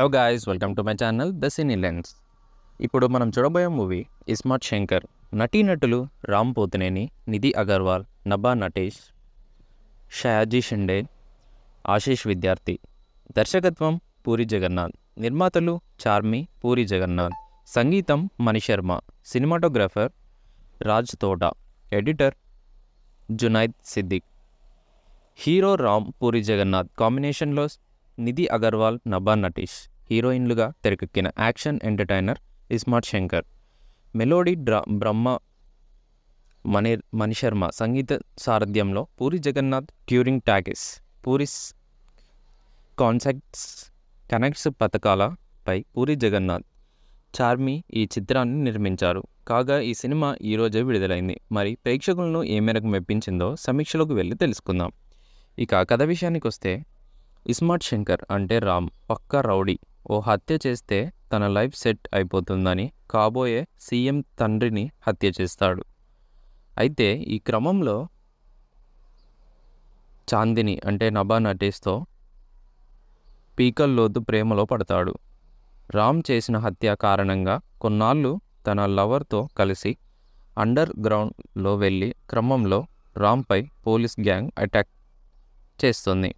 hello guys welcome to my channel the cine lens ఇప్పుడు మనం చూడబోయే మూవీ ఇస్మార్ట్ శంకర్ నటీనటులు రామ్ పోతినేని నిధి అగర్వాల్ నబా నటేష్ షయాజీ షిండే ఆశీష్ విద్యార్థి దర్శకత్వం పూరి జగన్నాథ్ నిర్మాతలు చార్మి పూరి జగన్నాథ్ సంగీతం Mani Sharma cinematographer Raj Thota editor Junaid Siddiqui hero Ram Puri Jagannadh కాంబినేషన్లో నిధి అగర్వాల్ నభా నటీష్ హీరోయిన్లుగా తెరకెక్కిన action entertainer iSmart Shankar melody డ్రా బ్రహ్మ మణి మణిశర్మ సంగీత సారథ్యంలో Puri Jagannadh touring talkies Puri's concepts connects పథకాలపై పూరి జగన్నాథ్ చార్మి ఈ చిత్రాన్ని నిర్మించారు కాగా ఈ సినిమా ఈరోజే విడుదలైంది మరి ప్రేక్షకులను ఏ మేరకు మెప్పించిందో సమీక్షలోకి వెళ్ళి తెలుసుకుందాం ఇక కథ విషయానికి వస్తే ఇస్మార్ట్ శంకర్ అంటే రామ్ పక్క రౌడీ ఓ హత్య చేస్తే తన లైఫ్ సెట్ అయిపోతుందని కాబోయే సీఎం తండ్రిని హత్య చేస్తాడు అయితే ఈ క్రమంలో చాందిని అంటే నభా నటేస్తో పీకల్లోతు ప్రేమలో పడతాడు రామ్ చేసిన హత్య కారణంగా కొన్నాళ్ళు తన లవర్తో కలిసి అండర్ గ్రౌండ్లో వెళ్ళి క్రమంలో రామ్పై పోలీస్ గ్యాంగ్ అటాక్ చేస్తుంది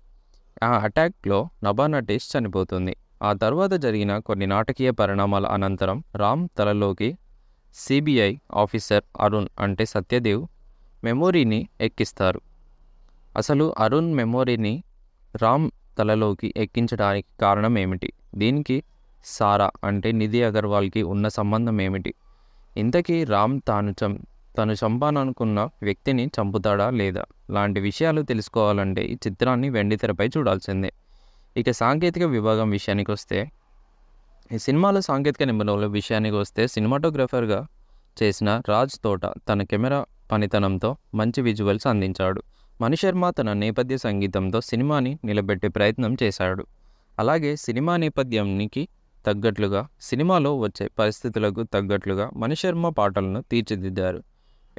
ఆ అటాక్లో నబానటేష్ చనిపోతుంది ఆ తర్వాత జరిగిన కొన్ని నాటకీయ పరిణామాల అనంతరం రామ్ తలలోకి సిబిఐ ఆఫీసర్ అరుణ్ అంటే సత్యదేవ్ మెమోరీని ఎక్కిస్తారు అసలు అరుణ్ మెమోరీని రామ్ తలలోకి ఎక్కించడానికి కారణం ఏమిటి దీనికి సారా అంటే నిధి అగర్వాల్కి ఉన్న సంబంధం ఏమిటి ఇంతకీ రామ్ తాను తను చంపాననుకున్న వ్యక్తిని చంపుతాడా లేదా లాంటి విషయాలు తెలుసుకోవాలంటే ఈ చిత్రాన్ని వెండితెరపై చూడాల్సిందే ఇక సాంకేతిక విభాగం విషయానికి వస్తే ఈ సినిమాలో సాంకేతిక నిబంధనల విషయానికి వస్తే సినిమాటోగ్రఫర్గా చేసిన రాజ్ తోట తన కెమెరా పనితనంతో మంచి విజువల్స్ అందించాడు మణిశర్మ తన నేపథ్య సంగీతంతో సినిమాని నిలబెట్టే ప్రయత్నం చేశాడు అలాగే సినిమా నేపథ్యానికి తగ్గట్లుగా సినిమాలో వచ్చే పరిస్థితులకు తగ్గట్లుగా మణిశర్మ పాటలను తీర్చిదిద్దారు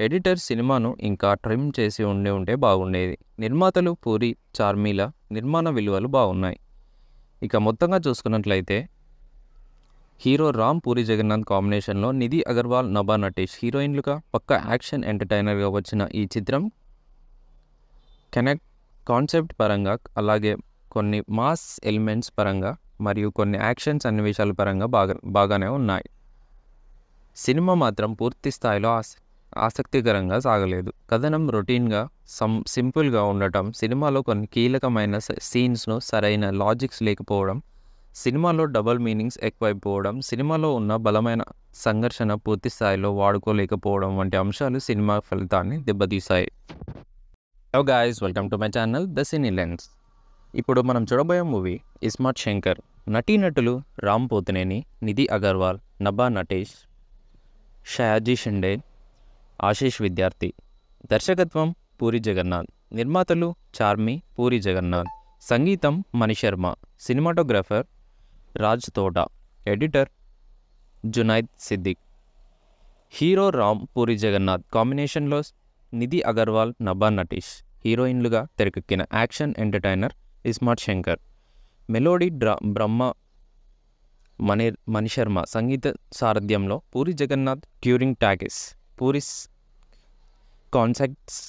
ఎడిటర్ సినిమాను ఇంకా ట్రిమ్ చేసి ఉండి ఉంటే బాగుండేది నిర్మాతలు పూరి చార్మీల నిర్మాణ విలువలు బాగున్నాయి ఇక మొత్తంగా చూసుకున్నట్లయితే హీరో రామ్ పూరి జగన్నాథ్ కాంబినేషన్లో నిధి అగర్వాల్ నభా నటేష్ హీరోయిన్లుగా పక్క యాక్షన్ ఎంటర్టైనర్గా వచ్చిన ఈ చిత్రం కనెక్ట్ కాన్సెప్ట్ పరంగా అలాగే కొన్ని మాస్ ఎలిమెంట్స్ పరంగా మరియు కొన్ని యాక్షన్ సన్నివేశాల పరంగా బాగా బాగానే ఉన్నాయి సినిమా మాత్రం పూర్తి స్థాయిలో ఆసక్తికరంగా సాగలేదు కథనం రొటీన్గా సం సింపుల్గా ఉండటం సినిమాలో కొన్ని కీలకమైన సీన్స్ను సరైన లాజిక్స్ లేకపోవడం సినిమాలో డబల్ మీనింగ్స్ ఎక్కువైపోవడం సినిమాలో ఉన్న బలమైన సంఘర్షణ పూర్తి స్థాయిలో వాడుకోలేకపోవడం వంటి అంశాలు సినిమా ఫలితాన్ని దెబ్బతీశాయి hello guys welcome to my channel the cine lens ఇప్పుడు మనం చూడబోయే మూవీ ఇస్మార్ట్ శంకర్ నటీనటులు రామ్ పోతినేని నిధి అగర్వాల్ నబా నటేష్ షయాజీ షిండే ఆశీష్ విద్యార్థి దర్శకత్వం పూరి జగన్నాథ్ నిర్మాతలు చార్మి పూరి జగన్నాథ్ సంగీతం Mani Sharma cinematographer Raj Thota editor Junaid Siddiqui hero Ram Puri Jagannadh కాంబినేషన్లో నిధి అగర్వాల్ నభా నటీష్ హీరోయిన్లుగా తెరకెక్కిన action entertainer iSmart Shankar melody డ్రా బ్రహ్మ మణి మణిశర్మ సంగీత సారథ్యంలో Puri Jagannadh touring talkies Puri's concepts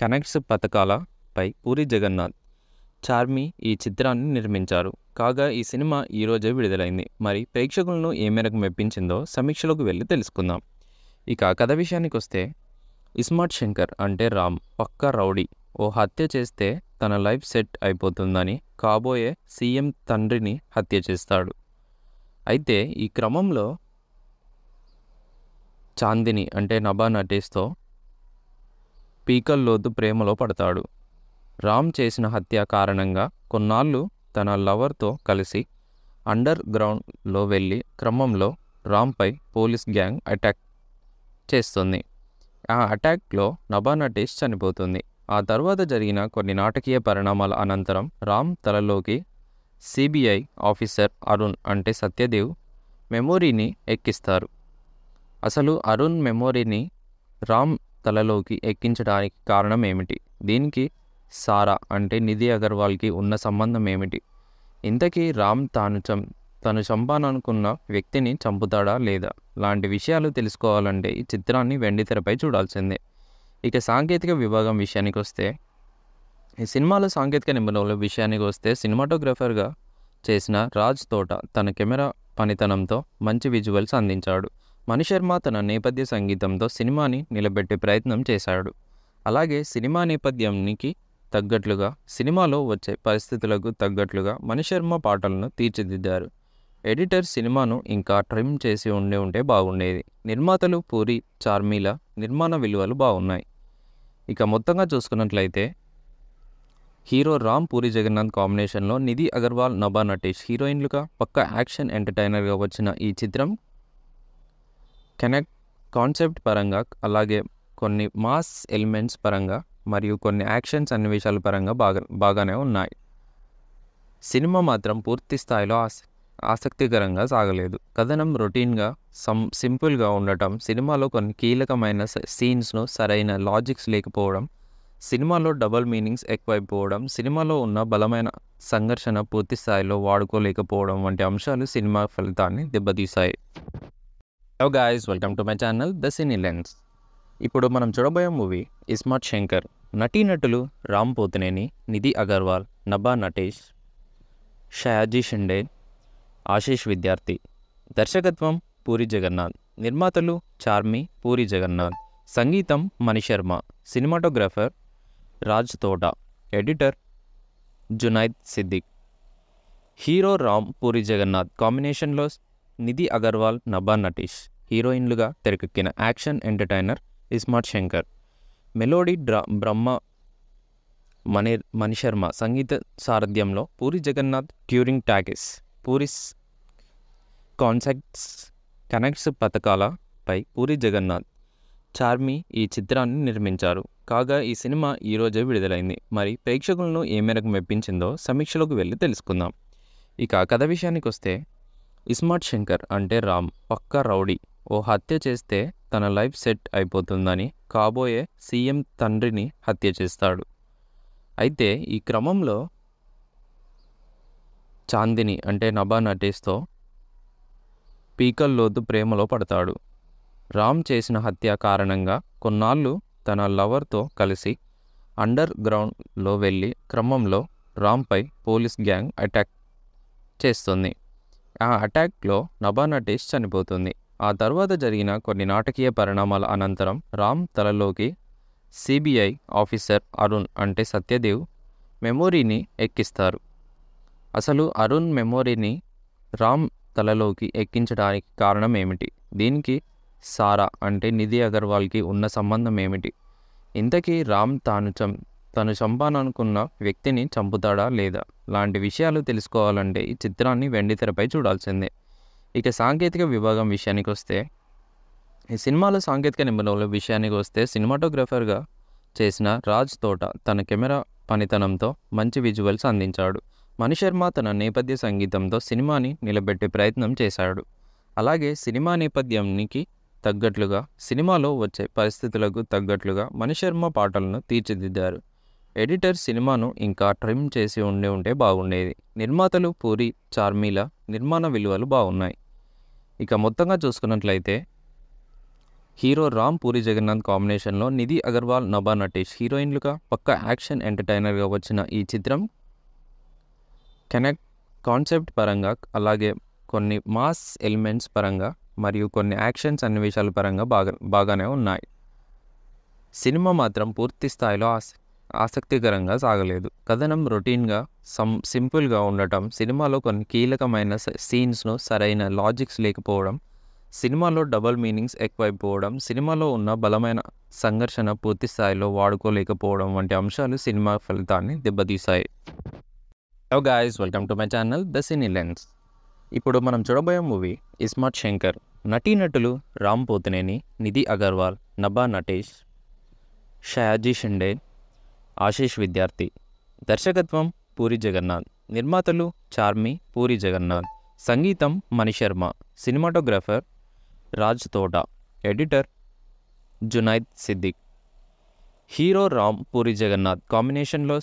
connects పథకాలపై పూరి జగన్నాథ్ చార్మి ఈ చిత్రాన్ని నిర్మించారు కాగా ఈ సినిమా ఈరోజే విడుదలైంది మరి ప్రేక్షకులను ఏ మేరకు మెప్పించిందో సమీక్షలోకి వెళ్ళి తెలుసుకుందాం ఇక కథ విషయానికి వస్తే ఇస్మార్ట్ శంకర్ అంటే రామ్ పక్క రౌడీ ఓ హత్య చేస్తే తన లైఫ్ సెట్ అయిపోతుందని కాబోయే సీఎం తండ్రిని హత్య చేస్తాడు అయితే ఈ క్రమంలో చాందిని అంటే నభా నటేష్తో పీకల్లోతు ప్రేమలో పడతాడు రామ్ చేసిన హత్య కారణంగా కొన్నాళ్ళు తన లవర్తో కలిసి అండర్ గ్రౌండ్లో వెళ్ళి క్రమంలో రామ్పై పోలీస్ గ్యాంగ్ అటాక్ చేస్తుంది ఆ అటాక్లో నటేష్ చనిపోతుంది ఆ తర్వాత జరిగిన కొన్ని నాటకీయ పరిణామాల అనంతరం రామ్ తలలోకి సిబిఐ ఆఫీసర్ అరుణ్ అంటే సత్యదేవ్ మెమోరీని ఎక్కిస్తారు అసలు అరుణ్ మెమోరీని రామ్ తలలోకి ఎక్కించడానికి కారణం ఏమిటి దీనికి సారా అంటే నిధి అగర్వాల్కి ఉన్న సంబంధం ఏమిటి ఇంతకీ రామ్ తాను చం తను చంపాననుకున్న వ్యక్తిని చంపుతాడా లేదా లాంటి విషయాలు తెలుసుకోవాలంటే ఈ చిత్రాన్ని వెండితెరపై చూడాల్సిందే ఇక సాంకేతిక విభాగం విషయానికి వస్తే ఈ సినిమాలో సాంకేతిక నిబంధనల విషయానికి వస్తే సినిమాటోగ్రఫర్గా చేసిన రాజ్ తోట తన కెమెరా పనితనంతో మంచి విజువల్స్ అందించాడు మణిశర్మ తన నేపథ్య సంగీతంతో సినిమాని నిలబెట్టే ప్రయత్నం చేశాడు అలాగే సినిమా నేపథ్యానికి తగ్గట్లుగా సినిమాలో వచ్చే పరిస్థితులకు తగ్గట్లుగా మణిశర్మ పాటలను తీర్చిదిద్దారు ఎడిటర్ సినిమాను ఇంకా ట్రిమ్ చేసి ఉండే ఉంటే బాగుండేది నిర్మాతలు పూరి చార్మీల నిర్మాణ విలువలు బాగున్నాయి ఇక మొత్తంగా చూసుకున్నట్లయితే హీరో రామ్ పూరి జగన్నాథ్ కాంబినేషన్లో నిధి అగర్వాల్ నభా నటేష్ హీరోయిన్లుగా పక్క యాక్షన్ ఎంటర్టైనర్గా వచ్చిన ఈ చిత్రం కనెక్ట్ కాన్సెప్ట్ పరంగా అలాగే కొన్ని మాస్ ఎలిమెంట్స్ పరంగా మరియు కొన్ని యాక్షన్స్ అన్వేషాల పరంగా బాగా బాగానే ఉన్నాయి సినిమా మాత్రం పూర్తి స్థాయిలో ఆసక్తికరంగా సాగలేదు కథనం రొటీన్గా సం సింపుల్గా ఉండటం సినిమాలో కొన్ని కీలకమైన సీన్స్ను సరైన లాజిక్స్ లేకపోవడం సినిమాలో డబల్ మీనింగ్స్ ఎక్కువైపోవడం సినిమాలో ఉన్న బలమైన సంఘర్షణ పూర్తి స్థాయిలో వాడుకోలేకపోవడం వంటి అంశాలు సినిమా ఫలితాన్ని దెబ్బతీశాయి hello guys welcome to my channel the cine lens ఇప్పుడు మనం చూడబోయే మూవీ ఇస్మార్ట్ శంకర్ నటీనటులు రామ్ పోతినేని నిధి అగర్వాల్ నబా నటేష్ షయాజీ షిండే ఆశీష్ విద్యార్థి దర్శకత్వం పూరి జగన్నాథ్ నిర్మాతలు చార్మి పూరి జగన్నాథ్ సంగీతం Mani Sharma cinematographer Raj Thota editor Junaid Siddiqui hero Ram Puri Jagannadh కాంబినేషన్లో నిధి అగర్వాల్ నభా నటీష్ హీరోయిన్లుగా తెరకెక్కిన action entertainer iSmart Shankar melody డ్రా బ్రహ్మ మణి మణిశర్మ సంగీత సారథ్యంలో Puri Jagannadh touring talkies Puri's concepts connects పథకాలపై పూరి జగన్నాథ్ చార్మి ఈ చిత్రాన్ని నిర్మించారు కాగా ఈ సినిమా ఈరోజే విడుదలైంది మరి ప్రేక్షకులను ఏ మేరకు మెప్పించిందో సమీక్షలోకి వెళ్ళి తెలుసుకుందాం ఇక కథ విషయానికి వస్తే ఇస్మార్ట్ శంకర్ అంటే రామ్ పక్క రౌడీ ఓ హత్య చేస్తే తన లైఫ్ సెట్ అయిపోతుందని కాబోయే సీఎం తండ్రిని హత్య చేస్తాడు అయితే ఈ క్రమంలో చాందిని అంటే నభా నటేష్తో పీకల్లోతు ప్రేమలో పడతాడు రామ్ చేసిన హత్య కారణంగా కొన్నాళ్ళు తన లవర్తో కలిసి అండర్ గ్రౌండ్లో వెళ్ళి క్రమంలో రామ్పై పోలీస్ గ్యాంగ్ అటాక్ చేస్తుంది ఆ అటాక్లో నబానటేష్ చనిపోతుంది ఆ తర్వాత జరిగిన కొన్ని నాటకీయ పరిణామాల అనంతరం రామ్ తలలోకి సిబిఐ ఆఫీసర్ అరుణ్ అంటే సత్యదేవ్ మెమోరీని ఎక్కిస్తారు అసలు అరుణ్ మెమోరీని రామ్ తలలోకి ఎక్కించడానికి కారణం ఏమిటి దీనికి సారా అంటే నిధి అగర్వాల్కి ఉన్న సంబంధం ఏమిటి ఇంతకీ రామ్ తాను తను చంపాననుకున్న వ్యక్తిని చంపుతాడా లేదా లాంటి విషయాలు తెలుసుకోవాలంటే ఈ చిత్రాన్ని వెండితెరపై చూడాల్సిందే ఇక సాంకేతిక విభాగం విషయానికి వస్తే ఈ సినిమాలో సాంకేతిక నిబంధనల విషయానికి వస్తే సినిమాటోగ్రఫర్గా చేసిన రాజ్ తోట తన కెమెరా పనితనంతో మంచి విజువల్స్ అందించాడు మణిశర్మ తన నేపథ్య సంగీతంతో సినిమాని నిలబెట్టే ప్రయత్నం చేశాడు అలాగే సినిమా నేపథ్యానికి తగ్గట్లుగా సినిమాలో వచ్చే పరిస్థితులకు తగ్గట్లుగా మణిశర్మ పాటలను తీర్చిదిద్దారు ఎడిటర్ సినిమాను ఇంకా ట్రిమ్ చేసి ఉండి ఉంటే బాగుండేది నిర్మాతలు పూరి చార్మీల నిర్మాణ విలువలు బాగున్నాయి ఇక మొత్తంగా చూసుకున్నట్లయితే హీరో రామ్ పూరి జగన్నాథ్ కాంబినేషన్లో నిధి అగర్వాల్ నభా నటేష్ హీరోయిన్లుగా పక్క యాక్షన్ ఎంటర్టైనర్గా వచ్చిన ఈ చిత్రం కనెక్ట్ కాన్సెప్ట్ పరంగా అలాగే కొన్ని మాస్ ఎలిమెంట్స్ పరంగా మరియు కొన్ని యాక్షన్ సన్నివేశాల పరంగా బాగా బాగానే ఉన్నాయి సినిమా మాత్రం పూర్తి స్థాయిలో ఆసక్తికరంగా సాగలేదు కథనం రొటీన్గా సం సింపుల్గా ఉండటం సినిమాలో కొన్ని కీలకమైన సీన్స్ను సరైన లాజిక్స్ లేకపోవడం సినిమాలో డబల్ మీనింగ్స్ ఎక్కువైపోవడం సినిమాలో ఉన్న బలమైన సంఘర్షణ పూర్తి స్థాయిలో వాడుకోలేకపోవడం వంటి అంశాలు సినిమా ఫలితాన్ని దెబ్బతీశాయి hello guys welcome to my channel the cine lens ఇప్పుడు మనం చూడబోయే మూవీ ఇస్మార్ట్ శంకర్ నటీనటులు రామ్ పోతినేని నిధి అగర్వాల్ నభా నటేష్ షయాజీ షిండేన్ ఆశీష్ విద్యార్థి దర్శకత్వం పూరి జగన్నాథ్ నిర్మాతలు చార్మి పూరి జగన్నాథ్ సంగీతం Mani Sharma cinematographer Raj Thota editor Junaid Siddiqui hero Ram Puri Jagannadh కాంబినేషన్లో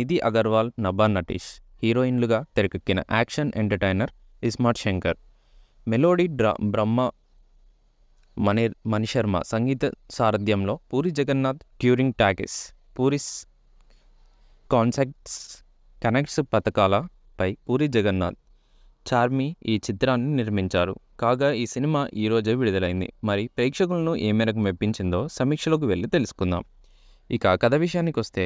నిధి అగర్వాల్ నబా నటీష్ హీరోయిన్లుగా తెరకెక్కిన action entertainer iSmart Shankar melody డ్రా బ్రహ్మ మణి మణిశర్మ సంగీత సారథ్యంలో Puri Jagannadh touring talkies Puri's concepts connects పథకాలపై పూరి జగన్నాథ్ చార్మి ఈ చిత్రాన్ని నిర్మించారు కాగా ఈ సినిమా ఈరోజే విడుదలైంది మరి ప్రేక్షకులను ఏ మేరకు మెప్పించిందో సమీక్షలోకి వెళ్ళి తెలుసుకుందాం ఇక కథ విషయానికి వస్తే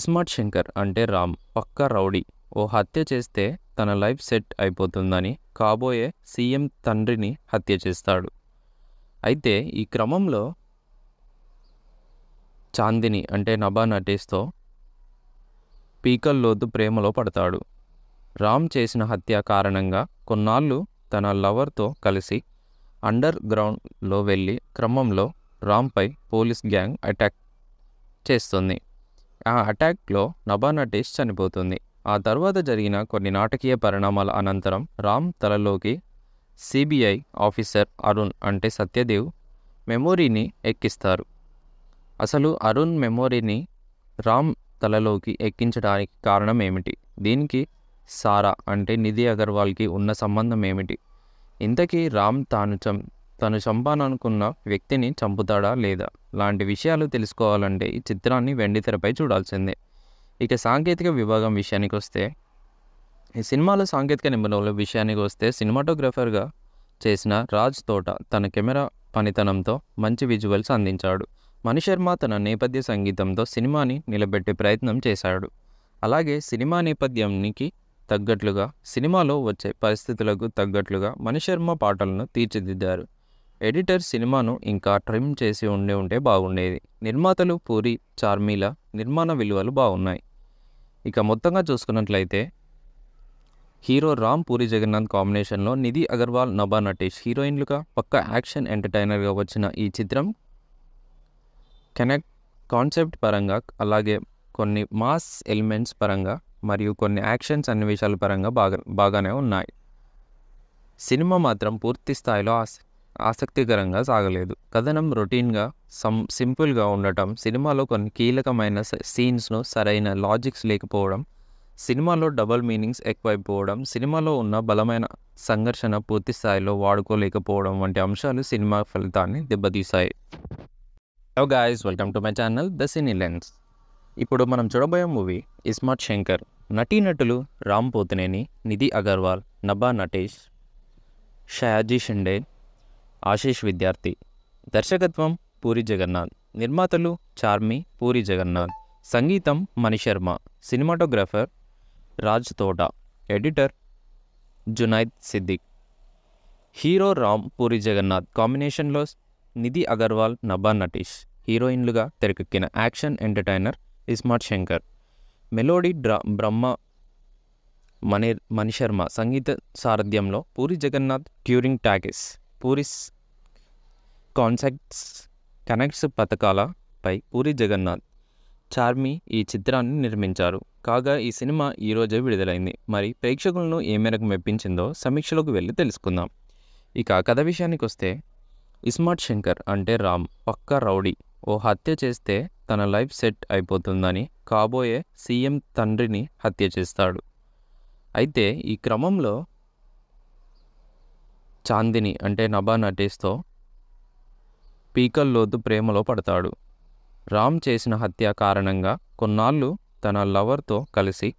ఇస్మార్ట్ శంకర్ అంటే రామ్ పక్క రౌడీ ఓ హత్య చేస్తే తన లైఫ్ సెట్ అయిపోతుందని కాబోయే సీఎం తండ్రిని హత్య చేస్తాడు అయితే ఈ క్రమంలో చాందిని అంటే నభా నటేష్తో పీకల్లోతు ప్రేమలో పడతాడు రామ్ చేసిన హత్య కారణంగా కొన్నాళ్ళు తన లవర్తో కలిసి అండర్ గ్రౌండ్లో వెళ్ళి క్రమంలో రామ్పై పోలీస్ గ్యాంగ్ అటాక్ చేస్తుంది ఆ అటాక్లో నభా నటేష్ చనిపోతుంది ఆ తర్వాత జరిగిన కొన్ని నాటకీయ పరిణామాల అనంతరం రామ్ తలలోకి సిబిఐ ఆఫీసర్ అరుణ్ అంటే సత్యదేవ్ మెమోరీని ఎక్కిస్తారు అసలు అరుణ్ మెమొరీని రామ్ తలలోకి ఎక్కించడానికి కారణం ఏమిటి దీనికి సారా అంటే నిధి అగర్వాల్కి ఉన్న సంబంధం ఏమిటి ఇంతకీ రామ్ తాను చం తను చంపాననుకున్న వ్యక్తిని చంపుతాడా లేదా లాంటి విషయాలు తెలుసుకోవాలంటే ఈ చిత్రాన్ని వెండితెరపై చూడాల్సిందే ఇక సాంకేతిక విభాగం విషయానికి వస్తే ఈ సినిమాలో సాంకేతిక నిబంధనల విషయానికి వస్తే సినిమాటోగ్రఫర్గా చేసిన రాజ్ తోట తన కెమెరా పనితనంతో మంచి విజువల్స్ అందించాడు మణిశర్మ తన నేపథ్య సంగీతంతో సినిమాని నిలబెట్టే ప్రయత్నం చేశాడు అలాగే సినిమా నేపథ్యానికి తగ్గట్లుగా సినిమాలో వచ్చే పరిస్థితులకు తగ్గట్లుగా మణిశర్మ పాటలను తీర్చిదిద్దారు ఎడిటర్ సినిమాను ఇంకా ట్రిమ్ చేసి ఉండే ఉంటే బాగుండేది నిర్మాతలు పూరి చార్మీల నిర్మాణ విలువలు బాగున్నాయి ఇక మొత్తంగా చూసుకున్నట్లయితే హీరో రామ్ పూరి జగన్నాథ్ కాంబినేషన్లో నిధి అగర్వాల్ నభా నటేష్ హీరోయిన్లుగా పక్క యాక్షన్ ఎంటర్టైనర్గా వచ్చిన ఈ చిత్రం కనెక్ట్ కాన్సెప్ట్ పరంగా అలాగే కొన్ని మాస్ ఎలిమెంట్స్ పరంగా మరియు కొన్ని యాక్షన్స్ అన్వేషాల పరంగా బాగా బాగానే ఉన్నాయి సినిమా మాత్రం పూర్తి స్థాయిలో ఆసక్తికరంగా సాగలేదు కథనం రొటీన్గా సం సింపుల్గా ఉండటం సినిమాలో కొన్ని కీలకమైన సీన్స్ను సరైన లాజిక్స్ లేకపోవడం సినిమాలో డబల్ మీనింగ్స్ ఎక్కువైపోవడం సినిమాలో ఉన్న బలమైన సంఘర్షణ పూర్తి స్థాయిలో వాడుకోలేకపోవడం వంటి అంశాలు సినిమా ఫలితాన్ని దెబ్బతీశాయి hello guys welcome to my channel the cine lens ఇప్పుడు మనం చూడబోయే మూవీ ఇస్మార్ట్ శంకర్ నటీనటులు రామ్ పోతినేని నిధి అగర్వాల్ నబా నటేష్ షయాజీ షిండే ఆశీష్ విద్యార్థి దర్శకత్వం పూరి జగన్నాథ్ నిర్మాతలు చార్మి పూరి జగన్నాథ్ సంగీతం Mani Sharma cinematographer Raj Thota editor Junaid Siddiqui hero Ram Puri Jagannadh కాంబినేషన్లో నిధి అగర్వాల్ నబా నటీష్ హీరోయిన్లుగా తెరకెక్కిన action entertainer iSmart Shankar melody డ్రా బ్రహ్మ మనే మణిశర్మ సంగీత సారథ్యంలో Puri Jagannadh touring talkies Puri's concepts connects పథకాలపై పూరి జగన్నాథ్ చార్మి ఈ చిత్రాన్ని నిర్మించారు కాగా ఈ సినిమా ఈరోజే విడుదలైంది మరి ప్రేక్షకులను ఏ మేరకు మెప్పించిందో సమీక్షలోకి వెళ్ళి తెలుసుకుందాం ఇక కథ విషయానికి వస్తే ఇస్మార్ట్ శంకర్ అంటే రామ్ పక్క రౌడీ ఓ హత్య చేస్తే తన లైఫ్ సెట్ అయిపోతుందని కాబోయే సీఎం తండ్రిని హత్య చేస్తాడు అయితే ఈ క్రమంలో చాందిని అంటే నభా నటేష్తో పీకల్లోతు ప్రేమలో పడతాడు రామ్ చేసిన హత్య కారణంగా కొన్నాళ్ళు తన లవర్తో కలిసి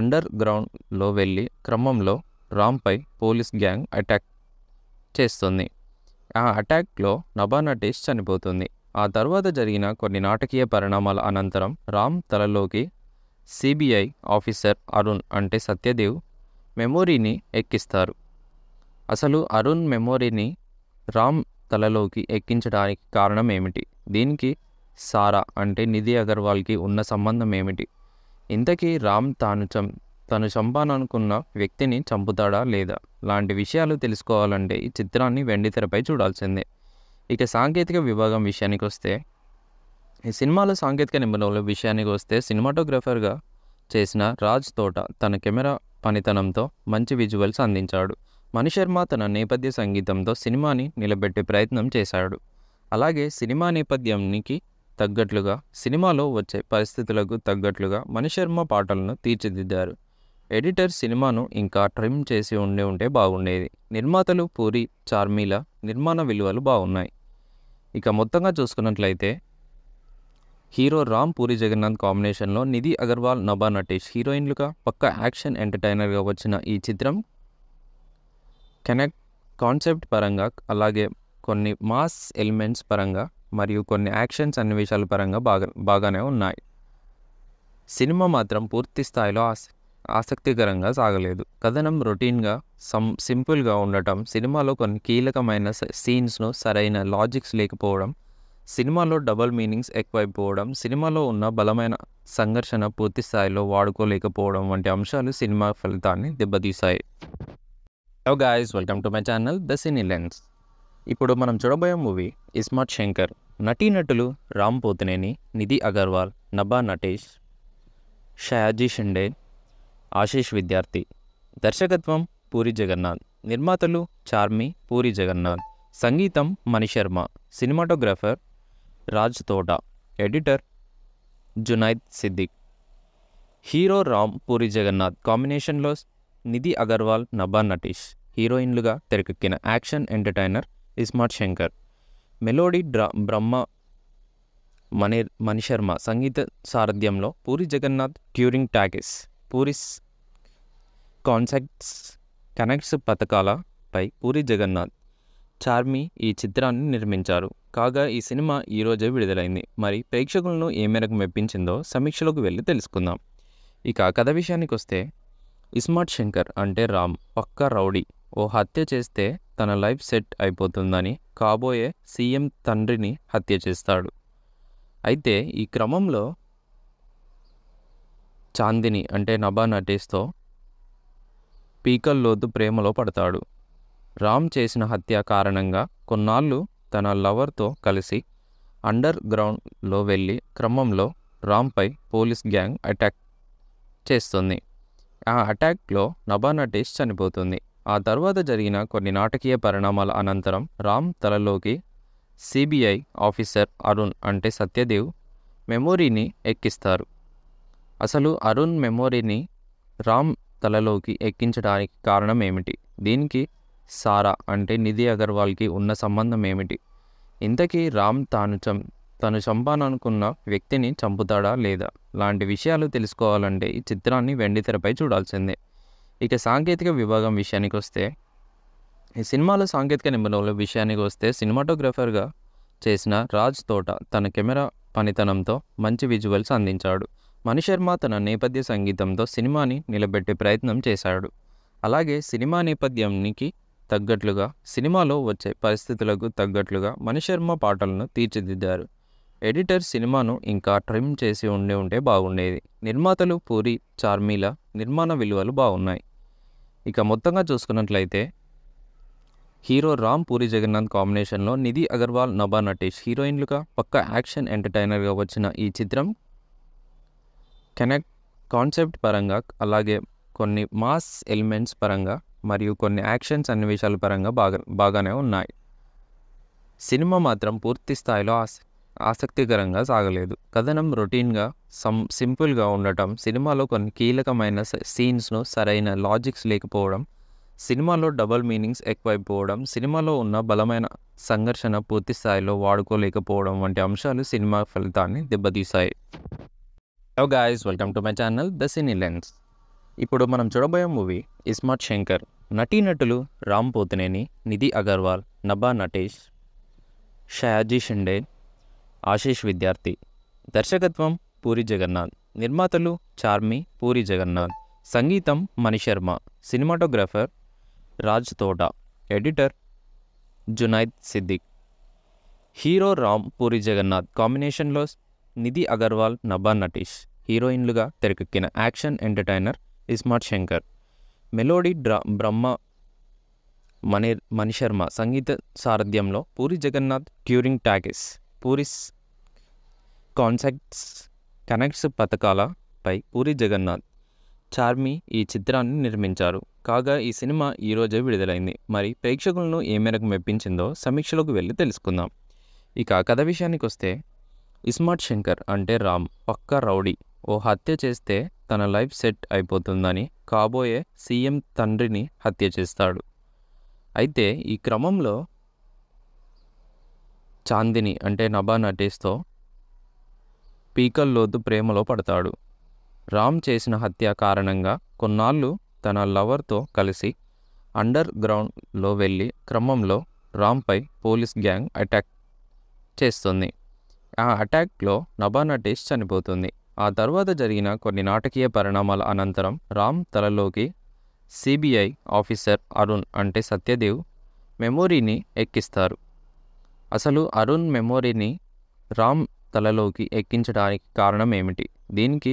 అండర్ గ్రౌండ్లో వెళ్ళి క్రమంలో రామ్పై పోలీస్ గ్యాంగ్ అటాక్ చేస్తుంది ఆ అటాక్లో నబానటేష్ చనిపోతుంది ఆ తర్వాత జరిగిన కొన్ని నాటకీయ పరిణామాల అనంతరం రామ్ తలలోకి సిబిఐ ఆఫీసర్ అరుణ్ అంటే సత్యదేవ్ మెమోరీని ఎక్కిస్తారు అసలు అరుణ్ మెమోరీని రామ్ తలలోకి ఎక్కించడానికి కారణం ఏమిటి దీనికి సారా అంటే నిధి అగర్వాల్కి ఉన్న సంబంధం ఏమిటి ఇంతకీ రామ్ తాను తను చంపాలనుకున్న వ్యక్తిని చంపుతాడా లేదా లాంటి విషయాలు తెలుసుకోవాలంటే ఈ చిత్రాన్ని వెండితెరపై చూడాల్సిందే ఇక సాంకేతిక విభాగం విషయానికి వస్తే ఈ సినిమాలో సాంకేతిక నిబంధనల విషయానికి వస్తే సినిమాటోగ్రఫర్గా చేసిన రాజ్ తోట తన కెమెరా పనితనంతో మంచి విజువల్స్ అందించాడు మణిశర్మ తన నేపథ్య సంగీతంతో సినిమాని నిలబెట్టే ప్రయత్నం చేశాడు అలాగే సినిమా నేపథ్యానికి తగ్గట్లుగా సినిమాలో వచ్చే పరిస్థితులకు తగ్గట్లుగా మణిశర్మ పాటలను తీర్చిదిద్దారు ఎడిటర్ సినిమాను ఇంకా ట్రిమ్ చేసి ఉండి ఉంటే బాగుండేది నిర్మాతలు పూరి చార్మీల నిర్మాణ విలువలు బాగున్నాయి ఇక మొత్తంగా చూసుకున్నట్లయితే హీరో రామ్ పూరి జగన్నాథ్ కాంబినేషన్లో నిధి అగర్వాల్ నభా నటేష్ హీరోయిన్లుగా పక్క యాక్షన్ ఎంటర్టైనర్గా వచ్చిన ఈ చిత్రం కనెక్ట్ కాన్సెప్ట్ పరంగా అలాగే కొన్ని మాస్ ఎలిమెంట్స్ పరంగా మరియు కొన్ని యాక్షన్ సన్నివేశాల పరంగా బాగా బాగానే ఉన్నాయి సినిమా మాత్రం పూర్తి స్థాయిలో ఆసక్తికరంగా సాగలేదు కథనం రొటీన్గా సం సింపుల్గా ఉండటం సినిమాలో కొన్ని కీలకమైన సీన్స్ను సరైన లాజిక్స్ లేకపోవడం సినిమాలో డబల్ మీనింగ్స్ ఎక్కువైపోవడం సినిమాలో ఉన్న బలమైన సంఘర్షణ పూర్తి స్థాయిలో వాడుకోలేకపోవడం వంటి అంశాలు సినిమా ఫలితాన్ని దెబ్బతీశాయి hello guys welcome to my channel the cine lens ఇప్పుడు మనం చూడబోయే మూవీ ఇస్మార్ట్ శంకర్ నటీనటులు రామ్ పోతినేని నిధి అగర్వాల్ నభా నటేష్ షయాజీ షిండే ఆశీష్ విద్యార్థి దర్శకత్వం పూరి జగన్నాథ్ నిర్మాతలు చార్మి పూరి జగన్నాథ్ సంగీతం Mani Sharma cinematographer Raj Thota editor Junaid Siddiqui hero Ram Puri Jagannadh కాంబినేషన్లో నిధి అగర్వాల్ నబా నటీష్ హీరోయిన్లుగా తెరకెక్కిన action entertainer iSmart Shankar melody డ్రా బ్రహ్మ మణి మణిశర్మ సంగీత సారథ్యంలో Puri Jagannadh touring talkies Puri's concepts connects పథకాలపై పూరి జగన్నాథ్ చార్మి ఈ చిత్రాన్ని నిర్మించారు కాగా ఈ సినిమా ఈరోజే విడుదలైంది మరి ప్రేక్షకులను ఏ మేరకు మెప్పించిందో సమీక్షలోకి వెళ్ళి తెలుసుకుందాం ఇక కథ విషయానికి వస్తే ఇస్మార్ట్ శంకర్ అంటే రామ్ పక్క రౌడీ ఓ హత్య చేస్తే తన లైఫ్ సెట్ అయిపోతుందని కాబోయే సీఎం తండ్రిని హత్య చేస్తాడు అయితే ఈ క్రమంలో చాందిని అంటే నభా నటేష్తో పీకల్లోతు ప్రేమలో పడతాడు రామ్ చేసిన హత్య కారణంగా కొన్నాళ్ళు తన లవర్తో కలిసి అండర్ గ్రౌండ్లో వెళ్ళి క్రమంలో రామ్పై పోలీస్ గ్యాంగ్ అటాక్ చేస్తుంది ఆ అటాక్లో నభా నటేష్ చనిపోతుంది ఆ తర్వాత జరిగిన కొన్ని నాటకీయ పరిణామాల అనంతరం రామ్ తలలోకి సిబిఐ ఆఫీసర్ అరుణ్ అంటే సత్యదేవ్ మెమొరీని ఎక్కిస్తారు అసలు అరుణ్ మెమొరీని రామ్ తలలోకి ఎక్కించడానికి కారణం ఏమిటి దీనికి సారా అంటే నిధి అగర్వాల్కి ఉన్న సంబంధం ఏమిటి ఇంతకీ రామ్ తాను చం తను చంపాలనుకున్న వ్యక్తిని చంపుతాడా లేదా లాంటి విషయాలు తెలుసుకోవాలంటే ఈ చిత్రాన్ని వెండితెరపై చూడాల్సిందే ఇక సాంకేతిక విభాగం విషయానికి వస్తే ఈ సినిమాలో సాంకేతిక నిబంధనల విషయానికి వస్తే సినిమాటోగ్రఫర్గా చేసిన రాజ్ తోట తన కెమెరా పనితనంతో మంచి విజువల్స్ అందించాడు మణిశర్మ తన నేపథ్య సంగీతంతో సినిమాని నిలబెట్టే ప్రయత్నం చేశాడు అలాగే సినిమా నేపథ్యానికి తగ్గట్లుగా సినిమాలో వచ్చే పరిస్థితులకు తగ్గట్లుగా మణిశర్మ పాటలను తీర్చిదిద్దారు ఎడిటర్ సినిమాను ఇంకా ట్రిమ్ చేసి ఉండి ఉంటే బాగుండేది నిర్మాతలు పూరి చార్మీల నిర్మాణ విలువలు బాగున్నాయి ఇక మొత్తంగా చూసుకున్నట్లయితే హీరో రామ్ పూరి జగన్నాథ్ కాంబినేషన్లో నిధి అగర్వాల్ నభా నటేష్ హీరోయిన్లుగా పక్క యాక్షన్ ఎంటర్టైనర్గా వచ్చిన ఈ చిత్రం కనెక్ట్ కాన్సెప్ట్ పరంగా అలాగే కొన్ని మాస్ ఎలిమెంట్స్ పరంగా మరియు కొన్ని యాక్షన్స్ సన్నివేశాల పరంగా బాగా బాగానే ఉన్నాయి సినిమా మాత్రం పూర్తి స్థాయిలో ఆసక్తికరంగా సాగలేదు కథనం రొటీన్గా సం సింపుల్గా ఉండటం సినిమాలో కొన్ని కీలకమైన సీన్స్ను సరైన లాజిక్స్ లేకపోవడం సినిమాలో డబల్ మీనింగ్స్ ఎక్కువైపోవడం సినిమాలో ఉన్న బలమైన సంఘర్షణ పూర్తి స్థాయిలో వాడుకోలేకపోవడం వంటి అంశాలు సినిమా ఫలితాన్ని దెబ్బతీశాయి hello guys welcome to my channel the cine lens ఇప్పుడు మనం చూడబోయే మూవీ ఇస్మార్ట్ శంకర్ నటీనటులు రామ్ పోతినేని నిధి అగర్వాల్ నబా నటేష్ షయాజీ షిండే ఆశీష్ విద్యార్థి దర్శకత్వం పూరి జగన్నాథ్ నిర్మాతలు చార్మి పూరి జగన్నాథ్ సంగీతం Mani Sharma cinematographer Raj Thota editor Junaid Siddiqui hero Ram Puri Jagannadh కాంబినేషన్లో నిధి అగర్వాల్ నబా నటేష్ హీరోయిన్లుగా తెరకెక్కిన action entertainer iSmart Shankar melody డ్రా బ్రహ్మ మణి మణిశర్మ సంగీత సారథ్యంలో Puri Jagannadh touring talkies Puri's concepts connects పథకాలపై పూరి జగన్నాథ్ చార్మి ఈ చిత్రాన్ని నిర్మించారు కాగా ఈ సినిమా ఈరోజే విడుదలైంది మరి ప్రేక్షకులను ఏ మేరకు మెప్పించిందో సమీక్షలోకి వెళ్ళి తెలుసుకుందాం ఇక కథ విషయానికి వస్తే ఇస్మార్ట్ శంకర్ అంటే రామ్ పక్క రౌడీ ఓ హత్య చేస్తే తన లైఫ్ సెట్ అయిపోతుందని కాబోయే సీఎం తండ్రిని హత్య చేస్తాడు అయితే ఈ క్రమంలో చాందిని అంటే నభా నటేష్తో పీకల్లోతు ప్రేమలో పడతాడు రామ్ చేసిన హత్య కారణంగా కొన్నాళ్ళు తన లవర్తో కలిసి అండర్ గ్రౌండ్లో వెళ్ళి క్రమంలో రామ్పై పోలీస్ గ్యాంగ్ అటాక్ చేస్తుంది ఆ అటాక్లో నభా నటేష్ చనిపోతుంది ఆ తర్వాత జరిగిన కొన్ని నాటకీయ పరిణామాల అనంతరం రామ్ తలలోకి సిబిఐ ఆఫీసర్ అరుణ్ అంటే సత్యదేవ్ మెమోరీని ఎక్కిస్తారు అసలు అరుణ్ మెమోరీని రామ్ తలలోకి ఎక్కించడానికి కారణం ఏమిటి దీనికి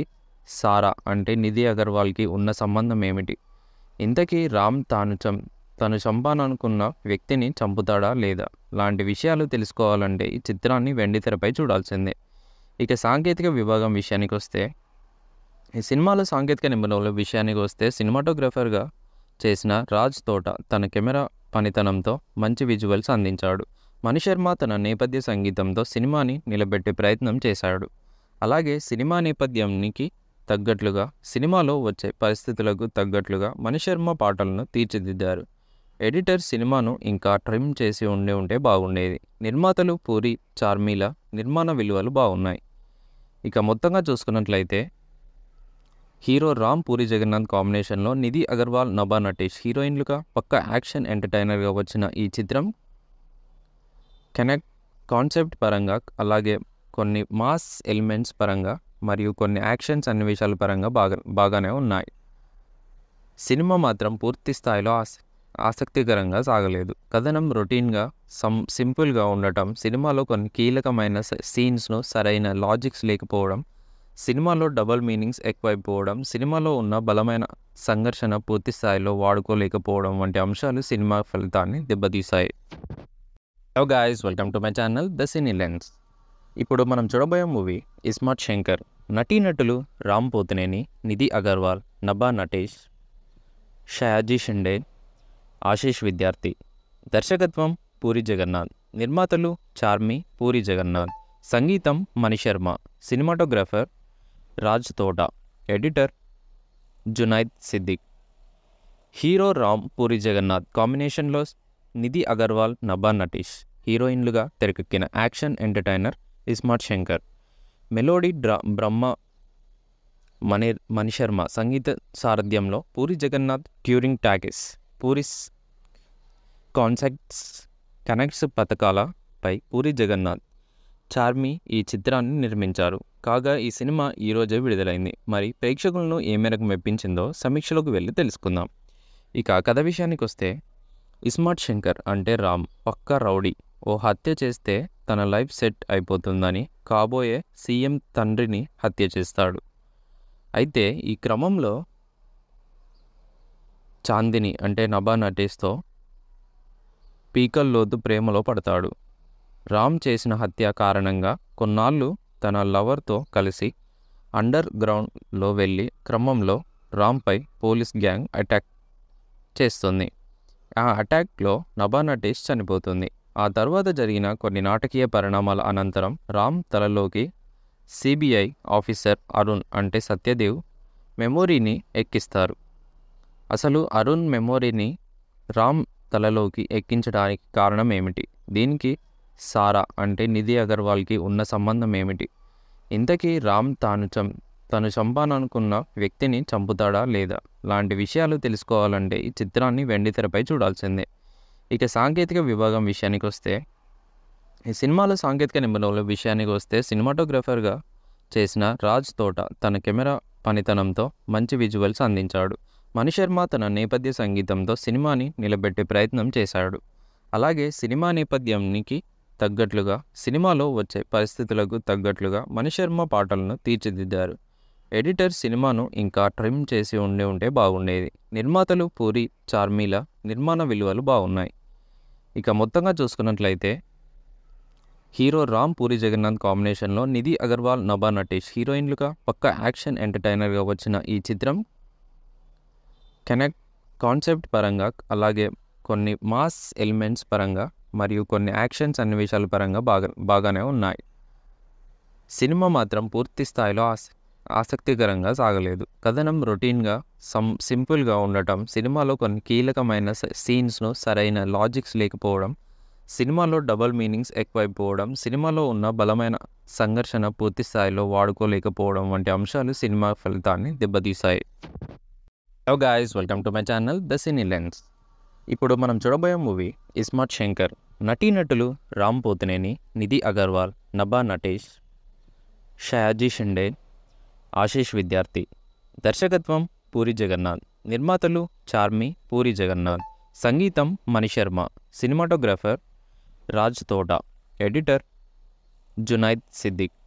సారా అంటే నిధి అగర్వాల్కి ఉన్న సంబంధం ఏమిటి ఇంతకీ రామ్ తాను చం తను చంపాలనుకున్న వ్యక్తిని చంపుతాడా లేదా లాంటి విషయాలు తెలుసుకోవాలంటే ఈ చిత్రాన్ని వెండితెరపై చూడాల్సిందే ఇక సాంకేతిక విభాగం విషయానికి వస్తే ఈ సినిమాలో సాంకేతిక నిబంధనల విషయానికి వస్తే సినిమాటోగ్రఫర్గా చేసిన రాజ్ తోట తన కెమెరా పనితనంతో మంచి విజువల్స్ అందించాడు మణిశర్మ తన నేపథ్య సంగీతంతో సినిమాని నిలబెట్టే ప్రయత్నం చేశాడు అలాగే సినిమా నేపథ్యానికి తగ్గట్లుగా సినిమాలో వచ్చే పరిస్థితులకు తగ్గట్లుగా మణిశర్మ పాటలను తీర్చిదిద్దారు ఎడిటర్ సినిమాను ఇంకా ట్రిమ్ చేసి ఉండి ఉంటే బాగుండేది నిర్మాతలు పూరి చార్మీల నిర్మాణ విలువలు బాగున్నాయి ఇక మొత్తంగా చూసుకున్నట్లయితే హీరో రామ్ పూరి జగన్నాథ్ కాంబినేషన్లో నిధి అగర్వాల్ నభా నటేష్ హీరోయిన్లుగా పక్క యాక్షన్ ఎంటర్టైనర్గా వచ్చిన ఈ చిత్రం కనెక్ట్ కాన్సెప్ట్ పరంగా అలాగే కొన్ని మాస్ ఎలిమెంట్స్ పరంగా మరియు కొన్ని యాక్షన్స్ సన్నివేశాల పరంగా బాగా బాగానే ఉన్నాయి సినిమా మాత్రం పూర్తి స్థాయిలో ఆసక్తికరంగా సాగలేదు కథనం రొటీన్గా సం సింపుల్గా ఉండటం సినిమాలో కొన్ని కీలకమైన సీన్స్ను సరైన లాజిక్స్ లేకపోవడం సినిమాలో డబల్ మీనింగ్స్ ఎక్కువైపోవడం సినిమాలో ఉన్న బలమైన సంఘర్షణ పూర్తి స్థాయిలో వాడుకోలేకపోవడం వంటి అంశాలు సినిమా ఫలితాన్ని దెబ్బతీశాయి hello guys welcome to my channel the cine lens ఇప్పుడు మనం చూడబోయే మూవీ ఇస్మార్ట్ శంకర్ నటీనటులు రామ్ పోతినేని నిధి అగర్వాల్ నబా నటేష్ షయాజీ షిండే ఆశీష్ విద్యార్థి దర్శకత్వం పూరి జగన్నాథ్ నిర్మాతలు చార్మి పూరి జగన్నాథ్ సంగీతం Mani Sharma cinematographer Raj Thota editor Junaid Siddiqui hero Ram Puri Jagannadh కాంబినేషన్లో నిధి అగర్వాల్ నభా నటీష్ హీరోయిన్లుగా తెరకెక్కిన action entertainer iSmart Shankar melody డ్రా బ్రహ్మ మణి మణిశర్మ సంగీత సారథ్యంలో Puri Jagannadh touring talkies Puri's concepts connects పథకాలపై పూరి జగన్నాథ్ చార్మి ఈ చిత్రాన్ని నిర్మించారు కాగా ఈ సినిమా ఈరోజే విడుదలైంది మరి ప్రేక్షకులను ఏ మేరకు మెప్పించిందో సమీక్షలోకి వెళ్ళి తెలుసుకుందాం ఇక కథ విషయానికి వస్తే ఇస్మార్ట్ శంకర్ అంటే రామ్ పక్క రౌడీ ఓ హత్య చేస్తే తన లైఫ్ సెట్ అయిపోతుందని కాబోయే సీఎం తండ్రిని హత్య చేస్తాడు అయితే ఈ క్రమంలో చాందిని అంటే నభా నటేష్తో పీకల్లోతు ప్రేమలో పడతాడు రామ్ చేసిన హత్య కారణంగా కొన్నాళ్ళు తన లవర్తో కలిసి అండర్ గ్రౌండ్లో వెళ్ళి క్రమంలో రామ్పై పోలీస్ గ్యాంగ్ అటాక్ చేస్తుంది ఆ అటాక్లో నటేష్ చనిపోతుంది ఆ తర్వాత జరిగిన కొన్ని నాటకీయ పరిణామాల అనంతరం రామ్ తలలోకి సిబిఐ ఆఫీసర్ అరుణ్ అంటే సత్యదేవ్ మెమోరీని ఎక్కిస్తారు అసలు అరుణ్ మెమోరీని రామ్ తలలోకి ఎక్కించడానికి కారణం ఏమిటి దీనికి సారా అంటే నిధి అగర్వాల్కి ఉన్న సంబంధం ఏమిటి ఇంతకీ రామ్ తాను చం తను చంపాలనుకున్న వ్యక్తిని చంపుతాడా లేదా లాంటి విషయాలు తెలుసుకోవాలంటే ఈ చిత్రాన్ని వెండితెరపై చూడాల్సిందే ఇక సాంకేతిక విభాగం విషయానికి వస్తే ఈ సినిమాలో సాంకేతిక నిబంధనల విషయానికి వస్తే సినిమాటోగ్రఫర్గా చేసిన రాజ్ తోట తన కెమెరా పనితనంతో మంచి విజువల్స్ అందించాడు మణిశర్మ తన నేపథ్య సంగీతంతో సినిమాని నిలబెట్టే ప్రయత్నం చేశాడు అలాగే సినిమా నేపథ్యానికి తగ్గట్లుగా సినిమాలో వచ్చే పరిస్థితులకు తగ్గట్లుగా మణిశర్మ పాటలను తీర్చిదిద్దారు ఎడిటర్ సినిమాను ఇంకా ట్రిమ్ చేసి ఉండే ఉంటే బాగుండేది నిర్మాతలు పూరి చార్మీల నిర్మాణ విలువలు బాగున్నాయి ఇక మొత్తంగా చూసుకున్నట్లయితే హీరో రామ్ పూరి జగన్నాథ్ కాంబినేషన్లో నిధి అగర్వాల్ నభా నటేష్ హీరోయిన్లుగా పక్క యాక్షన్ ఎంటర్టైనర్గా వచ్చిన ఈ చిత్రం కనెక్ట్ కాన్సెప్ట్ పరంగా అలాగే కొన్ని మాస్ ఎలిమెంట్స్ పరంగా మరియు కొన్ని యాక్షన్స్ అన్వేషాల పరంగా బాగా బాగానే ఉన్నాయి సినిమా మాత్రం పూర్తి స్థాయిలో ఆస ఆసక్తికరంగా సాగలేదు కథనం రొటీన్గా సం సింపుల్గా ఉండటం సినిమాలో కొన్ని కీలకమైన సీన్స్ను సరైన లాజిక్స్ లేకపోవడం సినిమాలో డబల్ మీనింగ్స్ ఎక్కువైపోవడం సినిమాలో ఉన్న బలమైన సంఘర్షణ పూర్తి స్థాయిలో వాడుకోలేకపోవడం వంటి అంశాలు సినిమా ఫలితాన్ని దెబ్బతీశాయి hello guys welcome to my channel the cine lens ఇప్పుడు మనం చూడబోయే మూవీ ఇస్మార్ట్ శంకర్ నటీనటులు రామ్ పోతినేని నిధి అగర్వాల్ నబా నటేష్ షయాజీ షిండే ఆశీష్ విద్యార్థి దర్శకత్వం పూరి జగన్నాథ్ నిర్మాతలు చార్మి పూరి జగన్నాథ్ సంగీతం Mani Sharma cinematographer Raj Thota editor Junaid Siddiqui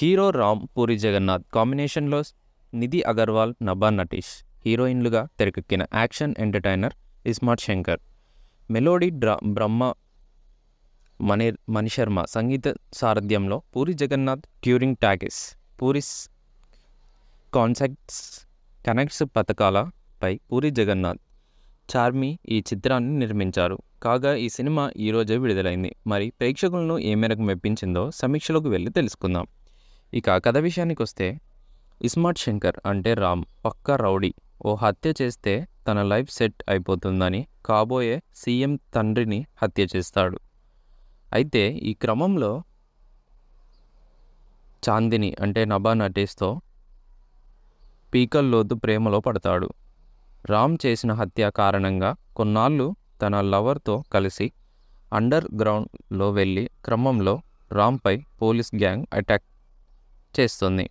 hero Ram Puri Jagannadh కాంబినేషన్లో నిధి అగర్వాల్ నభా నటీష్ హీరోయిన్లుగా తెరకెక్కిన action entertainer iSmart Shankar melody డ్రా బ్రహ్మ మణి మణిశర్మ సంగీత సారథ్యంలో Puri Jagannadh touring talkies Puri's concepts connects పథకాలపై పూరి జగన్నాథ్ చార్మి ఈ చిత్రాన్ని నిర్మించారు కాగా ఈ సినిమా ఈరోజే విడుదలైంది మరి ప్రేక్షకులను ఏ మేరకు మెప్పించిందో సమీక్షలోకి వెళ్ళి తెలుసుకుందాం ఇక కథ విషయానికి వస్తే ఇస్మార్ట్ శంకర్ అంటే రామ్ పక్క రౌడీ ఓ హత్య చేస్తే తన లైఫ్ సెట్ అయిపోతుందని కాబోయే సీఎం తండ్రిని హత్య చేస్తాడు అయితే ఈ క్రమంలో చాందిని అంటే నభా నటేస్తో పీకల్లోతు ప్రేమలో పడతాడు రామ్ చేసిన హత్య కారణంగా కొన్నాళ్ళు తన లవర్తో కలిసి అండర్ గ్రౌండ్లో వెళ్ళి క్రమంలో రామ్పై పోలీస్ గ్యాంగ్ అటాక్ చేస్తుంది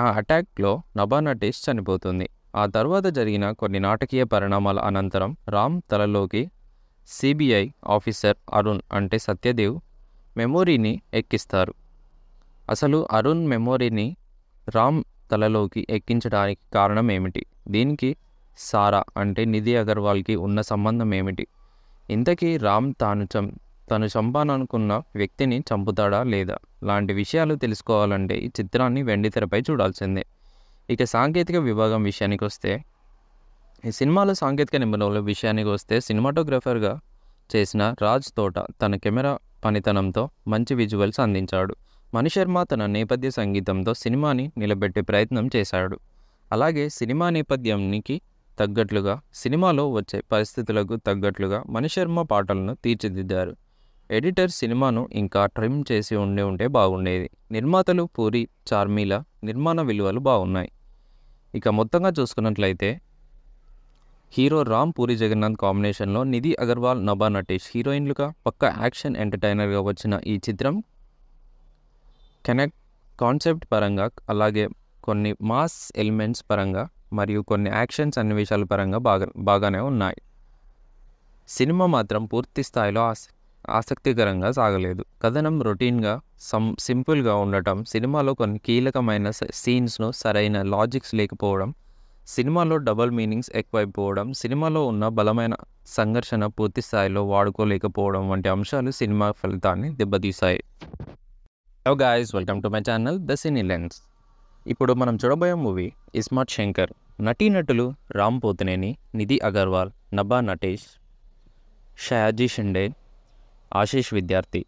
ఆ అటాక్లో నబానటేష్ చనిపోతుంది ఆ తర్వాత జరిగిన కొన్ని నాటకీయ పరిణామాల అనంతరం రామ్ తలలోకి సిబిఐ ఆఫీసర్ అరుణ్ అంటే సత్యదేవ్ మెమొరీని ఎక్కిస్తారు అసలు అరుణ్ మెమోరీని రామ్ తలలోకి ఎక్కించడానికి కారణం ఏమిటి దీనికి సారా అంటే నిధి అగర్వాల్కి ఉన్న సంబంధం ఏమిటి ఇంతకీ రామ్ తాను తను చంపాననుకున్న వ్యక్తిని చంపుతాడా లేదా లాంటి విషయాలు తెలుసుకోవాలంటే ఈ చిత్రాన్ని వెండితెరపై చూడాల్సిందే ఇక సాంకేతిక విభాగం విషయానికి వస్తే ఈ సినిమాలో సాంకేతిక నిబంధనల విషయానికి వస్తే సినిమాటోగ్రఫర్గా చేసిన రాజ్ తోట తన కెమెరా పనితనంతో మంచి విజువల్స్ అందించాడు మణిశర్మ తన నేపథ్య సంగీతంతో సినిమాని నిలబెట్టే ప్రయత్నం చేశాడు అలాగే సినిమా నేపథ్యానికి తగ్గట్లుగా సినిమాలో వచ్చే పరిస్థితులకు తగ్గట్లుగా మణిశర్మ పాటలను తీర్చిదిద్దారు ఎడిటర్ సినిమాను ఇంకా ట్రిమ్ చేసి ఉండి ఉంటే బాగుండేది నిర్మాతలు పూరి చార్మీల నిర్మాణ విలువలు బాగున్నాయి ఇక మొత్తంగా చూసుకున్నట్లయితే హీరో రామ్ పూరి జగన్నాథ్ కాంబినేషన్లో నిధి అగర్వాల్ నభా నటేష్ హీరోయిన్లుగా పక్క యాక్షన్ ఎంటర్టైనర్గా వచ్చిన ఈ చిత్రం కనెక్ట్ కాన్సెప్ట్ పరంగా అలాగే కొన్ని మాస్ ఎలిమెంట్స్ పరంగా మరియు కొన్ని యాక్షన్స్ సన్నివేశాల పరంగా బాగా బాగానే ఉన్నాయి సినిమా మాత్రం పూర్తి స్థాయిలో ఆసక్తికరంగా సాగలేదు కథనం రొటీన్గా సం సింపుల్గా ఉండటం సినిమాలో కొన్ని కీలకమైన సీన్స్ను సరైన లాజిక్స్ లేకపోవడం సినిమాలో డబల్ మీనింగ్స్ ఎక్కువైపోవడం సినిమాలో ఉన్న బలమైన సంఘర్షణ పూర్తి స్థాయిలో వాడుకోలేకపోవడం వంటి అంశాలు సినిమా ఫలితాన్ని దెబ్బతీశాయి hello guys welcome to my channel the cine lens ఇప్పుడు మనం చూడబోయే మూవీ ఇస్మార్ట్ శంకర్ నటీనటులు రామ్ పోతినేని నిధి అగర్వాల్ నభా నటేష్ షయాజీ షిండే ఆశీష్ విద్యార్థి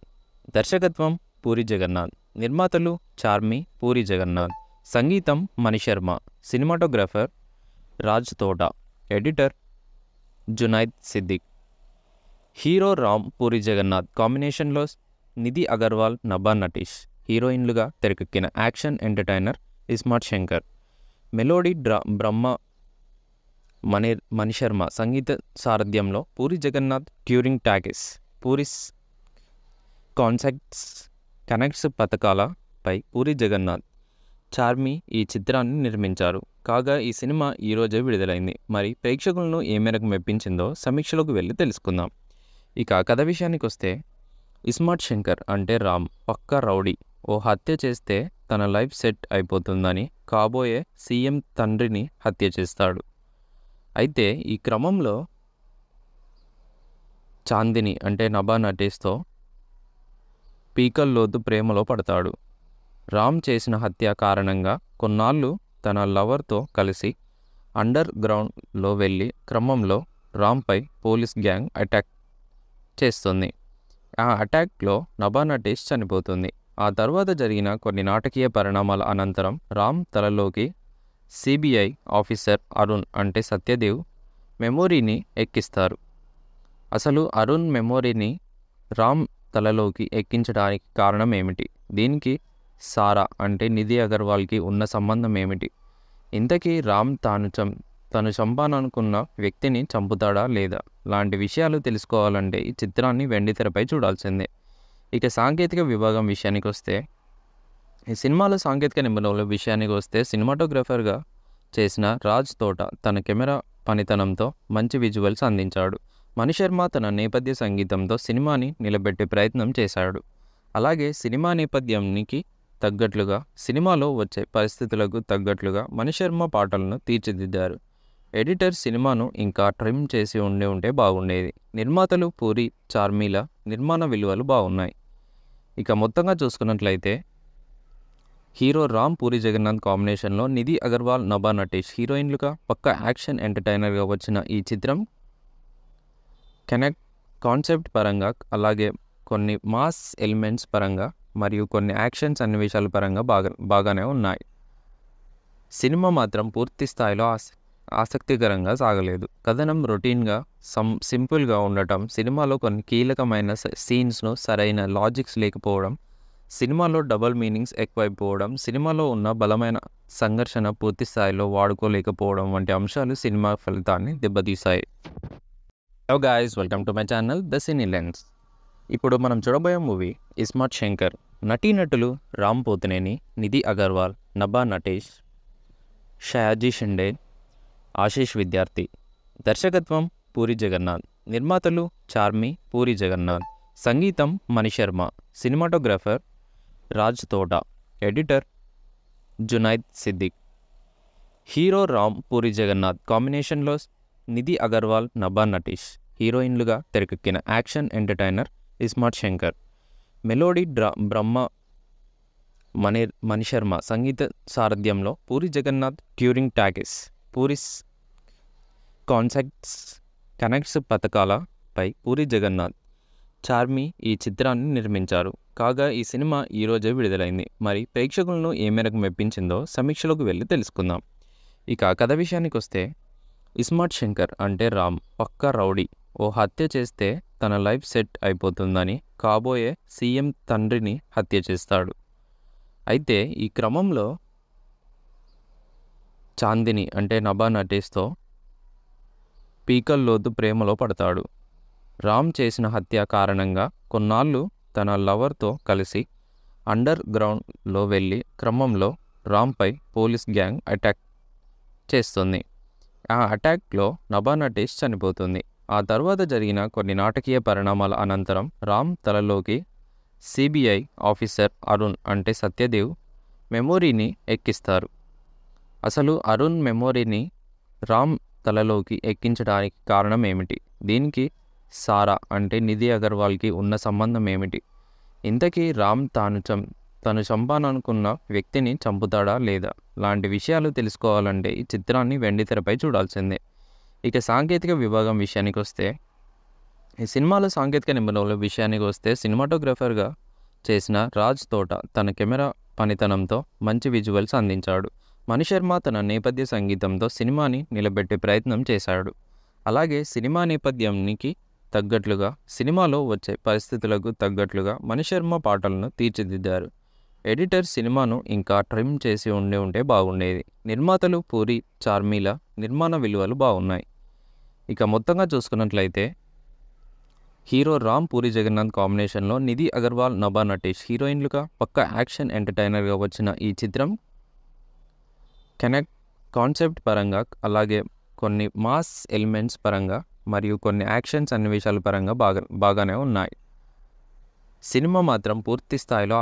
దర్శకత్వం పూరి జగన్నాథ్ నిర్మాతలు చార్మి పూరి జగన్నాథ్ సంగీతం Mani Sharma cinematographer Raj Thota editor Junaid Siddiqui hero Ram Puri Jagannadh కాంబినేషన్లో నిధి అగర్వాల్ నబా నటీష్ హీరోయిన్లుగా తెరకెక్కిన action entertainer iSmart Shankar melody డ్రా బ్రహ్మ మణి మణిశర్మ సంగీత సారథ్యంలో Puri Jagannadh touring talkies Puri's concepts connects పథకాలపై పూరి జగన్నాథ్ చార్మి ఈ చిత్రాన్ని నిర్మించారు కాగా ఈ సినిమా ఈరోజే విడుదలైంది మరి ప్రేక్షకులను ఏ మేరకు మెప్పించిందో సమీక్షలోకి వెళ్ళి తెలుసుకుందాం ఇక కథ విషయానికి వస్తే ఇస్మార్ట్ శంకర్ అంటే రామ్ పక్క రౌడీ ఓ హత్య చేస్తే తన లైఫ్ సెట్ అయిపోతుందని కాబోయే సీఎం తండ్రిని హత్య చేస్తాడు అయితే ఈ క్రమంలో చాందిని అంటే నభా నటేష్తో పీకల్లోతు ప్రేమలో పడతాడు రామ్ చేసిన హత్య కారణంగా కొన్నాళ్ళు తన లవర్తో కలిసి అండర్ గ్రౌండ్లో వెళ్ళి క్రమంలో రామ్పై పోలీస్ గ్యాంగ్ అటాక్ చేస్తుంది ఆ అటాక్లో నభా నటేష్ చనిపోతుంది ఆ తర్వాత జరిగిన కొన్ని నాటకీయ పరిణామాల అనంతరం రామ్ తలలోకి సిబిఐ ఆఫీసర్ అరుణ్ అంటే సత్యదేవ్ మెమోరీని ఎక్కిస్తారు అసలు అరుణ్ మెమొరీని రామ్ తలలోకి ఎక్కించడానికి కారణం ఏమిటి దీనికి సారా అంటే నిధి అగర్వాల్కి ఉన్న సంబంధం ఏమిటి ఇంతకీ రామ్ తాను చం తను చంపాననుకున్న వ్యక్తిని చంపుతాడా లేదా లాంటి విషయాలు తెలుసుకోవాలంటే ఈ చిత్రాన్ని వెండితెరపై చూడాల్సిందే ఇక సాంకేతిక విభాగం విషయానికి వస్తే ఈ సినిమాలో సాంకేతిక నిబంధనల విషయానికి వస్తే సినిమాటోగ్రఫర్గా చేసిన రాజ్ తోట తన కెమెరా పనితనంతో మంచి విజువల్స్ అందించాడు మణిశర్మ తన నేపథ్య సంగీతంతో సినిమాని నిలబెట్టే ప్రయత్నం చేశాడు అలాగే సినిమా నేపథ్యానికి తగ్గట్లుగా సినిమాలో వచ్చే పరిస్థితులకు తగ్గట్లుగా మణిశర్మ పాటలను తీర్చిదిద్దారు ఎడిటర్ సినిమాను ఇంకా ట్రిమ్ చేసి ఉండే ఉంటే బాగుండేది నిర్మాతలు పూరి చార్మీల నిర్మాణ విలువలు బాగున్నాయి ఇక మొత్తంగా చూసుకున్నట్లయితే హీరో రామ్ పూరి జగన్నాథ్ కాంబినేషన్లో నిధి అగర్వాల్ నభా నటేష్ హీరోయిన్లుగా పక్క యాక్షన్ ఎంటర్టైనర్గా వచ్చిన ఈ చిత్రం కనెక్ట్ కాన్సెప్ట్ పరంగా అలాగే కొన్ని మాస్ ఎలిమెంట్స్ పరంగా మరియు కొన్ని యాక్షన్స్ అన్వేషాల పరంగా బాగా బాగానే ఉన్నాయి సినిమా మాత్రం పూర్తి స్థాయిలో ఆసక్తికరంగా సాగలేదు కథనం రొటీన్గా సం సింపుల్గా ఉండటం సినిమాలో కొన్ని కీలకమైన సీన్స్ను సరైన లాజిక్స్ లేకపోవడం సినిమాలో డబల్ మీనింగ్స్ ఎక్కువైపోవడం సినిమాలో ఉన్న బలమైన సంఘర్షణ పూర్తి స్థాయిలో వాడుకోలేకపోవడం వంటి అంశాలు సినిమా ఫలితాన్ని దెబ్బతీశాయి hello guys welcome to my channel the cine lens ఇప్పుడు మనం చూడబోయే మూవీ ఇస్మార్ట్ శంకర్ నటీనటులు రామ్ పోతినేని నిధి అగర్వాల్ నబా నటేష్ షయాజీ షిండే ఆశీష్ విద్యార్థి దర్శకత్వం పూరి జగన్నాథ్ నిర్మాతలు చార్మి పూరి జగన్నాథ్ సంగీతం Mani Sharma cinematographer Raj Thota editor Junaid Siddiqui hero Ram Puri Jagannadh కాంబినేషన్లో నిధి అగర్వాల్ నభా నటీష్ హీరోయిన్లుగా తెరకెక్కిన action entertainer iSmart Shankar melody డ్రా బ్రహ్మ మనే మణిశర్మ సంగీత సారథ్యంలో Puri Jagannadh touring talkies Puri's concepts connects పథకాలపై పూరి జగన్నాథ్ చార్మి ఈ చిత్రాన్ని నిర్మించారు కాగా ఈ సినిమా ఈరోజే విడుదలైంది మరి ప్రేక్షకులను ఏ మేరకు మెప్పించిందో సమీక్షలోకి వెళ్ళి తెలుసుకుందాం ఇక కథ విషయానికి వస్తే ఇస్మార్ట్ శంకర్ అంటే రామ్ పక్క రౌడీ ఓ హత్య చేస్తే తన లైఫ్ సెట్ అయిపోతుందని కాబోయే సీఎం తండ్రిని హత్య చేస్తాడు అయితే ఈ క్రమంలో చాందిని అంటే నభా నటేస్తో పీకల్లోతు ప్రేమలో పడతాడు రామ్ చేసిన హత్య కారణంగా కొన్నాళ్ళు తన లవర్తో కలిసి అండర్ గ్రౌండ్లో వెళ్ళి క్రమంలో రామ్పై పోలీస్ గ్యాంగ్ అటాక్ చేస్తుంది ఆ అటాక్లో నబానటేష్ చనిపోతుంది ఆ తర్వాత జరిగిన కొన్ని నాటకీయ పరిణామాల అనంతరం రామ్ తలలోకి సిబిఐ ఆఫీసర్ అరుణ్ అంటే సత్యదేవ్ మెమోరీని ఎక్కిస్తారు అసలు అరుణ్ మెమోరీని రామ్ తలలోకి ఎక్కించడానికి కారణం ఏమిటి దీనికి సారా అంటే నిధి అగర్వాల్కి ఉన్న సంబంధం ఏమిటి ఇంతకీ రామ్ తాను తను చంపాలనుకున్న వ్యక్తిని చంపుతాడా లేదా లాంటి విషయాలు తెలుసుకోవాలంటే ఈ చిత్రాన్ని వెండితెరపై చూడాల్సిందే ఇక సాంకేతిక విభాగం విషయానికి వస్తే ఈ సినిమాలో సాంకేతిక నిబంధనల విషయానికి వస్తే సినిమాటోగ్రఫర్గా చేసిన రాజ్ తోట తన కెమెరా పనితనంతో మంచి విజువల్స్ అందించాడు మణిశర్మ తన నేపథ్య సంగీతంతో సినిమాని నిలబెట్టే ప్రయత్నం చేశాడు అలాగే సినిమా నేపథ్యానికి తగ్గట్లుగా సినిమాలో వచ్చే పరిస్థితులకు తగ్గట్లుగా మణిశర్మ పాటలను తీర్చిదిద్దారు ఎడిటర్ సినిమాను ఇంకా ట్రిమ్ చేసి ఉండి ఉంటే బాగుండేది నిర్మాతలు పూరి చార్మీల నిర్మాణ విలువలు బాగున్నాయి ఇక మొత్తంగా చూసుకున్నట్లయితే హీరో రామ్ పూరి జగన్నాథ్ కాంబినేషన్లో నిధి అగర్వాల్ నభా నటేష్ హీరోయిన్లుగా పక్క యాక్షన్ ఎంటర్టైనర్గా వచ్చిన ఈ చిత్రం కనెక్ట్ కాన్సెప్ట్ పరంగా అలాగే కొన్ని మాస్ ఎలిమెంట్స్ పరంగా మరియు కొన్ని యాక్షన్ సన్నివేశాల పరంగా బాగా బాగానే ఉన్నాయి సినిమా మాత్రం పూర్తి స్థాయిలో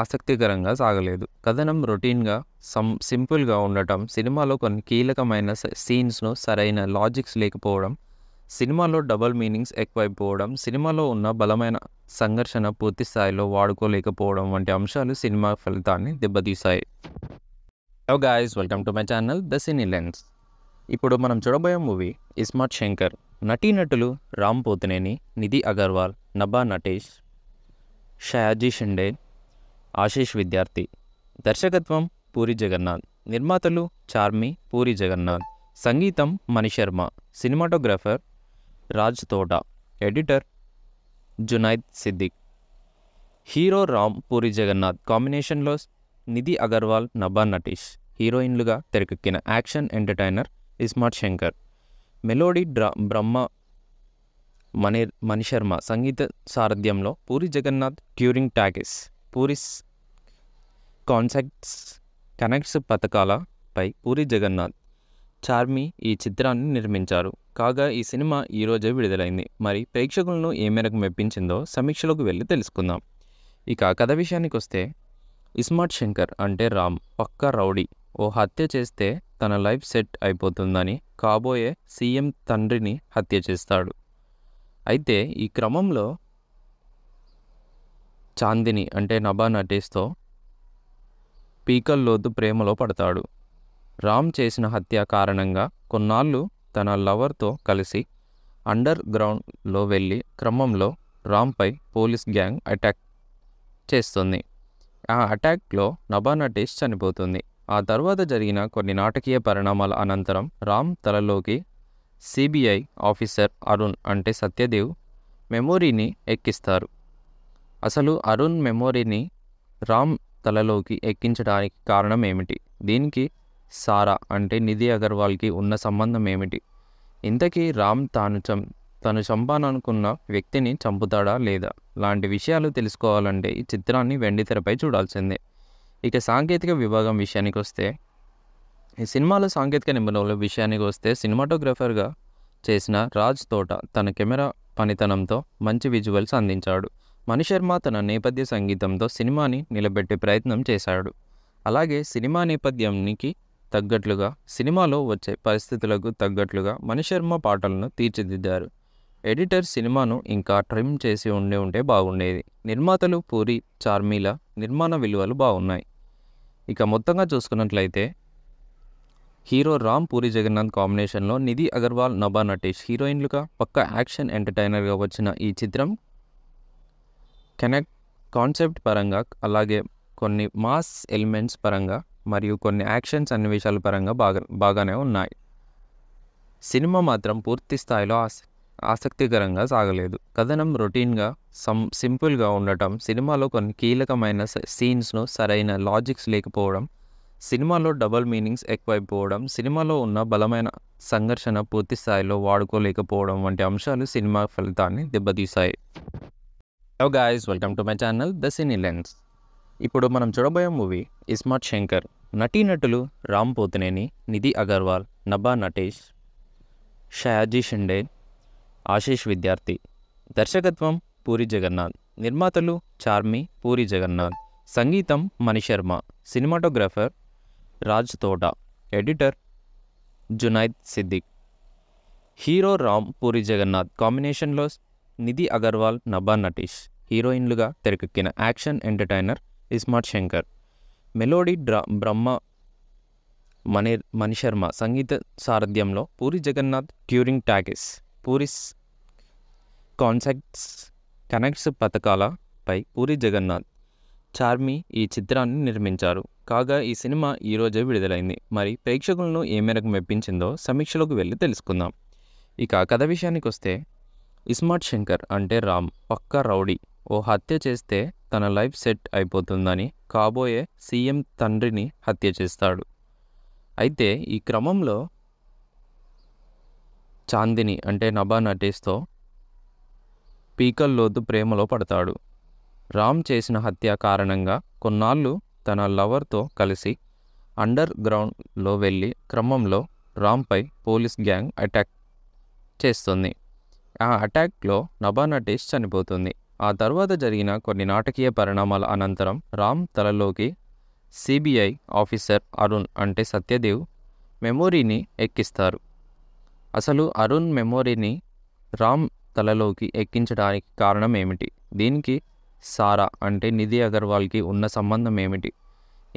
ఆసక్తికరంగా సాగలేదు కథనం రొటీన్గా సం సింపుల్గా ఉండటం సినిమాలో కొన్ని కీలకమైన సీన్స్ను సరైన లాజిక్స్ లేకపోవడం సినిమాలో డబల్ మీనింగ్స్ ఎక్కువైపోవడం సినిమాలో ఉన్న బలమైన సంఘర్షణ పూర్తి స్థాయిలో వాడుకోలేకపోవడం వంటి అంశాలు సినిమా ఫలితాన్ని దెబ్బతీశాయి hello guys welcome to my channel the cine lens ఇప్పుడు మనం చూడబోయే మూవీ ఇస్మార్ట్ శంకర్ నటీనటులు రామ్ పోతినేని నిధి అగర్వాల్ నభా నటేష్ షయాజీ షిండే ఆశీష్ విద్యార్థి దర్శకత్వం పూరి జగన్నాథ్ నిర్మాతలు చార్మి పూరి జగన్నాథ్ సంగీతం Mani Sharma cinematographer Raj Thota editor Junaid Siddiqui hero Ram Puri Jagannadh కాంబినేషన్లో నిధి అగర్వాల్ నబా నటీష్ హీరోయిన్లుగా తెరకెక్కిన action entertainer iSmart Shankar melody డ్రా బ్రహ్మ మణి మణిశర్మ సంగీత సారథ్యంలో Puri Jagannadh touring talkies Puri's concepts connects పథకాలపై పూరి జగన్నాథ్ చార్మి ఈ చిత్రాన్ని నిర్మించారు కాగా ఈ సినిమా ఈరోజే విడుదలైంది మరి ప్రేక్షకులను ఏ మేరకు మెప్పించిందో సమీక్షలోకి వెళ్ళి తెలుసుకుందాం ఇక కథ విషయానికి వస్తే ఇస్మార్ట్ శంకర్ అంటే రామ్ పక్క రౌడీ ఓ హత్య చేస్తే తన లైఫ్ సెట్ అయిపోతుందని కాబోయే సీఎం తండ్రిని హత్య చేస్తాడు అయితే ఈ క్రమంలో చాందిని అంటే నభా నటేష్తో పీకల్లోతు ప్రేమలో పడతాడు రామ్ చేసిన హత్య కారణంగా కొన్నాళ్ళు తన లవర్తో కలిసి అండర్ గ్రౌండ్లో వెళ్ళి క్రమంలో రామ్పై పోలీస్ గ్యాంగ్ అటాక్ చేస్తుంది ఆ అటాక్లో నభా నటేష్ చనిపోతుంది ఆ తర్వాత జరిగిన కొన్ని నాటకీయ పరిణామాల అనంతరం రామ్ తలలోకి సిబిఐ ఆఫీసర్ అరుణ్ అంటే సత్యదేవ్ మెమోరీని ఎక్కిస్తారు అసలు అరుణ్ మెమొరీని రామ్ తలలోకి ఎక్కించడానికి కారణం ఏమిటి దీనికి సారా అంటే నిధి అగర్వాల్కి ఉన్న సంబంధం ఏమిటి ఇంతకీ రామ్ తాను చం తను చంపాననుకున్న వ్యక్తిని చంపుతాడా లేదా లాంటి విషయాలు తెలుసుకోవాలంటే ఈ చిత్రాన్ని వెండితెరపై చూడాల్సిందే ఇక సాంకేతిక విభాగం విషయానికి వస్తే ఈ సినిమాలో సాంకేతిక నిబంధనల విషయానికి వస్తే సినిమాటోగ్రఫర్గా చేసిన రాజ్ తోట తన కెమెరా పనితనంతో మంచి విజువల్స్ అందించాడు మణిశర్మ తన నేపథ్య సంగీతంతో సినిమాని నిలబెట్టే ప్రయత్నం చేశాడు అలాగే సినిమా నేపథ్యానికి తగ్గట్లుగా సినిమాలో వచ్చే పరిస్థితులకు తగ్గట్లుగా మణిశర్మ పాటలను తీర్చిదిద్దారు ఎడిటర్ సినిమాను ఇంకా ట్రిమ్ చేసి ఉండి ఉంటే బాగుండేది నిర్మాతలు పూరి చార్మీల నిర్మాణ విలువలు బాగున్నాయి ఇక మొత్తంగా చూసుకున్నట్లయితే హీరో రామ్ పూరి జగన్నాథ్ కాంబినేషన్లో నిధి అగర్వాల్ నభా నటేష్ హీరోయిన్లుగా పక్క యాక్షన్ ఎంటర్టైనర్గా వచ్చిన ఈ చిత్రం కనెక్ట్ కాన్సెప్ట్ పరంగా అలాగే కొన్ని మాస్ ఎలిమెంట్స్ పరంగా మరియు కొన్ని యాక్షన్స్ సన్నివేశాల పరంగా బాగా బాగానే ఉన్నాయి సినిమా మాత్రం పూర్తి స్థాయిలో ఆసక్తికరంగా సాగలేదు కథనం రొటీన్గా సం సింపుల్గా ఉండటం సినిమాలో కొన్ని కీలకమైన సీన్స్ను సరైన లాజిక్స్ లేకపోవడం సినిమాలో డబల్ మీనింగ్స్ ఎక్కువైపోవడం సినిమాలో ఉన్న బలమైన సంఘర్షణ పూర్తి స్థాయిలో వాడుకోలేకపోవడం వంటి అంశాలు సినిమా ఫలితాన్ని దెబ్బతీశాయి hello guys welcome to my channel the cine lens ఇప్పుడు మనం చూడబోయే మూవీ ఇస్మార్ట్ శంకర్ నటీనటులు రామ్ పోతినేని నిధి అగర్వాల్ నబా నటేష్ షయాజీ షిండే ఆశీష్ విద్యార్థి దర్శకత్వం పూరి జగన్నాథ్ నిర్మాతలు చార్మి పూరి జగన్నాథ్ సంగీతం Mani Sharma cinematographer Raj Thota editor Junaid Siddiqui hero Ram Puri Jagannadh కాంబినేషన్లో నిధి అగర్వాల్ నబా నటీష్ హీరోయిన్లుగా తెరకెక్కిన action entertainer iSmart Shankar melody డ్రా బ్రహ్మ మనే మణిశర్మ సంగీత సారథ్యంలో Puri Jagannadh touring talkies Puri's concepts connects పథకాలపై పూరి జగన్నాథ్ చార్మి ఈ చిత్రాన్ని నిర్మించారు కాగా ఈ సినిమా ఈరోజే విడుదలైంది మరి ప్రేక్షకులను ఏ మేరకు మెప్పించిందో సమీక్షలోకి వెళ్ళి తెలుసుకుందాం ఇక కథ విషయానికి వస్తే ఇస్మార్ట్ శంకర్ అంటే రామ్ పక్క రౌడీ ఓ హత్య చేస్తే తన లైఫ్ సెట్ అయిపోతుందని కాబోయే సీఎం తండ్రిని హత్య చేస్తాడు అయితే ఈ క్రమంలో చాందిని అంటే నభా నటేష్తో పీకల్లోతు ప్రేమలో పడతాడు రామ్ చేసిన హత్య కారణంగా కొన్నాళ్ళు తన లవర్తో కలిసి అండర్ గ్రౌండ్లో వెళ్ళి క్రమంలో రామ్పై పోలీస్ గ్యాంగ్ అటాక్ చేస్తుంది ఆ అటాక్లో నభా నటేష్ చనిపోతుంది ఆ తర్వాత జరిగిన కొన్ని నాటకీయ పరిణామాల అనంతరం రామ్ తలలోకి సిబిఐ ఆఫీసర్ అరుణ్ అంటే సత్యదేవ్ మెమొరీని ఎక్కిస్తారు అసలు అరుణ్ మెమోరీని రామ్ తలలోకి ఎక్కించడానికి కారణం ఏమిటి దీనికి సారా అంటే నిధి అగర్వాల్కి ఉన్న సంబంధం ఏమిటి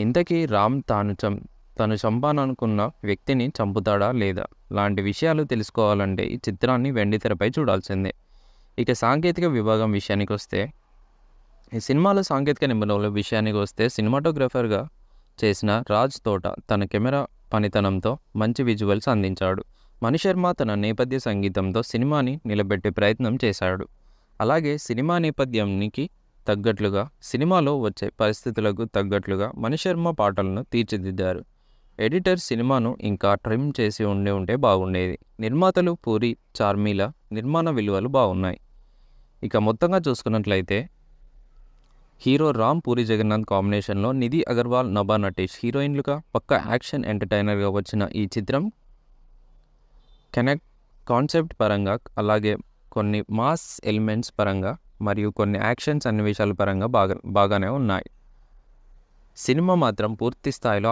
ఇంతకీ రామ్ తాను చం తను చంపాననుకున్న వ్యక్తిని చంపుతాడా లేదా లాంటి విషయాలు తెలుసుకోవాలంటే ఈ చిత్రాన్ని వెండితెరపై చూడాల్సిందే ఇక సాంకేతిక విభాగం విషయానికి వస్తే ఈ సినిమాలో సాంకేతిక నిబంధనల విషయానికి వస్తే సినిమాటోగ్రఫర్గా చేసిన రాజ్ తోట తన కెమెరా పనితనంతో మంచి విజువల్స్ అందించాడు మణిశర్మ తన నేపథ్య సంగీతంతో సినిమాని నిలబెట్టే ప్రయత్నం చేశాడు అలాగే సినిమా నేపథ్యానికి తగ్గట్లుగా సినిమాలో వచ్చే పరిస్థితులకు తగ్గట్లుగా మణిశర్మ పాటలను తీర్చిదిద్దారు ఎడిటర్ సినిమాను ఇంకా ట్రిమ్ చేసి ఉండే ఉంటే బాగుండేది నిర్మాతలు పూరి చార్మీల నిర్మాణ విలువలు బాగున్నాయి ఇక మొత్తంగా చూసుకున్నట్లయితే హీరో రామ్ పూరి జగన్నాథ్ కాంబినేషన్లో నిధి అగర్వాల్ నభా నటేష్ హీరోయిన్లుగా పక్క యాక్షన్ ఎంటర్టైనర్గా వచ్చిన ఈ చిత్రం కనెక్ట్ కాన్సెప్ట్ పరంగా అలాగే కొన్ని మాస్ ఎలిమెంట్స్ పరంగా మరియు కొన్ని యాక్షన్ సన్నివేశాల పరంగా బాగా బాగానే ఉన్నాయి సినిమా మాత్రం పూర్తి స్థాయిలో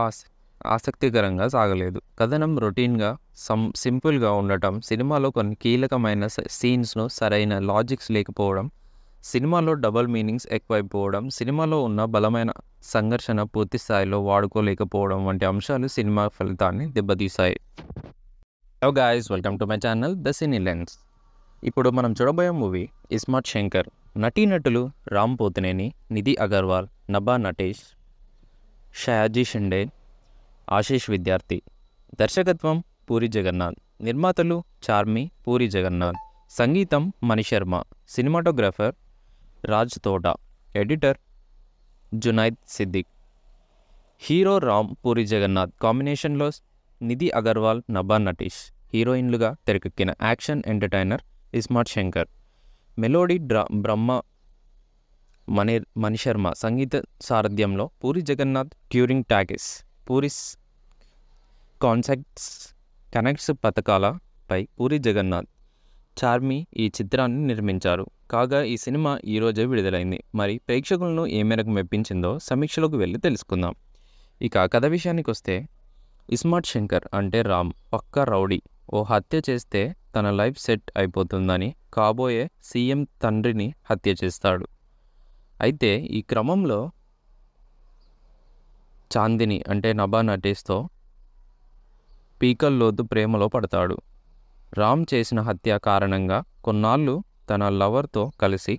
ఆసక్తికరంగా సాగలేదు కథనం రొటీన్గా సం సింపుల్గా ఉండటం సినిమాలో కొన్ని కీలకమైన సీన్స్ను సరైన లాజిక్స్ లేకపోవడం సినిమాలో డబల్ మీనింగ్స్ ఎక్కువైపోవడం సినిమాలో ఉన్న బలమైన సంఘర్షణ పూర్తి స్థాయిలో వాడుకోలేకపోవడం వంటి అంశాలు సినిమా ఫలితాన్ని దెబ్బతీశాయి hello guys welcome to my channel the cine lens ఇప్పుడు మనం చూడబోయే మూవీ ఇస్మార్ట్ శంకర్ నటీనటులు రామ్ పోతినేని నిధి అగర్వాల్ నబా నటేష్ షయాజీ షిండే ఆశీష్ విద్యార్థి దర్శకత్వం పూరి జగన్నాథ్ నిర్మాతలు చార్మి పూరి జగన్నాథ్ సంగీతం Mani Sharma cinematographer Raj Thota editor Junaid Siddiqui hero Ram Puri Jagannadh కాంబినేషన్లో నిధి అగర్వాల్ నబా నటీష్ హీరోయిన్లుగా తెరకెక్కిన action entertainer iSmart Shankar melody డ్రా బ్రహ్మ మణి మణిశర్మ సంగీత సారథ్యంలో Puri Jagannadh touring talkies Puri's concepts connects పథకాలపై పూరి జగన్నాథ్ చార్మి ఈ చిత్రాన్ని నిర్మించారు కాగా ఈ సినిమా ఈరోజే విడుదలైంది మరి ప్రేక్షకులను ఏ మేరకు మెప్పించిందో సమీక్షలోకి వెళ్ళి తెలుసుకుందాం ఇక కథ విషయానికి వస్తే ఇస్మార్ట్ శంకర్ అంటే రామ్ పక్క రౌడీ ఓ హత్య చేస్తే తన లైఫ్ సెట్ అయిపోతుందని కాబోయే సీఎం తండ్రిని హత్య చేస్తాడు అయితే ఈ క్రమంలో చాందిని అంటే నభా నటేష్తో పీకల్లోతు ప్రేమలో పడతాడు రామ్ చేసిన హత్య కారణంగా కొన్నాళ్ళు తన లవర్తో కలిసి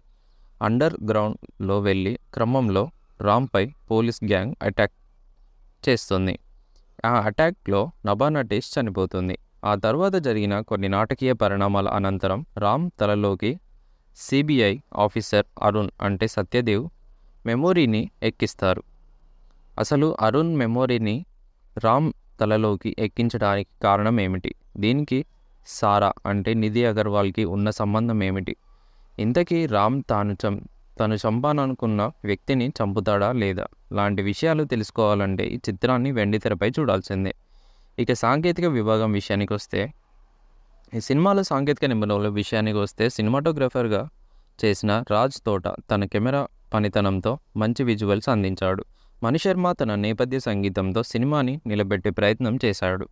అండర్ గ్రౌండ్లో వెళ్ళి క్రమంలో రామ్పై పోలీస్ గ్యాంగ్ అటాక్ చేస్తుంది ఆ అటాక్లో నభా నటేష్ చనిపోతుంది ఆ తర్వాత జరిగిన కొన్ని నాటకీయ పరిణామాల అనంతరం రామ్ తలలోకి సిబిఐ ఆఫీసర్ అరుణ్ అంటే సత్యదేవ్ మెమోరీని ఎక్కిస్తారు అసలు అరుణ్ మెమొరీని రామ్ తలలోకి ఎక్కించడానికి కారణం ఏమిటి దీనికి సారా అంటే నిధి అగర్వాల్కి ఉన్న సంబంధం ఏమిటి ఇంతకీ రామ్ తాను చం తను చంపాలనుకున్న వ్యక్తిని చంపుతాడా లేదా లాంటి విషయాలు తెలుసుకోవాలంటే ఈ చిత్రాన్ని వెండితెరపై చూడాల్సిందే ఇక సాంకేతిక విభాగం విషయానికి వస్తే ఈ సినిమాలో సాంకేతిక నిబంధనల విషయానికి వస్తే సినిమాటోగ్రఫర్గా చేసిన రాజ్ తోట తన కెమెరా పనితనంతో మంచి విజువల్స్ అందించాడు మణిశర్మ తన నేపథ్య సంగీతంతో సినిమాని నిలబెట్టే ప్రయత్నం చేశాడు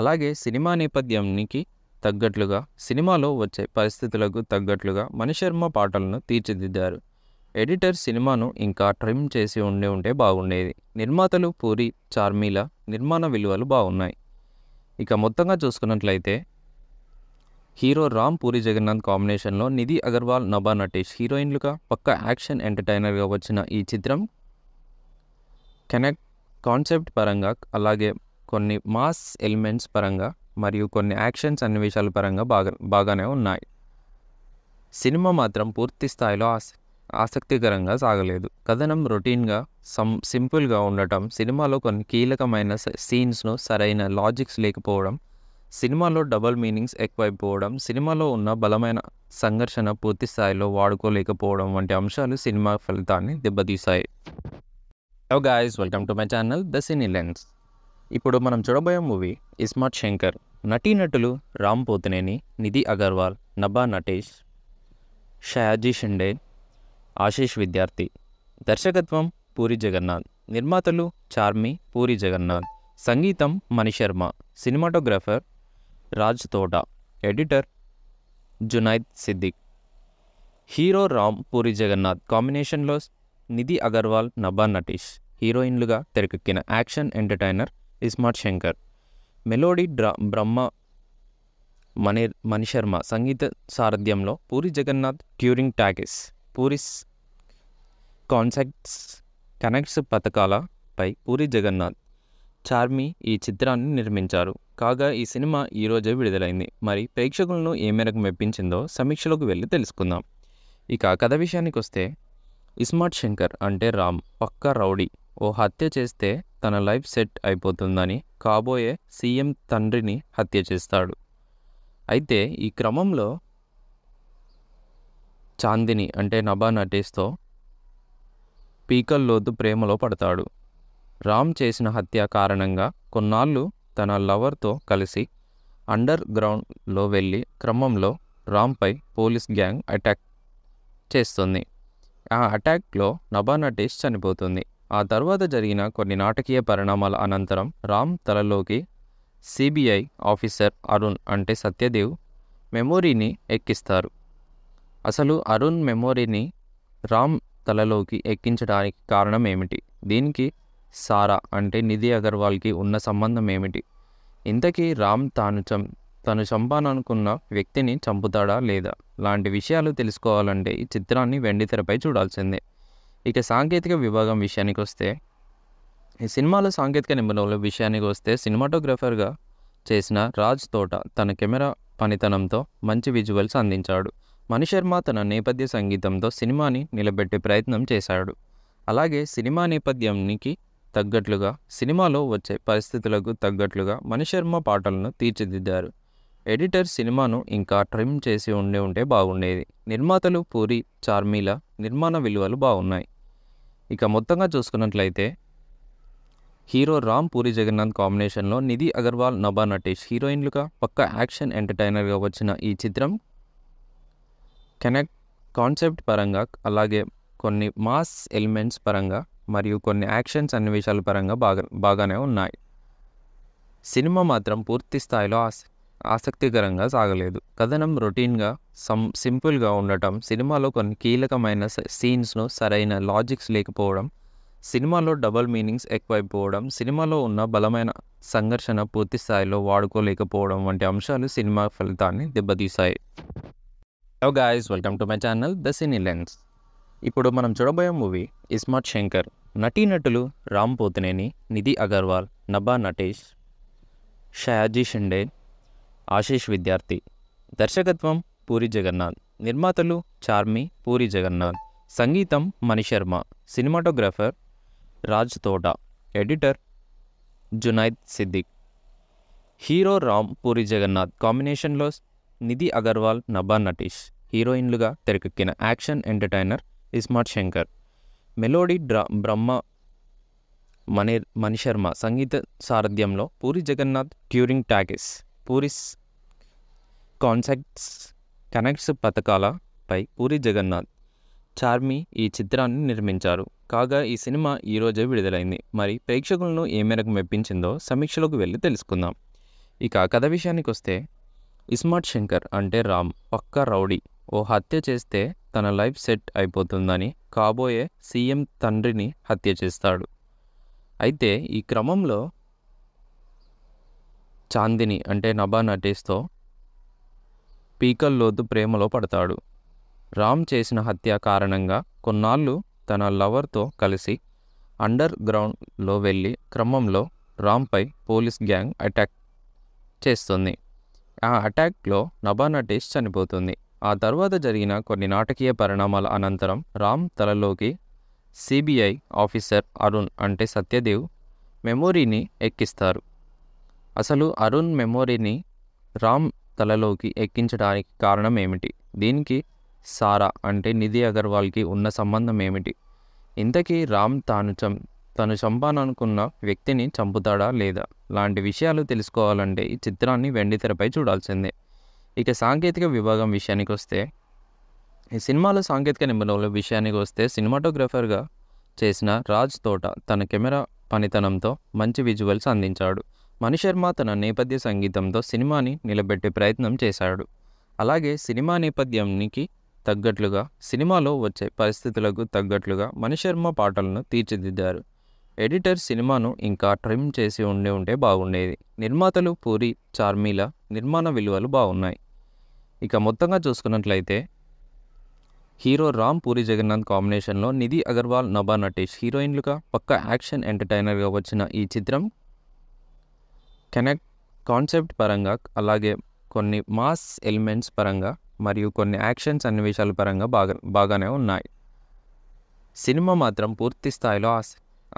అలాగే సినిమా నేపథ్యానికి తగ్గట్లుగా సినిమాలో వచ్చే పరిస్థితులకు తగ్గట్లుగా మణిశర్మ పాటలను తీర్చిదిద్దారు ఎడిటర్ సినిమాను ఇంకా ట్రిమ్ చేసి ఉండి ఉంటే బాగుండేది నిర్మాతలు పూరి చార్మీల నిర్మాణ విలువలు బాగున్నాయి ఇక మొత్తంగా చూసుకున్నట్లయితే హీరో రామ్ పూరి జగన్నాథ్ కాంబినేషన్లో నిధి అగర్వాల్ నభా నటేష్ హీరోయిన్లుగా పక్క యాక్షన్ ఎంటర్టైనర్గా వచ్చిన ఈ చిత్రం కనెక్ట్ కాన్సెప్ట్ పరంగా అలాగే కొన్ని మాస్ ఎలిమెంట్స్ పరంగా మరియు కొన్ని యాక్షన్స్ సన్నివేశాల పరంగా బాగా బాగానే ఉన్నాయి సినిమా మాత్రం పూర్తి స్థాయిలో ఆసక్తికరంగా సాగలేదు కథనం రొటీన్గా సం సింపుల్గా ఉండటం సినిమాలో కొన్ని కీలకమైన సీన్స్ను సరైన లాజిక్స్ లేకపోవడం సినిమాలో డబల్ మీనింగ్స్ ఎక్కువైపోవడం సినిమాలో ఉన్న బలమైన సంఘర్షణ పూర్తి స్థాయిలో వాడుకోలేకపోవడం వంటి అంశాలు సినిమా ఫలితాన్ని దెబ్బతీశాయి hello guys welcome to my channel the cine lens ఇప్పుడు మనం చూడబోయే మూవీ ఇస్మార్ట్ శంకర్ నటీనటులు రామ్ పోతినేని నిధి అగర్వాల్ నబా నటేష్ షయాజీ షిండే ఆశీష్ విద్యార్థి దర్శకత్వం పూరి జగన్నాథ్ నిర్మాతలు చార్మి పూరి జగన్నాథ్ సంగీతం Mani Sharma cinematographer Raj Thota editor Junaid Siddiqui hero Ram Puri Jagannadh కాంబినేషన్లో నిధి అగర్వాల్ నభా నటీష్ హీరోయిన్లుగా తెరకెక్కిన action entertainer iSmart Shankar melody డ్రా బ్రహ్మ మణి మణిశర్మ సంగీత సారథ్యంలో Puri Jagannadh touring talkies Puri's concepts connects పథకాలపై పూరి జగన్నాథ్ చార్మి ఈ చిత్రాన్ని నిర్మించారు కాగా ఈ సినిమా ఈరోజే విడుదలైంది మరి ప్రేక్షకులను ఏ మేరకు మెప్పించిందో సమీక్షలోకి వెళ్ళి తెలుసుకుందాం ఇక కథ విషయానికి వస్తే ఇస్మార్ట్ శంకర్ అంటే రామ్ పక్క రౌడీ ఓ హత్య చేస్తే తన లైఫ్ సెట్ అయిపోతుందని కాబోయే సీఎం తండ్రిని హత్య చేస్తాడు అయితే ఈ క్రమంలో చాందిని అంటే నభా నటేస్తో పీకల్లోతు ప్రేమలో పడతాడు రామ్ చేసిన హత్య కారణంగా కొన్నాళ్ళు తన లవర్తో కలిసి అండర్ గ్రౌండ్లో వెళ్ళి క్రమంలో రామ్పై పోలీస్ గ్యాంగ్ అటాక్ చేస్తుంది ఆ అటాక్లో నబానటేష్ చనిపోతుంది ఆ తర్వాత జరిగిన కొన్ని నాటకీయ పరిణామాల అనంతరం రామ్ తలలోకి సిబిఐ ఆఫీసర్ అరుణ్ అంటే సత్యదేవ్ మెమోరీని ఎక్కిస్తారు అసలు అరుణ్ మెమోరీని రామ్ తలలోకి ఎక్కించడానికి కారణం ఏమిటి దీనికి సారా అంటే నిధి అగర్వాల్కి ఉన్న సంబంధం ఏమిటి ఇంతకీ రామ్ తాను తను చంపాననుకున్న వ్యక్తిని చంపుతాడా లేదా లాంటి విషయాలు తెలుసుకోవాలంటే ఈ చిత్రాన్ని వెండితెరపై చూడాల్సిందే ఇక సాంకేతిక విభాగం విషయానికి వస్తే ఈ సినిమాలో సాంకేతిక నిబంధనల విషయానికి వస్తే సినిమాటోగ్రఫర్గా చేసిన రాజ్ తోట తన కెమెరా పనితనంతో మంచి విజువల్స్ అందించాడు మణిశర్మ తన నేపథ్య సంగీతంతో సినిమాని నిలబెట్టే ప్రయత్నం చేశాడు అలాగే సినిమా నేపథ్యానికి తగ్గట్లుగా సినిమాలో వచ్చే పరిస్థితులకు తగ్గట్లుగా మణిశర్మ పాటలను తీర్చిదిద్దారు ఎడిటర్ సినిమాను ఇంకా ట్రిమ్ చేసి ఉండి ఉంటే బాగుండేది నిర్మాతలు పూరి చార్మీల నిర్మాణ విలువలు బాగున్నాయి ఇక మొత్తంగా చూసుకున్నట్లయితే హీరో రామ్ పూరి జగన్నాథ్ కాంబినేషన్లో నిధి అగర్వాల్ నభా నటేష్ హీరోయిన్లుగా పక్క యాక్షన్ ఎంటర్టైనర్గా వచ్చిన ఈ చిత్రం కనెక్ట్ కాన్సెప్ట్ పరంగా అలాగే కొన్ని మాస్ ఎలిమెంట్స్ పరంగా మరియు కొన్ని యాక్షన్ సన్నివేశాల పరంగా బాగా బాగానే ఉన్నాయి సినిమా మాత్రం పూర్తి స్థాయిలో ఆసక్తికరంగా సాగలేదు కథనం రొటీన్గా సం సింపుల్గా ఉండటం సినిమాలో కొన్ని కీలకమైన సీన్స్ను సరైన లాజిక్స్ లేకపోవడం సినిమాలో డబల్ మీనింగ్స్ ఎక్కువైపోవడం సినిమాలో ఉన్న బలమైన సంఘర్షణ పూర్తి స్థాయిలో వాడుకోలేకపోవడం వంటి అంశాలు సినిమా ఫలితాన్ని దెబ్బతీశాయి hello guys welcome to my channel the cine lens ఇప్పుడు మనం చూడబోయే మూవీ ఇస్మార్ట్ శంకర్ నటీనటులు రామ్ పోతినేని నిధి అగర్వాల్ నబా నటేష్ షయాజీ షిండే ఆశీష్ విద్యార్థి దర్శకత్వం పూరి జగన్నాథ్ నిర్మాతలు చార్మి పూరి జగన్నాథ్ సంగీతం Mani Sharma cinematographer Raj Thota editor Junaid Siddiqui hero Ram Puri Jagannadh కాంబినేషన్లో నిధి అగర్వాల్ నభా నటీష్ హీరోయిన్లుగా తెరకెక్కిన action entertainer iSmart Shankar melody డ్రా బ్రహ్మ మణి మణిశర్మ సంగీత సారథ్యంలో Puri Jagannadh touring talkies Puri's concepts connects పథకాలపై పూరి జగన్నాథ్ చార్మి ఈ చిత్రాన్ని నిర్మించారు కాగా ఈ సినిమా ఈరోజే విడుదలైంది మరి ప్రేక్షకులను ఏ మేరకు మెప్పించిందో సమీక్షలోకి వెళ్ళి తెలుసుకుందాం ఇక కథ విషయానికి వస్తే ఇస్మార్ట్ శంకర్ అంటే రామ్ పక్క రౌడీ ఓ హత్య చేస్తే తన లైఫ్ సెట్ అయిపోతుందని కాబోయే సీఎం తండ్రిని హత్య చేస్తాడు అయితే ఈ క్రమంలో చాందిని అంటే నభా నటేష్తో పీకల్ ప్రేమలో పడతాడు రామ్ చేసిన హత్య కారణంగా కొన్నాళ్ళు తన లవర్తో కలిసి అండర్ గ్రౌండ్లో వెళ్ళి క్రమంలో రామ్పై పోలీస్ గ్యాంగ్ అటాక్ చేస్తుంది ఆ అటాక్లో నటేష్ చనిపోతుంది ఆ తర్వాత జరిగిన కొన్ని నాటకీయ పరిణామాల అనంతరం రామ్ తలలోకి సిబిఐ ఆఫీసర్ అరుణ్ అంటే సత్యదేవ్ మెమోరీని ఎక్కిస్తారు అసలు అరుణ్ మెమోరీని రామ్ తలలోకి ఎక్కించడానికి కారణం ఏమిటి దీనికి సారా అంటే నిధి అగర్వాల్కి ఉన్న సంబంధం ఏమిటి ఇంతకీ రామ్ తాను చం తను చంపాననుకున్న వ్యక్తిని చంపుతాడా లేదా లాంటి విషయాలు తెలుసుకోవాలంటే ఈ చిత్రాన్ని వెండితెరపై చూడాల్సిందే ఇక సాంకేతిక విభాగం విషయానికి వస్తే ఈ సినిమాలో సాంకేతిక నిబంధనల విషయానికి వస్తే సినిమాటోగ్రఫర్గా చేసిన రాజ్ తోట తన కెమెరా పనితనంతో మంచి విజువల్స్ అందించాడు మణిశర్మ తన నేపథ్య సంగీతంతో సినిమాని నిలబెట్టే ప్రయత్నం చేశాడు అలాగే సినిమా నేపథ్యానికి తగ్గట్లుగా సినిమాలో వచ్చే పరిస్థితులకు తగ్గట్లుగా మణిశర్మ పాటలను తీర్చిదిద్దారు ఎడిటర్ సినిమాను ఇంకా ట్రిమ్ చేసి ఉండి ఉంటే బాగుండేది నిర్మాతలు పూరి చార్మీల నిర్మాణ విలువలు బాగున్నాయి ఇక మొత్తంగా చూసుకున్నట్లయితే హీరో రామ్ పూరి జగన్నాథ్ కాంబినేషన్లో నిధి అగర్వాల్ నభా నటేష్ హీరోయిన్లుగా పక్క యాక్షన్ ఎంటర్టైనర్గా వచ్చిన ఈ చిత్రం కనెక్ట్ కాన్సెప్ట్ పరంగా అలాగే కొన్ని మాస్ ఎలిమెంట్స్ పరంగా మరియు కొన్ని యాక్షన్స్ అన్వేషాల పరంగా బాగా బాగానే ఉన్నాయి సినిమా మాత్రం పూర్తి స్థాయిలో ఆస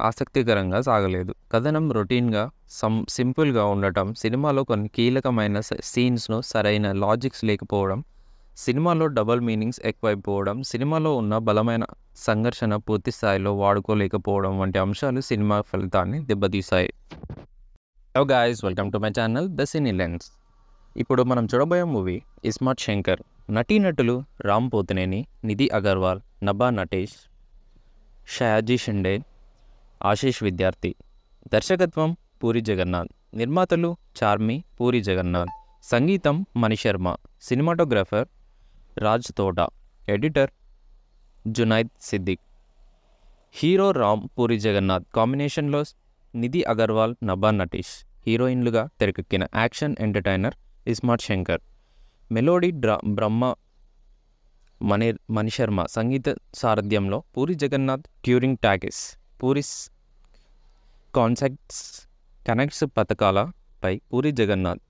ఆసక్తికరంగా సాగలేదు కథనం రొటీన్గా సం సింపుల్గా ఉండటం సినిమాలో కొన్ని కీలకమైన సీన్స్ను సరైన లాజిక్స్ లేకపోవడం సినిమాలో డబల్ మీనింగ్స్ ఎక్కువైపోవడం సినిమాలో ఉన్న బలమైన సంఘర్షణ పూర్తి స్థాయిలో వాడుకోలేకపోవడం వంటి అంశాలు సినిమా ఫలితాన్ని దెబ్బతీశాయి hello guys welcome to my channel the cine lens ఇప్పుడు మనం చూడబోయే మూవీ ఇస్మార్ట్ శంకర్ నటీనటులు రామ్ పోతినేని నిధి అగర్వాల్ నబా నటేష్ షయాజీ షిండే ఆశీష్ విద్యార్థి దర్శకత్వం పూరి జగన్నాథ్ నిర్మాతలు చార్మి పూరి జగన్నాథ్ సంగీతం Mani Sharma cinematographer Raj Thota editor Junaid Siddiqui hero Ram Puri Jagannadh కాంబినేషన్లో నిధి అగర్వాల్ నభా నటీష్ హీరోయిన్లుగా తెరకెక్కిన action entertainer iSmart Shankar melody డ్రా బ్రహ్మ మణి మణిశర్మ సంగీత సారథ్యంలో Puri Jagannadh touring talkies Puri's concepts connects పథకాలపై పూరి జగన్నాథ్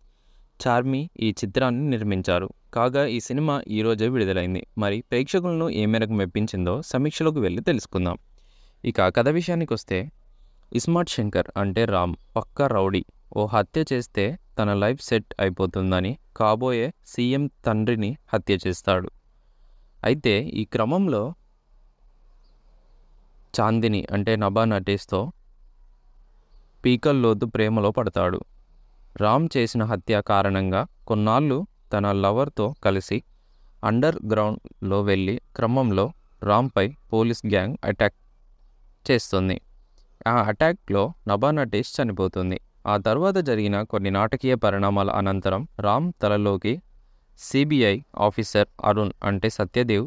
చార్మి ఈ చిత్రాన్ని నిర్మించారు కాగా ఈ సినిమా ఈరోజే విడుదలైంది మరి ప్రేక్షకులను ఏ మేరకు మెప్పించిందో సమీక్షలోకి వెళ్ళి తెలుసుకుందాం ఇక కథ విషయానికి వస్తే ఇస్మార్ట్ శంకర్ అంటే రామ్ పక్క రౌడీ ఓ హత్య చేస్తే తన లైఫ్ సెట్ అయిపోతుందని కాబోయే సీఎం తండ్రిని హత్య చేస్తాడు అయితే ఈ క్రమంలో చాందిని అంటే నభా నటేస్తో పీకల్లోతు ప్రేమలో పడతాడు రామ్ చేసిన హత్య కారణంగా కొన్నాళ్ళు తన లవర్తో కలిసి అండర్ గ్రౌండ్లో వెళ్ళి క్రమంలో రామ్పై పోలీస్ గ్యాంగ్ అటాక్ చేస్తుంది ఆ అటాక్లో నబానటేష్ చనిపోతుంది ఆ తర్వాత జరిగిన కొన్ని నాటకీయ పరిణామాల అనంతరం రామ్ తలలోకి సిబిఐ ఆఫీసర్ అరుణ్ అంటే సత్యదేవ్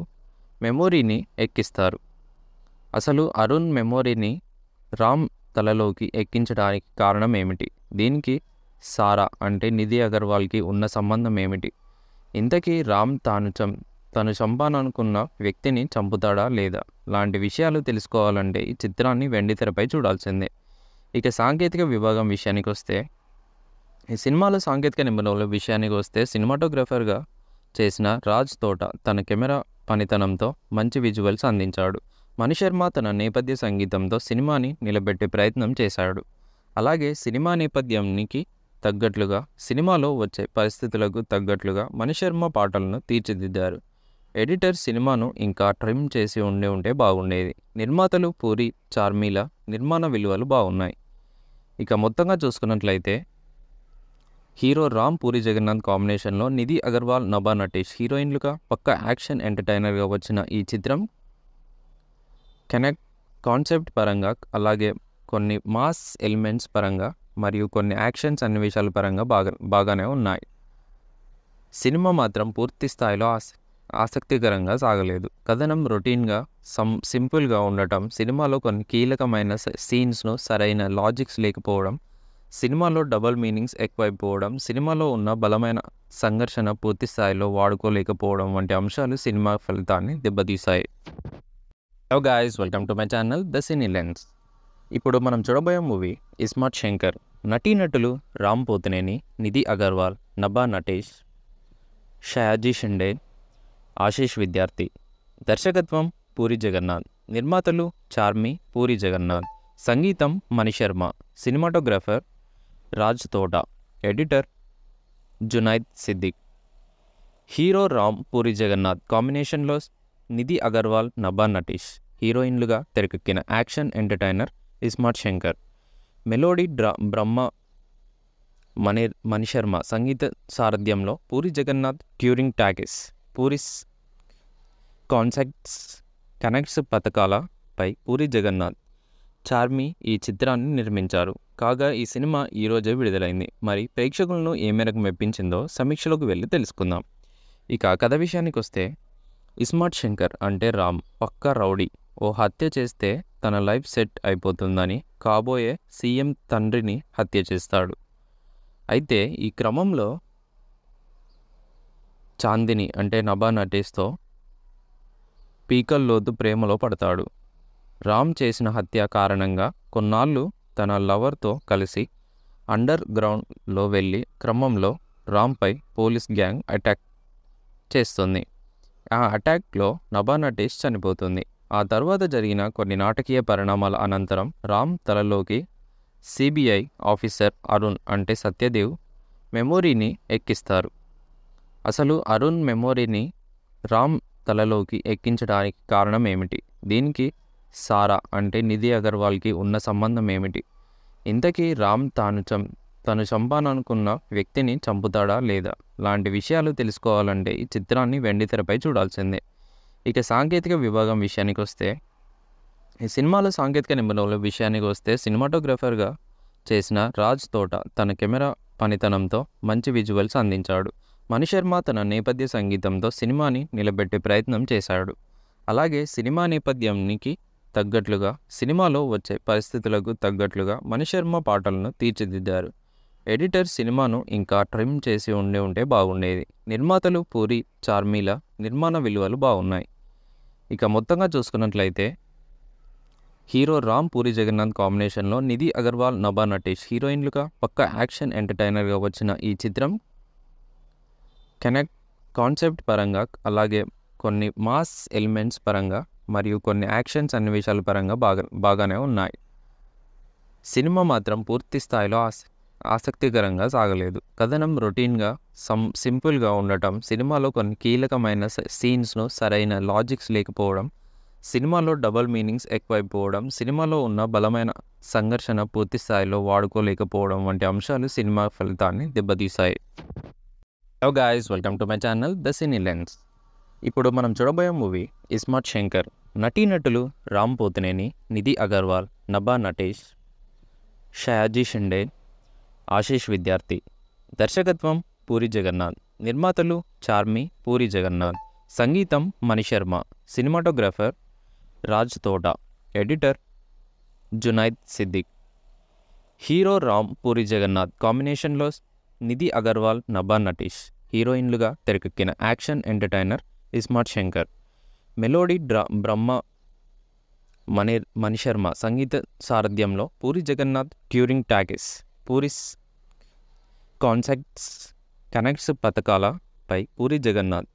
మెమోరీని ఎక్కిస్తారు అసలు అరుణ్ మెమొరీని రామ్ తలలోకి ఎక్కించడానికి కారణం ఏమిటి దీనికి సారా అంటే నిధి అగర్వాల్కి ఉన్న సంబంధం ఏమిటి ఇంతకీ రామ్ తాను తను చంపాననుకున్న వ్యక్తిని చంపుతాడా లేదా లాంటి విషయాలు తెలుసుకోవాలంటే ఈ చిత్రాన్ని వెండితెరపై చూడాల్సిందే ఇక సాంకేతిక విభాగం విషయానికి వస్తే ఈ సినిమాలో సాంకేతిక నిబంధనల విషయానికి వస్తే సినిమాటోగ్రఫర్గా చేసిన రాజ్ తోట తన కెమెరా పనితనంతో మంచి విజువల్స్ అందించాడు మణిశర్మ తన నేపథ్య సంగీతంతో సినిమాని నిలబెట్టే ప్రయత్నం చేశాడు అలాగే సినిమా నేపథ్యానికి తగ్గట్లుగా సినిమాలో వచ్చే పరిస్థితులకు తగ్గట్లుగా మణిశర్మ పాటలను తీర్చిదిద్దారు ఎడిటర్ సినిమాను ఇంకా ట్రిమ్ చేసి ఉండి ఉంటే బాగుండేది నిర్మాతలు పూరి చార్మీల నిర్మాణ విలువలు బాగున్నాయి ఇక మొత్తంగా చూసుకున్నట్లయితే హీరో రామ్ పూరి జగన్నాథ్ కాంబినేషన్లో నిధి అగర్వాల్ నభా నటేష్ హీరోయిన్లుగా పక్క యాక్షన్ ఎంటర్టైనర్గా వచ్చిన ఈ చిత్రం కనెక్ట్ కాన్సెప్ట్ పరంగా అలాగే కొన్ని మాస్ ఎలిమెంట్స్ పరంగా మరియు కొన్ని యాక్షన్ సన్నివేశాల పరంగా బాగా బాగానే ఉన్నాయి సినిమా మాత్రం పూర్తి స్థాయిలో ఆసక్తికరంగా సాగలేదు కథనం రొటీన్గా సం సింపుల్గా ఉండటం సినిమాలో కొన్ని కీలకమైన సీన్స్ను సరైన లాజిక్స్ లేకపోవడం సినిమాలో డబల్ మీనింగ్స్ ఎక్కువైపోవడం సినిమాలో ఉన్న బలమైన సంఘర్షణ పూర్తి స్థాయిలో వాడుకోలేకపోవడం వంటి అంశాలు సినిమా ఫలితాన్ని దెబ్బతీశాయి hello guys welcome to my channel the cine lens ఇప్పుడు మనం చూడబోయే మూవీ ఇస్మార్ట్ శంకర్ నటీనటులు రామ్ పోతినేని నిధి అగర్వాల్ నభా నటేష్ షయాజీ షిండే ఆశీష్ విద్యార్థి దర్శకత్వం పూరి జగన్నాథ్ నిర్మాతలు చార్మి పూరి జగన్నాథ్ సంగీతం Mani Sharma cinematographer Raj Thota editor Junaid Siddiqui hero Ram Puri Jagannadh కాంబినేషన్లో నిధి అగర్వాల్ నబా నటీష్ హీరోయిన్లుగా తెరకెక్కిన action entertainer iSmart Shankar melody డ్రా బ్రహ్మ మణి మణిశర్మ సంగీత సారథ్యంలో Puri Jagannadh touring talkies Puri's concepts connects పథకాలపై పూరి జగన్నాథ్ చార్మి ఈ చిత్రాన్ని నిర్మించారు కాగా ఈ సినిమా ఈరోజే విడుదలైంది మరి ప్రేక్షకులను ఏ మేరకు మెప్పించిందో సమీక్షలోకి వెళ్ళి తెలుసుకుందాం ఇక కథ విషయానికి వస్తే ఇస్మార్ట్ శంకర్ అంటే రామ్ పక్క రౌడీ ఓ హత్య చేస్తే తన లైఫ్ సెట్ అయిపోతుందని కాబోయే సీఎం తండ్రిని హత్య చేస్తాడు అయితే ఈ క్రమంలో చాందిని అంటే నభా నటేష్తో పీకల్లోతు ప్రేమలో పడతాడు రామ్ చేసిన హత్య కారణంగా కొన్నాళ్ళు తన లవర్తో కలిసి అండర్ గ్రౌండ్లో వెళ్ళి క్రమంలో రామ్పై పోలీస్ గ్యాంగ్ అటాక్ చేస్తుంది ఆ అటాక్లో నభా నటేష్ చనిపోతుంది ఆ తర్వాత జరిగిన కొన్ని నాటకీయ పరిణామాల అనంతరం రామ్ తలలోకి సిబిఐ ఆఫీసర్ అరుణ్ అంటే సత్యదేవ్ మెమోరీని ఎక్కిస్తారు అసలు అరుణ్ మెమొరీని రామ్ తలలోకి ఎక్కించడానికి కారణం ఏమిటి దీనికి సారా అంటే నిధి అగర్వాల్కి ఉన్న సంబంధం ఏమిటి ఇంతకీ రామ్ తాను చం తను చంపాననుకున్న వ్యక్తిని చంపుతాడా లేదా లాంటి విషయాలు తెలుసుకోవాలంటే ఈ చిత్రాన్ని వెండితెరపై చూడాల్సిందే ఇక సాంకేతిక విభాగం విషయానికి వస్తే ఈ సినిమాలో సాంకేతిక నిబంధనల విషయానికి వస్తే సినిమాటోగ్రఫర్గా చేసిన రాజ్ తోట తన కెమెరా పనితనంతో మంచి విజువల్స్ అందించాడు మణిశర్మ తన నేపథ్య సంగీతంతో సినిమాని నిలబెట్టే ప్రయత్నం చేశాడు అలాగే సినిమా నేపథ్యానికి తగ్గట్లుగా సినిమాలో వచ్చే పరిస్థితులకు తగ్గట్లుగా మణిశర్మ పాటలను తీర్చిదిద్దారు ఎడిటర్ సినిమాను ఇంకా ట్రిమ్ చేసి ఉండే ఉంటే బాగుండేది నిర్మాతలు పూరి చార్మీల నిర్మాణ విలువలు బాగున్నాయి ఇక మొత్తంగా చూసుకున్నట్లయితే హీరో రామ్ పూరి జగన్నాథ్ కాంబినేషన్లో నిధి అగర్వాల్ నభా నటేష్ హీరోయిన్లుగా పక్క యాక్షన్ ఎంటర్టైనర్గా వచ్చిన ఈ చిత్రం కనెక్ట్ కాన్సెప్ట్ పరంగా అలాగే కొన్ని మాస్ ఎలిమెంట్స్ పరంగా మరియు కొన్ని యాక్షన్స్ అన్వేషాల పరంగా బాగా బాగానే ఉన్నాయి సినిమా మాత్రం పూర్తి స్థాయిలో ఆసక్తికరంగా సాగలేదు కథనం రొటీన్గా సం సింపుల్గా ఉండటం సినిమాలో కొన్ని కీలకమైన సీన్స్ను సరైన లాజిక్స్ లేకపోవడం సినిమాలో డబల్ మీనింగ్స్ ఎక్కువైపోవడం సినిమాలో ఉన్న బలమైన సంఘర్షణ పూర్తి స్థాయిలో వాడుకోలేకపోవడం వంటి అంశాలు సినిమా ఫలితాన్ని దెబ్బతీశాయి hello guys welcome to my channel the cine lens ఇప్పుడు మనం చూడబోయే మూవీ ఇస్మార్ట్ శంకర్ నటీనటులు రామ్ పోతినేని నిధి అగర్వాల్ నబా నటేష్ షయాజీ షిండే ఆశీష్ విద్యార్థి దర్శకత్వం పూరి జగన్నాథ్ నిర్మాతలు చార్మి పూరి జగన్నాథ్ సంగీతం Mani Sharma cinematographer Raj Thota editor Junaid Siddiqui hero Ram Puri Jagannadh కాంబినేషన్లో నిధి అగర్వాల్ నభా నటీష్ హీరోయిన్లుగా తెరకెక్కిన action entertainer iSmart Shankar melody డ్రా బ్రహ్మ మనీర్ మణిశర్మ సంగీత సారథ్యంలో Puri Jagannadh touring talkies Puri's concepts connects పథకాలపై పూరి జగన్నాథ్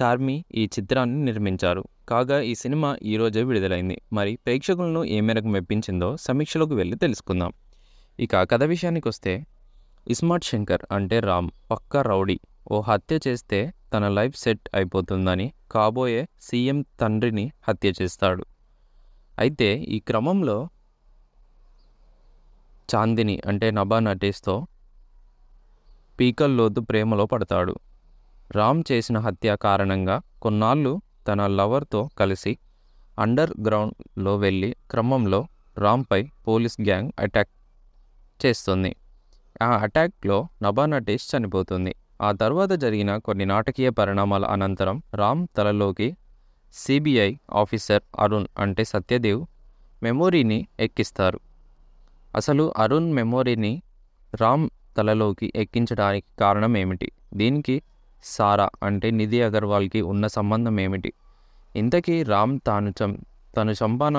చార్మి ఈ చిత్రాన్ని నిర్మించారు కాగా ఈ సినిమా ఈరోజే విడుదలైంది మరి ప్రేక్షకులను ఏ మేరకు మెప్పించిందో సమీక్షలోకి వెళ్ళి తెలుసుకుందాం ఇక కథ విషయానికి వస్తే ఇస్మార్ట్ శంకర్ అంటే రామ్ పక్క రౌడీ ఓ హత్య చేస్తే తన లైఫ్ సెట్ అయిపోతుందని కాబోయే సీఎం తండ్రిని హత్య చేస్తాడు అయితే ఈ క్రమంలో చాందిని అంటే నభా నటేష్తో పీకల్లోతు ప్రేమలో పడతాడు రామ్ చేసిన హత్య కారణంగా కొన్నాళ్ళు తన లవర్తో కలిసి అండర్ గ్రౌండ్లో వెళ్ళి క్రమంలో రామ్పై పోలీస్ గ్యాంగ్ అటాక్ చేస్తుంది ఆ అటాక్లో నబానటేష్ చనిపోతుంది ఆ తర్వాత జరిగిన కొన్ని నాటకీయ పరిణామాల అనంతరం రామ్ తలలోకి సిబిఐ ఆఫీసర్ అరుణ్ అంటే సత్యదేవ్ మెమోరీని ఎక్కిస్తారు అసలు అరుణ్ మెమోరీని రామ్ తలలోకి ఎక్కించడానికి కారణం ఏమిటి దీనికి సారా అంటే నిధి అగర్వాల్కి ఉన్న సంబంధం ఏమిటి ఇంతకీ రామ్ తాను తను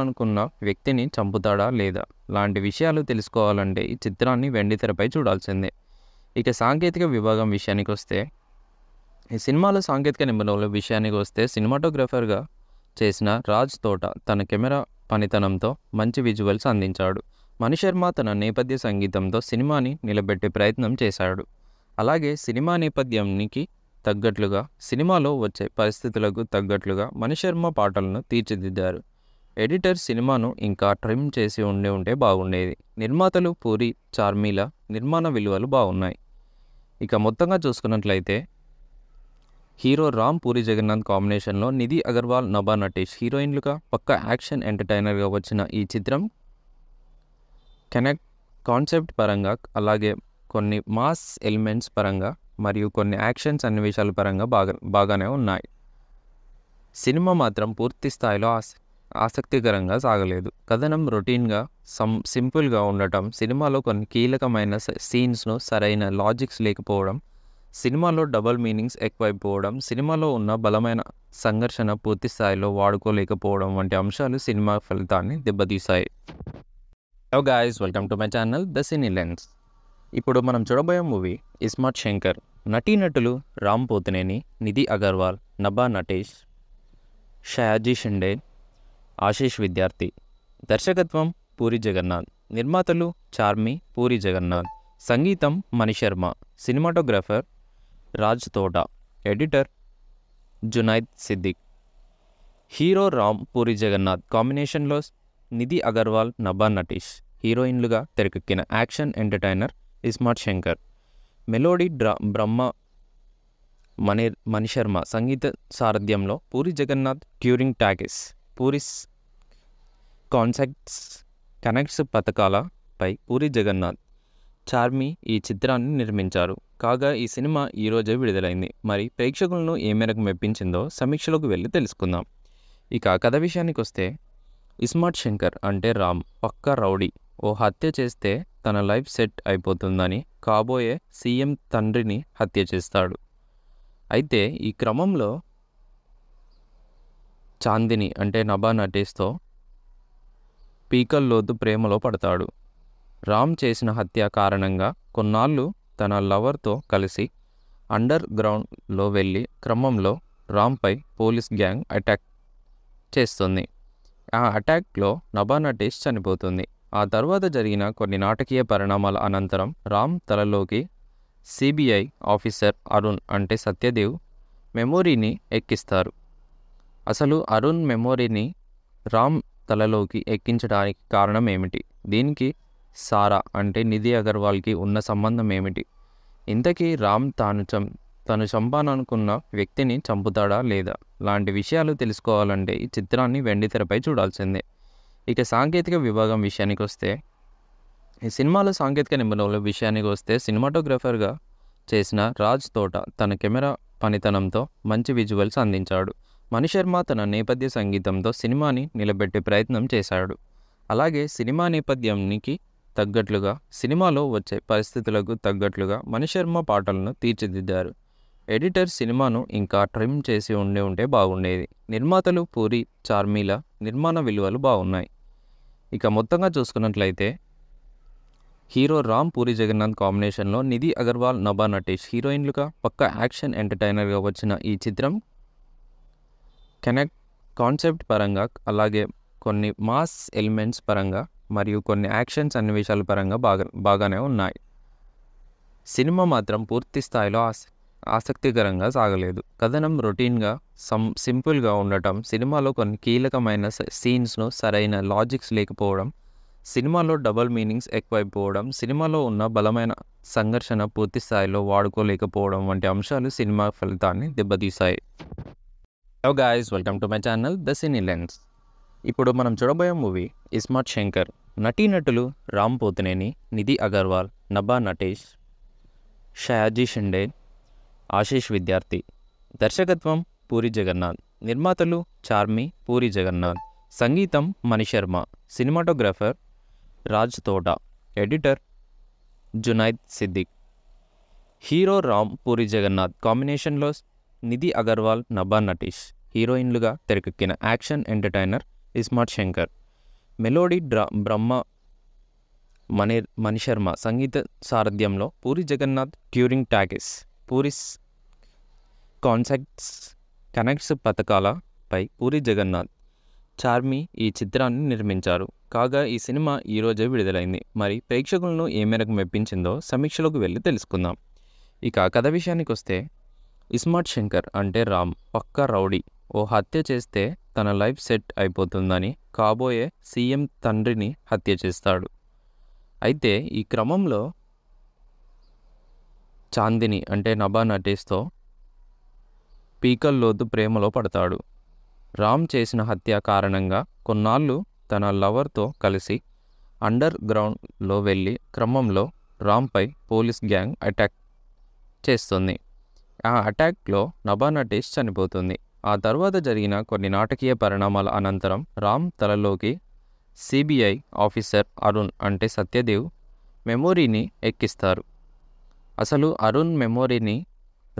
అనుకున్న వ్యక్తిని చంపుతాడా లేదా లాంటి విషయాలు తెలుసుకోవాలంటే ఈ చిత్రాన్ని వెండితెరపై చూడాల్సిందే ఇక సాంకేతిక విభాగం విషయానికి వస్తే ఈ సినిమాలో సాంకేతిక నిబంధనల విషయానికి వస్తే సినిమాటోగ్రఫర్గా చేసిన రాజ్ తోట తన కెమెరా పనితనంతో మంచి విజువల్స్ అందించాడు మణిశర్మ తన నేపథ్య సంగీతంతో సినిమాని నిలబెట్టే ప్రయత్నం చేశాడు అలాగే సినిమా నేపథ్యానికి తగ్గట్లుగా సినిమాలో వచ్చే పరిస్థితులకు తగ్గట్లుగా మణిశర్మ పాటలను తీర్చిదిద్దారు ఎడిటర్ సినిమాను ఇంకా ట్రిమ్ చేసి ఉండి ఉంటే బాగుండేది నిర్మాతలు పూరి చార్మీల నిర్మాణ విలువలు బాగున్నాయి ఇక మొత్తంగా చూసుకున్నట్లయితే హీరో రామ్ పూరి జగన్నాథ్ కాంబినేషన్లో నిధి అగర్వాల్ నభా నటేష్ హీరోయిన్లుగా పక్క యాక్షన్ ఎంటర్టైనర్గా వచ్చిన ఈ చిత్రం కనెక్ట్ కాన్సెప్ట్ పరంగా అలాగే కొన్ని మాస్ ఎలిమెంట్స్ పరంగా మరియు కొన్ని యాక్షన్ సన్నివేశాల పరంగా బాగా బాగానే ఉన్నాయి సినిమా మాత్రం పూర్తి స్థాయిలో ఆసక్తికరంగా సాగలేదు కథనం రొటీన్గా సం సింపుల్గా ఉండటం సినిమాలో కొన్ని కీలకమైన సీన్స్ను సరైన లాజిక్స్ లేకపోవడం సినిమాలో డబల్ మీనింగ్స్ ఎక్కువైపోవడం సినిమాలో ఉన్న బలమైన సంఘర్షణ పూర్తి స్థాయిలో వాడుకోలేకపోవడం వంటి అంశాలు సినిమా ఫలితాన్ని దెబ్బతీశాయి hello guys welcome to my channel the cine lens ఇప్పుడు మనం చూడబోయే మూవీ ఇస్మార్ట్ శంకర్ నటీనటులు రామ్ పోతినేని నిధి అగర్వాల్ నభా నటేష్ షయాజీ షిండే ఆశీష్ విద్యార్థి దర్శకత్వం పూరి జగన్నాథ్ నిర్మాతలు చార్మి పూరి జగన్నాథ్ సంగీతం Mani Sharma cinematographer Raj Thota editor Junaid Siddiqui hero Ram Puri Jagannadh కాంబినేషన్లో నిధి అగర్వాల్ నబ్బా నటీష్ హీరోయిన్లుగా తెరకెక్కిన action entertainer iSmart Shankar melody డ్రా బ్రహ్మ మణి మణిశర్మ సంగీత సారథ్యంలో Puri Jagannadh touring talkies Puri's concepts connects పథకాలపై పూరి జగన్నాథ్ చార్మి ఈ చిత్రాన్ని నిర్మించారు కాగా ఈ సినిమా ఈరోజే విడుదలైంది మరి ప్రేక్షకులను ఏ మేరకు మెప్పించిందో సమీక్షలోకి వెళ్ళి తెలుసుకుందాం ఇక కథ విషయానికి వస్తే ఇస్మార్ట్ శంకర్ అంటే రామ్ పక్క రౌడీ ఓ హత్య చేస్తే తన లైఫ్ సెట్ అయిపోతుందని కాబోయే సీఎం తండ్రిని హత్య చేస్తాడు అయితే ఈ క్రమంలో చాందిని అంటే నభా నటేష్తో పీకల్లోతు ప్రేమలో పడతాడు రామ్ చేసిన హత్య కారణంగా కొన్నాళ్ళు తన లవర్తో కలిసి అండర్ గ్రౌండ్లో వెళ్ళి క్రమంలో రామ్పై పోలీస్ గ్యాంగ్ అటాక్ చేస్తుంది ఆ అటాక్లో నభా నటేష్ చనిపోతుంది ఆ తర్వాత జరిగిన కొన్ని నాటకీయ పరిణామాల అనంతరం రామ్ తలలోకి సిబిఐ ఆఫీసర్ అరుణ్ అంటే సత్యదేవ్ మెమొరీని ఎక్కిస్తారు అసలు అరుణ్ మెమొరీని రామ్ తలలోకి ఎక్కించడానికి కారణం ఏమిటి దీనికి సారా అంటే నిధి అగర్వాల్కి ఉన్న సంబంధం ఏమిటి ఇంతకీ రామ్ తాను చం తను చంపాలనుకున్న వ్యక్తిని చంపుతాడా లేదా లాంటి విషయాలు తెలుసుకోవాలంటే ఈ చిత్రాన్ని వెండితెరపై చూడాల్సిందే ఇక సాంకేతిక విభాగం విషయానికి వస్తే ఈ సినిమాలో సాంకేతిక నిబంధనల విషయానికి వస్తే సినిమాటోగ్రఫర్గా చేసిన రాజ్ తోట తన కెమెరా పనితనంతో మంచి విజువల్స్ అందించాడు మణిశర్మ తన నేపథ్య సంగీతంతో సినిమాని నిలబెట్టే ప్రయత్నం చేశాడు అలాగే సినిమా నేపథ్యానికి తగ్గట్లుగా సినిమాలో వచ్చే పరిస్థితులకు తగ్గట్లుగా మణిశర్మ పాటలను తీర్చిదిద్దారు ఎడిటర్ సినిమాను ఇంకా ట్రిమ్ చేసి ఉండి ఉంటే బాగుండేది నిర్మాతలు పూరి చార్మీల నిర్మాణ విలువలు బాగున్నాయి ఇక మొత్తంగా చూసుకున్నట్లయితే హీరో రామ్ పూరి జగన్నాథ్ కాంబినేషన్లో నిధి అగర్వాల్ నభా నటేష్ హీరోయిన్లుగా పక్క యాక్షన్ ఎంటర్టైనర్గా వచ్చిన ఈ చిత్రం కనెక్ట్ కాన్సెప్ట్ పరంగా అలాగే కొన్ని మాస్ ఎలిమెంట్స్ పరంగా మరియు కొన్ని యాక్షన్స్ అన్వేషాల పరంగా బాగా బాగానే ఉన్నాయి సినిమా మాత్రం పూర్తి స్థాయిలో ఆసక్తికరంగా సాగలేదు కథనం రొటీన్గా సం సింపుల్గా ఉండటం సినిమాలో కొన్ని కీలకమైన సీన్స్ను సరైన లాజిక్స్ లేకపోవడం సినిమాలో డబల్ మీనింగ్స్ ఎక్కువైపోవడం సినిమాలో ఉన్న బలమైన సంఘర్షణ పూర్తి స్థాయిలో వాడుకోలేకపోవడం వంటి అంశాలు సినిమా ఫలితాన్ని దెబ్బతీశాయి hello guys welcome to my channel the cine lens ఇప్పుడు మనం చూడబోయే మూవీ ఇస్మార్ట్ శంకర్ నటీనటులు రామ్ పోతినేని నిధి అగర్వాల్ నబా నటేష్ షయాజీ షిండే ఆశీష్ విద్యార్థి దర్శకత్వం పూరి జగన్నాథ్ నిర్మాతలు చార్మి పూరి జగన్నాథ్ సంగీతం Mani Sharma cinematographer Raj Thota editor Junaid Siddiqui hero Ram Puri Jagannadh కాంబినేషన్లో నిధి అగర్వాల్ నబా నటేష్ హీరోయిన్లుగా తెరకెక్కిన action entertainer iSmart Shankar melody డ్రా బ్రహ్మ మణి మణిశర్మ సంగీత సారథ్యంలో Puri Jagannadh touring talkies Puri's concepts connects పథకాలపై పూరి జగన్నాథ్ చార్మి ఈ చిత్రాన్ని నిర్మించారు కాగా ఈ సినిమా ఈరోజే విడుదలైంది మరి ప్రేక్షకులను ఏ మేరకు మెప్పించిందో సమీక్షలోకి వెళ్ళి తెలుసుకుందాం ఇక కథ విషయానికి వస్తే ఇస్మార్ట్ శంకర్ అంటే రామ్ పక్క రౌడీ ఓ హత్య చేస్తే తన లైఫ్ సెట్ అయిపోతుందని కాబోయే సీఎం తండ్రిని హత్య చేస్తాడు అయితే ఈ క్రమంలో చాందిని అంటే నభా నటేష్తో పీకల్లోతు ప్రేమలో పడతాడు రామ్ చేసిన హత్య కారణంగా కొన్నాళ్ళు తన లవర్తో కలిసి అండర్ గ్రౌండ్లో వెళ్ళి క్రమంలో రామ్పై పోలీస్ గ్యాంగ్ అటాక్ చేస్తుంది ఆ అటాక్లో నభా నటేష్ చనిపోతుంది ఆ తర్వాత జరిగిన కొన్ని నాటకీయ పరిణామాల అనంతరం రామ్ తలలోకి సిబిఐ ఆఫీసర్ అరుణ్ అంటే సత్యదేవ్ మెమోరీని ఎక్కిస్తారు అసలు అరుణ్ మెమోరీని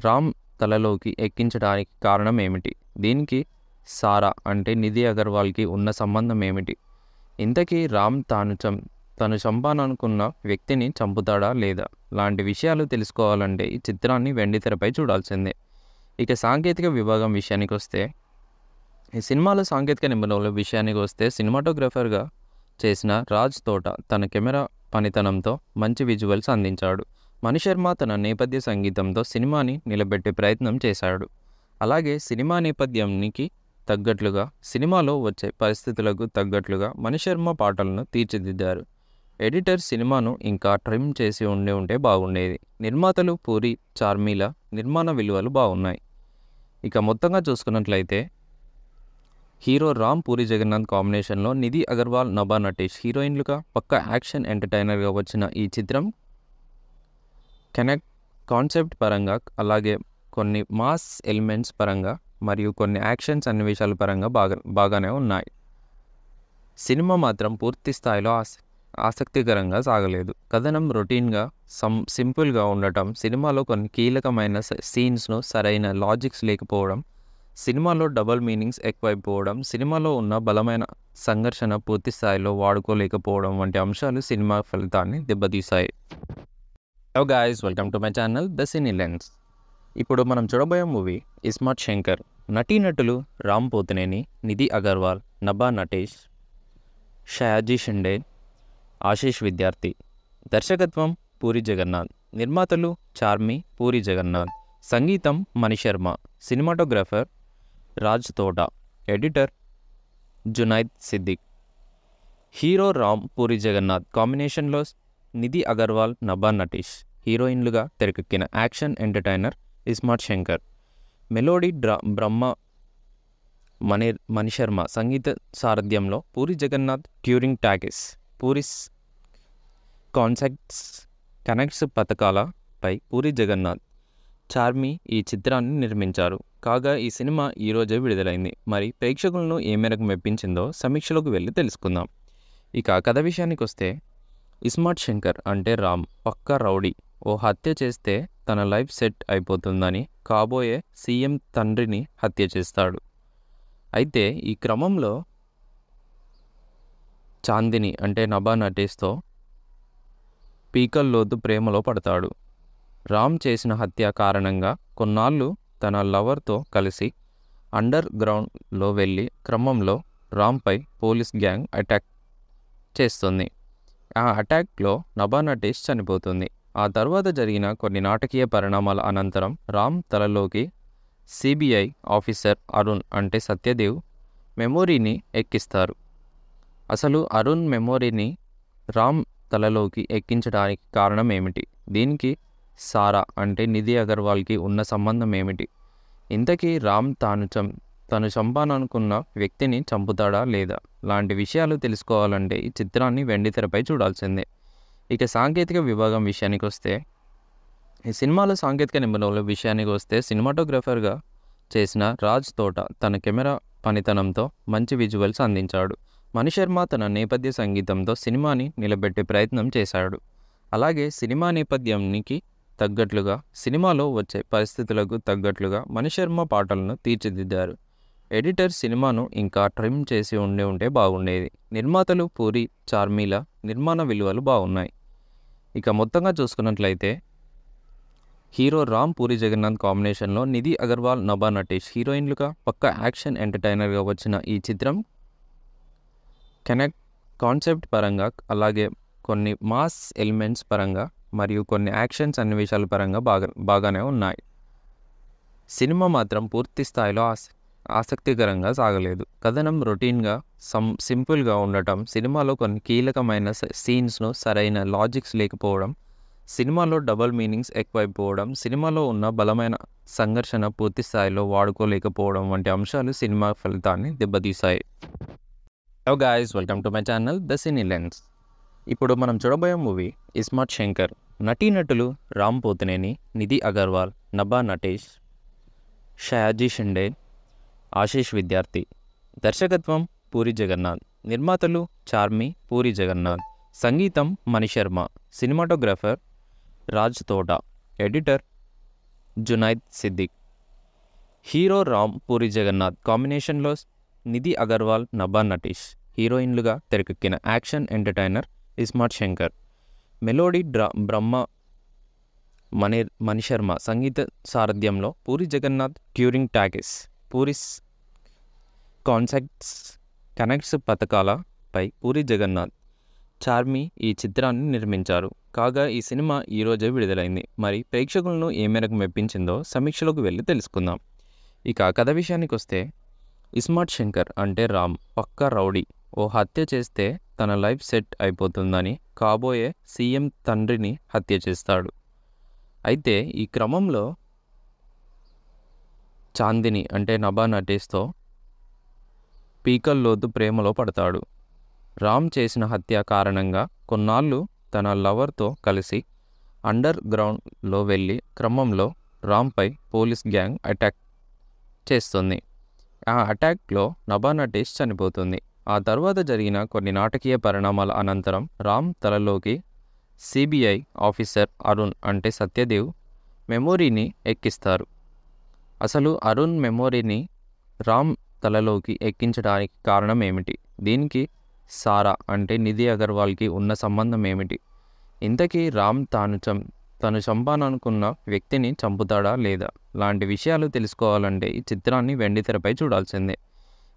రామ్ తలలోకి ఎక్కించడానికి కారణం ఏమిటి దీనికి సారా అంటే నిధి అగర్వాల్కి ఉన్న సంబంధం ఏమిటి ఇంతకీ రామ్ తాను చం తను చంపాననుకున్న వ్యక్తిని చంపుతాడా లేదా లాంటి విషయాలు తెలుసుకోవాలంటే ఈ చిత్రాన్ని వెండితెరపై చూడాల్సిందే ఇక సాంకేతిక విభాగం విషయానికి వస్తే ఈ సినిమాలో సాంకేతిక నిబంధనల విషయానికి వస్తే సినిమాటోగ్రఫర్గా చేసిన రాజ్ తోట తన కెమెరా పనితనంతో మంచి విజువల్స్ అందించాడు మణిశర్మ తన నేపథ్య సంగీతంతో సినిమాని నిలబెట్టే ప్రయత్నం చేశాడు అలాగే సినిమా నేపథ్యానికి తగ్గట్లుగా సినిమాలో వచ్చే పరిస్థితులకు తగ్గట్లుగా మణిశర్మ పాటలను తీర్చిదిద్దారు ఎడిటర్ సినిమాను ఇంకా ట్రిమ్ చేసి ఉండే ఉంటే బాగుండేది నిర్మాతలు పూరి చార్మీల నిర్మాణ విలువలు బాగున్నాయి ఇక మొత్తంగా చూసుకున్నట్లయితే హీరో రామ్ పూరి జగన్నాథ్ కాంబినేషన్లో నిధి అగర్వాల్ నభా నటేష్ హీరోయిన్లుగా పక్క యాక్షన్ ఎంటర్టైనర్గా వచ్చిన ఈ చిత్రం కనెక్ట్ కాన్సెప్ట్ పరంగా అలాగే కొన్ని మాస్ ఎలిమెంట్స్ పరంగా మరియు కొన్ని యాక్షన్ సన్నివేశాల పరంగా బాగా బాగానే ఉన్నాయి సినిమా మాత్రం పూర్తి స్థాయిలో ఆసక్తికరంగా సాగలేదు కథనం రొటీన్గా సం సింపుల్గా ఉండటం సినిమాలో కొన్ని కీలకమైన సీన్స్ను సరైన లాజిక్స్ లేకపోవడం సినిమాలో డబల్ మీనింగ్స్ ఎక్కువైపోవడం సినిమాలో ఉన్న బలమైన సంఘర్షణ పూర్తి స్థాయిలో వాడుకోలేకపోవడం వంటి అంశాలు సినిమా ఫలితాన్ని దెబ్బతీశాయి hello guys welcome to my channel the cine lens ఇప్పుడు మనం చూడబోయే మూవీ ఇస్మార్ట్ శంకర్ నటీనటులు రామ్ పోతినేని నిధి అగర్వాల్ నబా నటేష్ షయాజీ షిండే ఆశీష్ విద్యార్థి దర్శకత్వం పూరి జగన్నాథ్ నిర్మాతలు చార్మి పూరి జగన్నాథ్ సంగీతం Mani Sharma cinematographer Raj Thota editor Junaid Siddiqui hero Ram Puri Jagannadh కాంబినేషన్లో నిధి అగర్వాల్ నభా నటీష్ హీరోయిన్లుగా తెరకెక్కిన action entertainer iSmart Shankar melody డ్రా బ్రహ్మ మణి మణిశర్మ సంగీత సారథ్యంలో Puri Jagannadh touring talkies Puri's concepts connects పథకాలపై పూరి జగన్నాథ్ చార్మి ఈ చిత్రాన్ని నిర్మించారు కాగా ఈ సినిమా ఈరోజే విడుదలైంది మరి ప్రేక్షకులను ఏ మేరకు మెప్పించిందో సమీక్షలోకి వెళ్ళి తెలుసుకుందాం ఇక కథ విషయానికి వస్తే ఇస్మార్ట్ శంకర్ అంటే రామ్ పక్క రౌడీ ఓ హత్య చేస్తే తన లైఫ్ సెట్ అయిపోతుందని కాబోయే సీఎం తండ్రిని హత్య చేస్తాడు అయితే ఈ క్రమంలో చాందిని అంటే నభా నటేష్తో పీకల్ ప్రేమలో పడతాడు రామ్ చేసిన హత్య కారణంగా కొన్నాళ్ళు తన లవర్తో కలిసి అండర్ గ్రౌండ్లో వెళ్ళి క్రమంలో రామ్పై పోలీస్ గ్యాంగ్ అటాక్ చేస్తుంది ఆ అటాక్లో నటేష్ చనిపోతుంది ఆ తర్వాత జరిగిన కొన్ని నాటకీయ పరిణామాల అనంతరం రామ్ తలలోకి సిబిఐ ఆఫీసర్ అరుణ్ అంటే సత్యదేవ్ మెమోరీని ఎక్కిస్తారు అసలు అరుణ్ మెమోరీని రామ్ తలలోకి ఎక్కించడానికి కారణం ఏమిటి దీనికి సారా అంటే నిధి అగర్వాల్కి ఉన్న సంబంధం ఏమిటి ఇంతకీ రామ్ తాను చం తను చంపాననుకున్న వ్యక్తిని చంపుతాడా లేదా లాంటి విషయాలు తెలుసుకోవాలంటే ఈ చిత్రాన్ని వెండితెరపై చూడాల్సిందే ఇక సాంకేతిక విభాగం విషయానికి వస్తే ఈ సినిమాలో సాంకేతిక నిబంధనల విషయానికి వస్తే సినిమాటోగ్రఫర్గా చేసిన రాజ్ తోట తన కెమెరా పనితనంతో మంచి విజువల్స్ అందించాడు మణిశర్మ తన నేపథ్య సంగీతంతో సినిమాని నిలబెట్టే ప్రయత్నం చేశాడు అలాగే సినిమా నేపథ్యానికి తగ్గట్లుగా సినిమాలో వచ్చే పరిస్థితులకు తగ్గట్లుగా మణిశర్మ పాటలను తీర్చిదిద్దారు ఎడిటర్ సినిమాను ఇంకా ట్రిమ్ చేసి ఉండి ఉంటే బాగుండేది నిర్మాతలు పూరి చార్మీల నిర్మాణ విలువలు బాగున్నాయి ఇక మొత్తంగా చూసుకున్నట్లయితే హీరో రామ్ పూరి జగన్నాథ్ కాంబినేషన్లో నిధి అగర్వాల్ నభా నటేష్ హీరోయిన్లుగా పక్క యాక్షన్ ఎంటర్టైనర్గా వచ్చిన ఈ చిత్రం కనెక్ట్ కాన్సెప్ట్ పరంగా అలాగే కొన్ని మాస్ ఎలిమెంట్స్ పరంగా మరియు కొన్ని యాక్షన్స్ అన్వేషాల పరంగా బాగా బాగానే ఉన్నాయి సినిమా మాత్రం పూర్తి స్థాయిలో ఆసక్తికరంగా సాగలేదు కథనం రొటీన్గా సం సింపుల్గా ఉండటం సినిమాలో కొన్ని కీలకమైన సీన్స్ను సరైన లాజిక్స్ లేకపోవడం సినిమాలో డబల్ మీనింగ్స్ ఎక్కువైపోవడం సినిమాలో ఉన్న బలమైన సంఘర్షణ పూర్తి స్థాయిలో వాడుకోలేకపోవడం వంటి అంశాలు సినిమా ఫలితాన్ని దెబ్బతీశాయి hello guys welcome to my channel the cine lens ఇప్పుడు మనం చూడబోయే మూవీ ఇస్మార్ట్ శంకర్ నటీనటులు రామ్ పోతినేని నిధి అగర్వాల్ నబా నటేష్ షయాజీ షిండే ఆశీష్ విద్యార్థి దర్శకత్వం పూరి జగన్నాథ్ నిర్మాతలు చార్మి పూరి జగన్నాథ్ సంగీతం Mani Sharma cinematographer Raj Thota editor Junaid Siddiqui hero Ram Puri Jagannadh కాంబినేషన్లో నిధి అగర్వాల్ నభా నటీష్ హీరోయిన్లుగా తెరకెక్కిన action entertainer iSmart Shankar melody డ్రా బ్రహ్మ మణి మణిశర్మ సంగీత సారథ్యంలో Puri Jagannadh touring talkies Puri's concepts connects పథకాలపై పూరి జగన్నాథ్ చార్మి ఈ చిత్రాన్ని నిర్మించారు కాగా ఈ సినిమా ఈరోజే విడుదలైంది మరి ప్రేక్షకులను ఏ మేరకు మెప్పించిందో సమీక్షలోకి వెళ్ళి తెలుసుకుందాం ఇక కథ విషయానికి వస్తే ఇస్మార్ట్ శంకర్ అంటే రామ్ పక్క రౌడీ ఓ హత్య చేస్తే తన లైఫ్ సెట్ అయిపోతుందని కాబోయే సీఎం తండ్రిని హత్య చేస్తాడు అయితే ఈ క్రమంలో చాందిని అంటే నభా నటేస్తో పీకల్లోతు ప్రేమలో పడతాడు రామ్ చేసిన హత్య కారణంగా కొన్నాళ్ళు తన లవర్తో కలిసి అండర్ గ్రౌండ్లో వెళ్ళి క్రమంలో రామ్పై పోలీస్ గ్యాంగ్ అటాక్ చేస్తుంది ఆ అటాక్లో నబానటేష్ చనిపోతుంది ఆ తర్వాత జరిగిన కొన్ని నాటకీయ పరిణామాల అనంతరం రామ్ తలలోకి సిబిఐ ఆఫీసర్ అరుణ్ అంటే సత్యదేవ్ మెమోరీని ఎక్కిస్తారు అసలు అరుణ్ మెమోరీని రామ్ తలలోకి ఎక్కించడానికి కారణం ఏమిటి దీనికి సారా అంటే నిధి అగర్వాల్కి ఉన్న సంబంధం ఏమిటి ఇంతకీ రామ్ తాను తను చంపాననుకున్న వ్యక్తిని చంపుతాడా లేదా లాంటి విషయాలు తెలుసుకోవాలంటే ఈ చిత్రాన్ని వెండితెరపై చూడాల్సిందే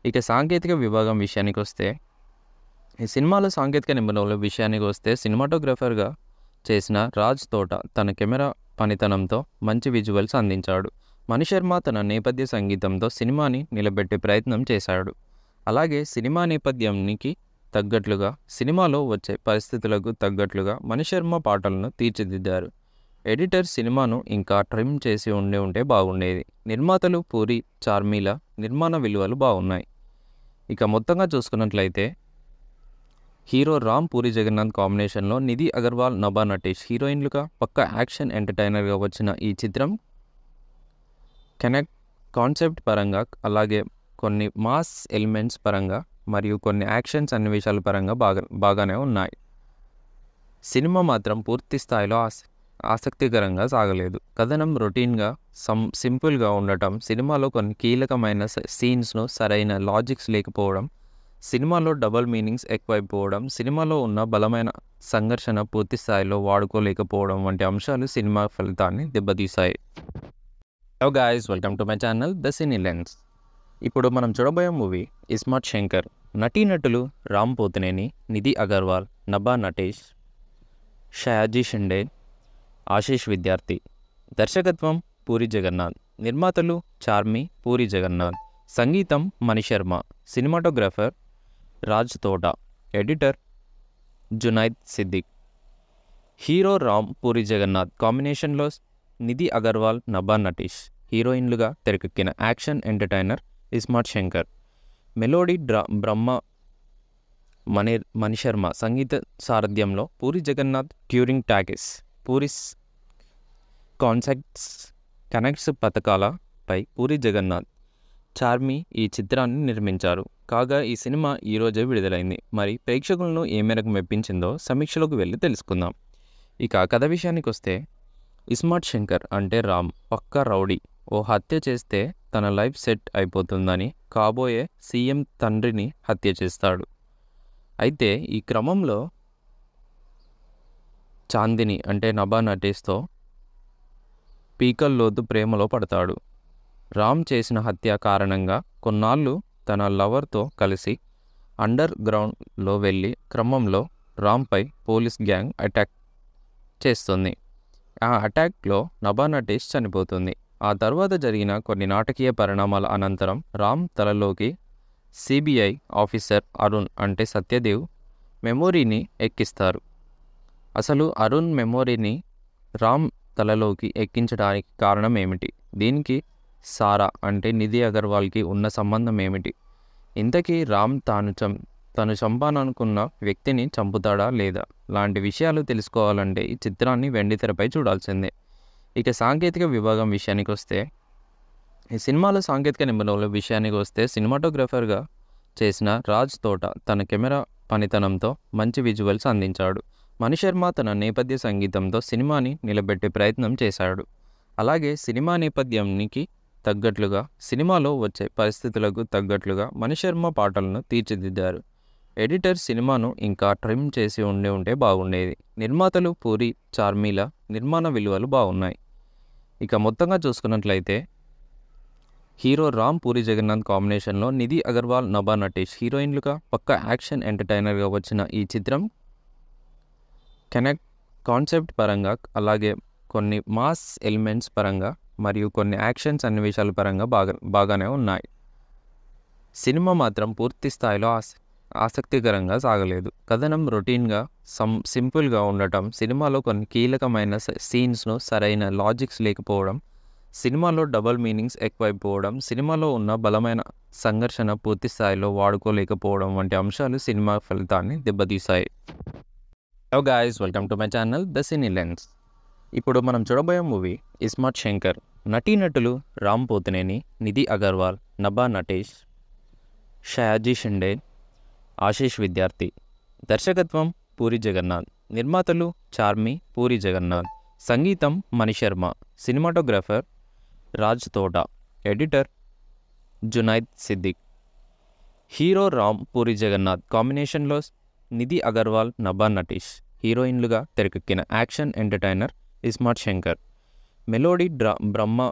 ఇక సాంకేతిక విభాగం విషయానికి వస్తే ఈ సినిమాలో సాంకేతిక నిబంధనల విషయానికి వస్తే సినిమాటోగ్రఫర్గా చేసిన రాజ్ తోట తన కెమెరా పనితనంతో మంచి విజువల్స్ అందించాడు మణిశర్మ తన నేపథ్య సంగీతంతో సినిమాని నిలబెట్టే ప్రయత్నం చేశాడు అలాగే సినిమా నేపథ్యానికి తగ్గట్లుగా సినిమాలో వచ్చే పరిస్థితులకు తగ్గట్లుగా మణిశర్మ పాటలను తీర్చిదిద్దారు ఎడిటర్ సినిమాను ఇంకా ట్రిమ్ చేసి ఉండి ఉంటే బాగుండేది నిర్మాతలు పూరి చార్మీల నిర్మాణ విలువలు బాగున్నాయి ఇక మొత్తంగా చూసుకున్నట్లయితే హీరో రామ్ పూరి జగన్నాథ్ కాంబినేషన్లో నిధి అగర్వాల్ నభా నటేష్ హీరోయిన్లుగా పక్క యాక్షన్ ఎంటర్టైనర్గా వచ్చిన ఈ చిత్రం కనెక్ట్ కాన్సెప్ట్ పరంగా అలాగే కొన్ని మాస్ ఎలిమెంట్స్ పరంగా మరియు కొన్ని యాక్షన్స్ సన్నివేశాల పరంగా బాగా బాగానే ఉన్నాయి సినిమా మాత్రం పూర్తి స్థాయిలో ఆసక్తికరంగా సాగలేదు కథనం రొటీన్గా సం సింపుల్గా ఉండటం సినిమాలో కొన్ని కీలకమైన సీన్స్ను సరైన లాజిక్స్ లేకపోవడం సినిమాలో డబల్ మీనింగ్స్ ఎక్కువైపోవడం సినిమాలో ఉన్న బలమైన సంఘర్షణ పూర్తి స్థాయిలో వాడుకోలేకపోవడం వంటి అంశాలు సినిమా ఫలితాన్ని దెబ్బతీశాయి hello guys welcome to my channel the cine lens ఇప్పుడు మనం చూడబోయే మూవీ ఇస్మార్ట్ శంకర్ నటీనటులు రామ్ పోతినేని నిధి అగర్వాల్ నభా నటేష్ షయాజీ షిండే ఆశీష్ విద్యార్థి దర్శకత్వం పూరి జగన్నాథ్ నిర్మాతలు చార్మి పూరి జగన్నాథ్ సంగీతం Mani Sharma cinematographer Raj Thota editor Junaid Siddiqui hero Ram Puri Jagannadh కాంబినేషన్లో నిధి అగర్వాల్ నభా నటీష్ హీరోయిన్లుగా తెరకెక్కిన action entertainer iSmart Shankar melody డ్రా బ్రహ్మ మణి మణిశర్మ సంగీత సారథ్యంలో Puri Jagannadh touring talkies Puri's concepts connects పథకాలపై పూరి జగన్నాథ్ చార్మి ఈ చిత్రాన్ని నిర్మించారు కాగా ఈ సినిమా ఈరోజే విడుదలైంది మరి ప్రేక్షకులను ఏ మేరకు మెప్పించిందో సమీక్షలోకి వెళ్ళి తెలుసుకుందాం ఇక కథ విషయానికి వస్తే ఇస్మార్ట్ శంకర్ అంటే రామ్ పక్క రౌడీ ఓ హత్య చేస్తే తన లైఫ్ సెట్ అయిపోతుందని కాబోయే సీఎం తండ్రిని హత్య చేస్తాడు అయితే ఈ క్రమంలో చాందిని అంటే నభా నటేష్తో పీకల్ ప్రేమలో పడతాడు రామ్ చేసిన హత్య కారణంగా కొన్నాళ్ళు తన లవర్తో కలిసి అండర్ గ్రౌండ్లో వెళ్ళి క్రమంలో రామ్పై పోలీస్ గ్యాంగ్ అటాక్ చేస్తుంది ఆ అటాక్లో నటేష్ చనిపోతుంది ఆ తర్వాత జరిగిన కొన్ని నాటకీయ పరిణామాల అనంతరం రామ్ తలలోకి సిబిఐ ఆఫీసర్ అరుణ్ అంటే సత్యదేవ్ మెమోరీని ఎక్కిస్తారు అసలు అరుణ్ మెమోరీని రామ్ తలలోకి ఎక్కించడానికి కారణం ఏమిటి దీనికి సారా అంటే నిధి అగర్వాల్కి ఉన్న సంబంధం ఏమిటి ఇంతకీ రామ్ తాను చం తను చంపాననుకున్న వ్యక్తిని చంపుతాడా లేదా లాంటి విషయాలు తెలుసుకోవాలంటే ఈ చిత్రాన్ని వెండితెరపై చూడాల్సిందే ఇక సాంకేతిక విభాగం విషయానికి వస్తే ఈ సినిమాలో సాంకేతిక నిబంధనల విషయానికి వస్తే సినిమాటోగ్రఫర్గా చేసిన రాజ్ తోట తన కెమెరా పనితనంతో మంచి విజువల్స్ అందించాడు మణిశర్మ తన నేపథ్య సంగీతంతో సినిమాని నిలబెట్టే ప్రయత్నం చేశాడు అలాగే సినిమా నేపథ్యానికి తగ్గట్లుగా సినిమాలో వచ్చే పరిస్థితులకు తగ్గట్లుగా మణిశర్మ పాటలను తీర్చిదిద్దారు ఎడిటర్ సినిమాను ఇంకా ట్రిమ్ చేసి ఉండే ఉంటే బాగుండేది నిర్మాతలు పూరి చార్మీల నిర్మాణ విలువలు బాగున్నాయి ఇక మొత్తంగా చూసుకున్నట్లయితే హీరో రామ్ పూరి జగన్నాథ్ కాంబినేషన్లో నిధి అగర్వాల్ నభా నటేష్ హీరోయిన్లుగా పక్క యాక్షన్ ఎంటర్టైనర్గా వచ్చిన ఈ చిత్రం కనెక్ట్ కాన్సెప్ట్ పరంగా అలాగే కొన్ని మాస్ ఎలిమెంట్స్ పరంగా మరియు కొన్ని యాక్షన్స్ సన్నివేశాల పరంగా బాగా బాగానే ఉన్నాయి సినిమా మాత్రం పూర్తి స్థాయిలో ఆసక్తికరంగా సాగలేదు కథనం రొటీన్గా సం సింపుల్గా ఉండటం సినిమాలో కొన్ని కీలకమైన సీన్స్ను సరైన లాజిక్స్ లేకపోవడం సినిమాలో డబల్ మీనింగ్స్ ఎక్కువైపోవడం సినిమాలో ఉన్న బలమైన సంఘర్షణ పూర్తి స్థాయిలో వాడుకోలేకపోవడం వంటి అంశాలు సినిమా ఫలితాన్ని దెబ్బతీశాయి hello guys welcome to my channel the cine lens ఇప్పుడు మనం చూడబోయే మూవీ ఇస్మార్ట్ శంకర్ నటీనటులు రామ్ పోతినేని నిధి అగర్వాల్ నబా నటేష్ షయాజీ షిండే ఆశీష్ విద్యార్థి దర్శకత్వం పూరి జగన్నాథ్ నిర్మాతలు చార్మి పూరి జగన్నాథ్ సంగీతం Mani Sharma cinematographer Raj Thota editor Junaid Siddiqui hero Ram Puri Jagannadh కాంబినేషన్లో నిధి అగర్వాల్ నభా నటీష్ హీరోయిన్లుగా తెరకెక్కిన action entertainer iSmart Shankar melody డ్రా బ్రహ్మ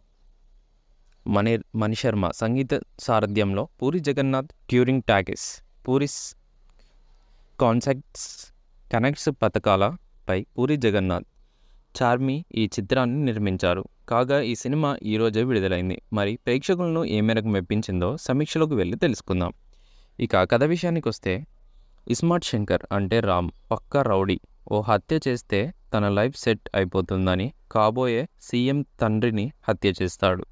మణి మణిశర్మ సంగీత సారథ్యంలో Puri Jagannadh touring talkies Puri's concepts connects పథకాలపై పూరి జగన్నాథ్ చార్మి ఈ చిత్రాన్ని నిర్మించారు కాగా ఈ సినిమా ఈరోజే విడుదలైంది మరి ప్రేక్షకులను ఏ మేరకు మెప్పించిందో సమీక్షలోకి వెళ్ళి తెలుసుకుందాం ఇక కథ విషయానికి వస్తే ఇస్మార్ట్ శంకర్ అంటే రామ్ పక్క రౌడీ ఓ హత్య చేస్తే తన లైఫ్ సెట్ అయిపోతుందని కాబోయే సీఎం తండ్రిని హత్య చేస్తాడు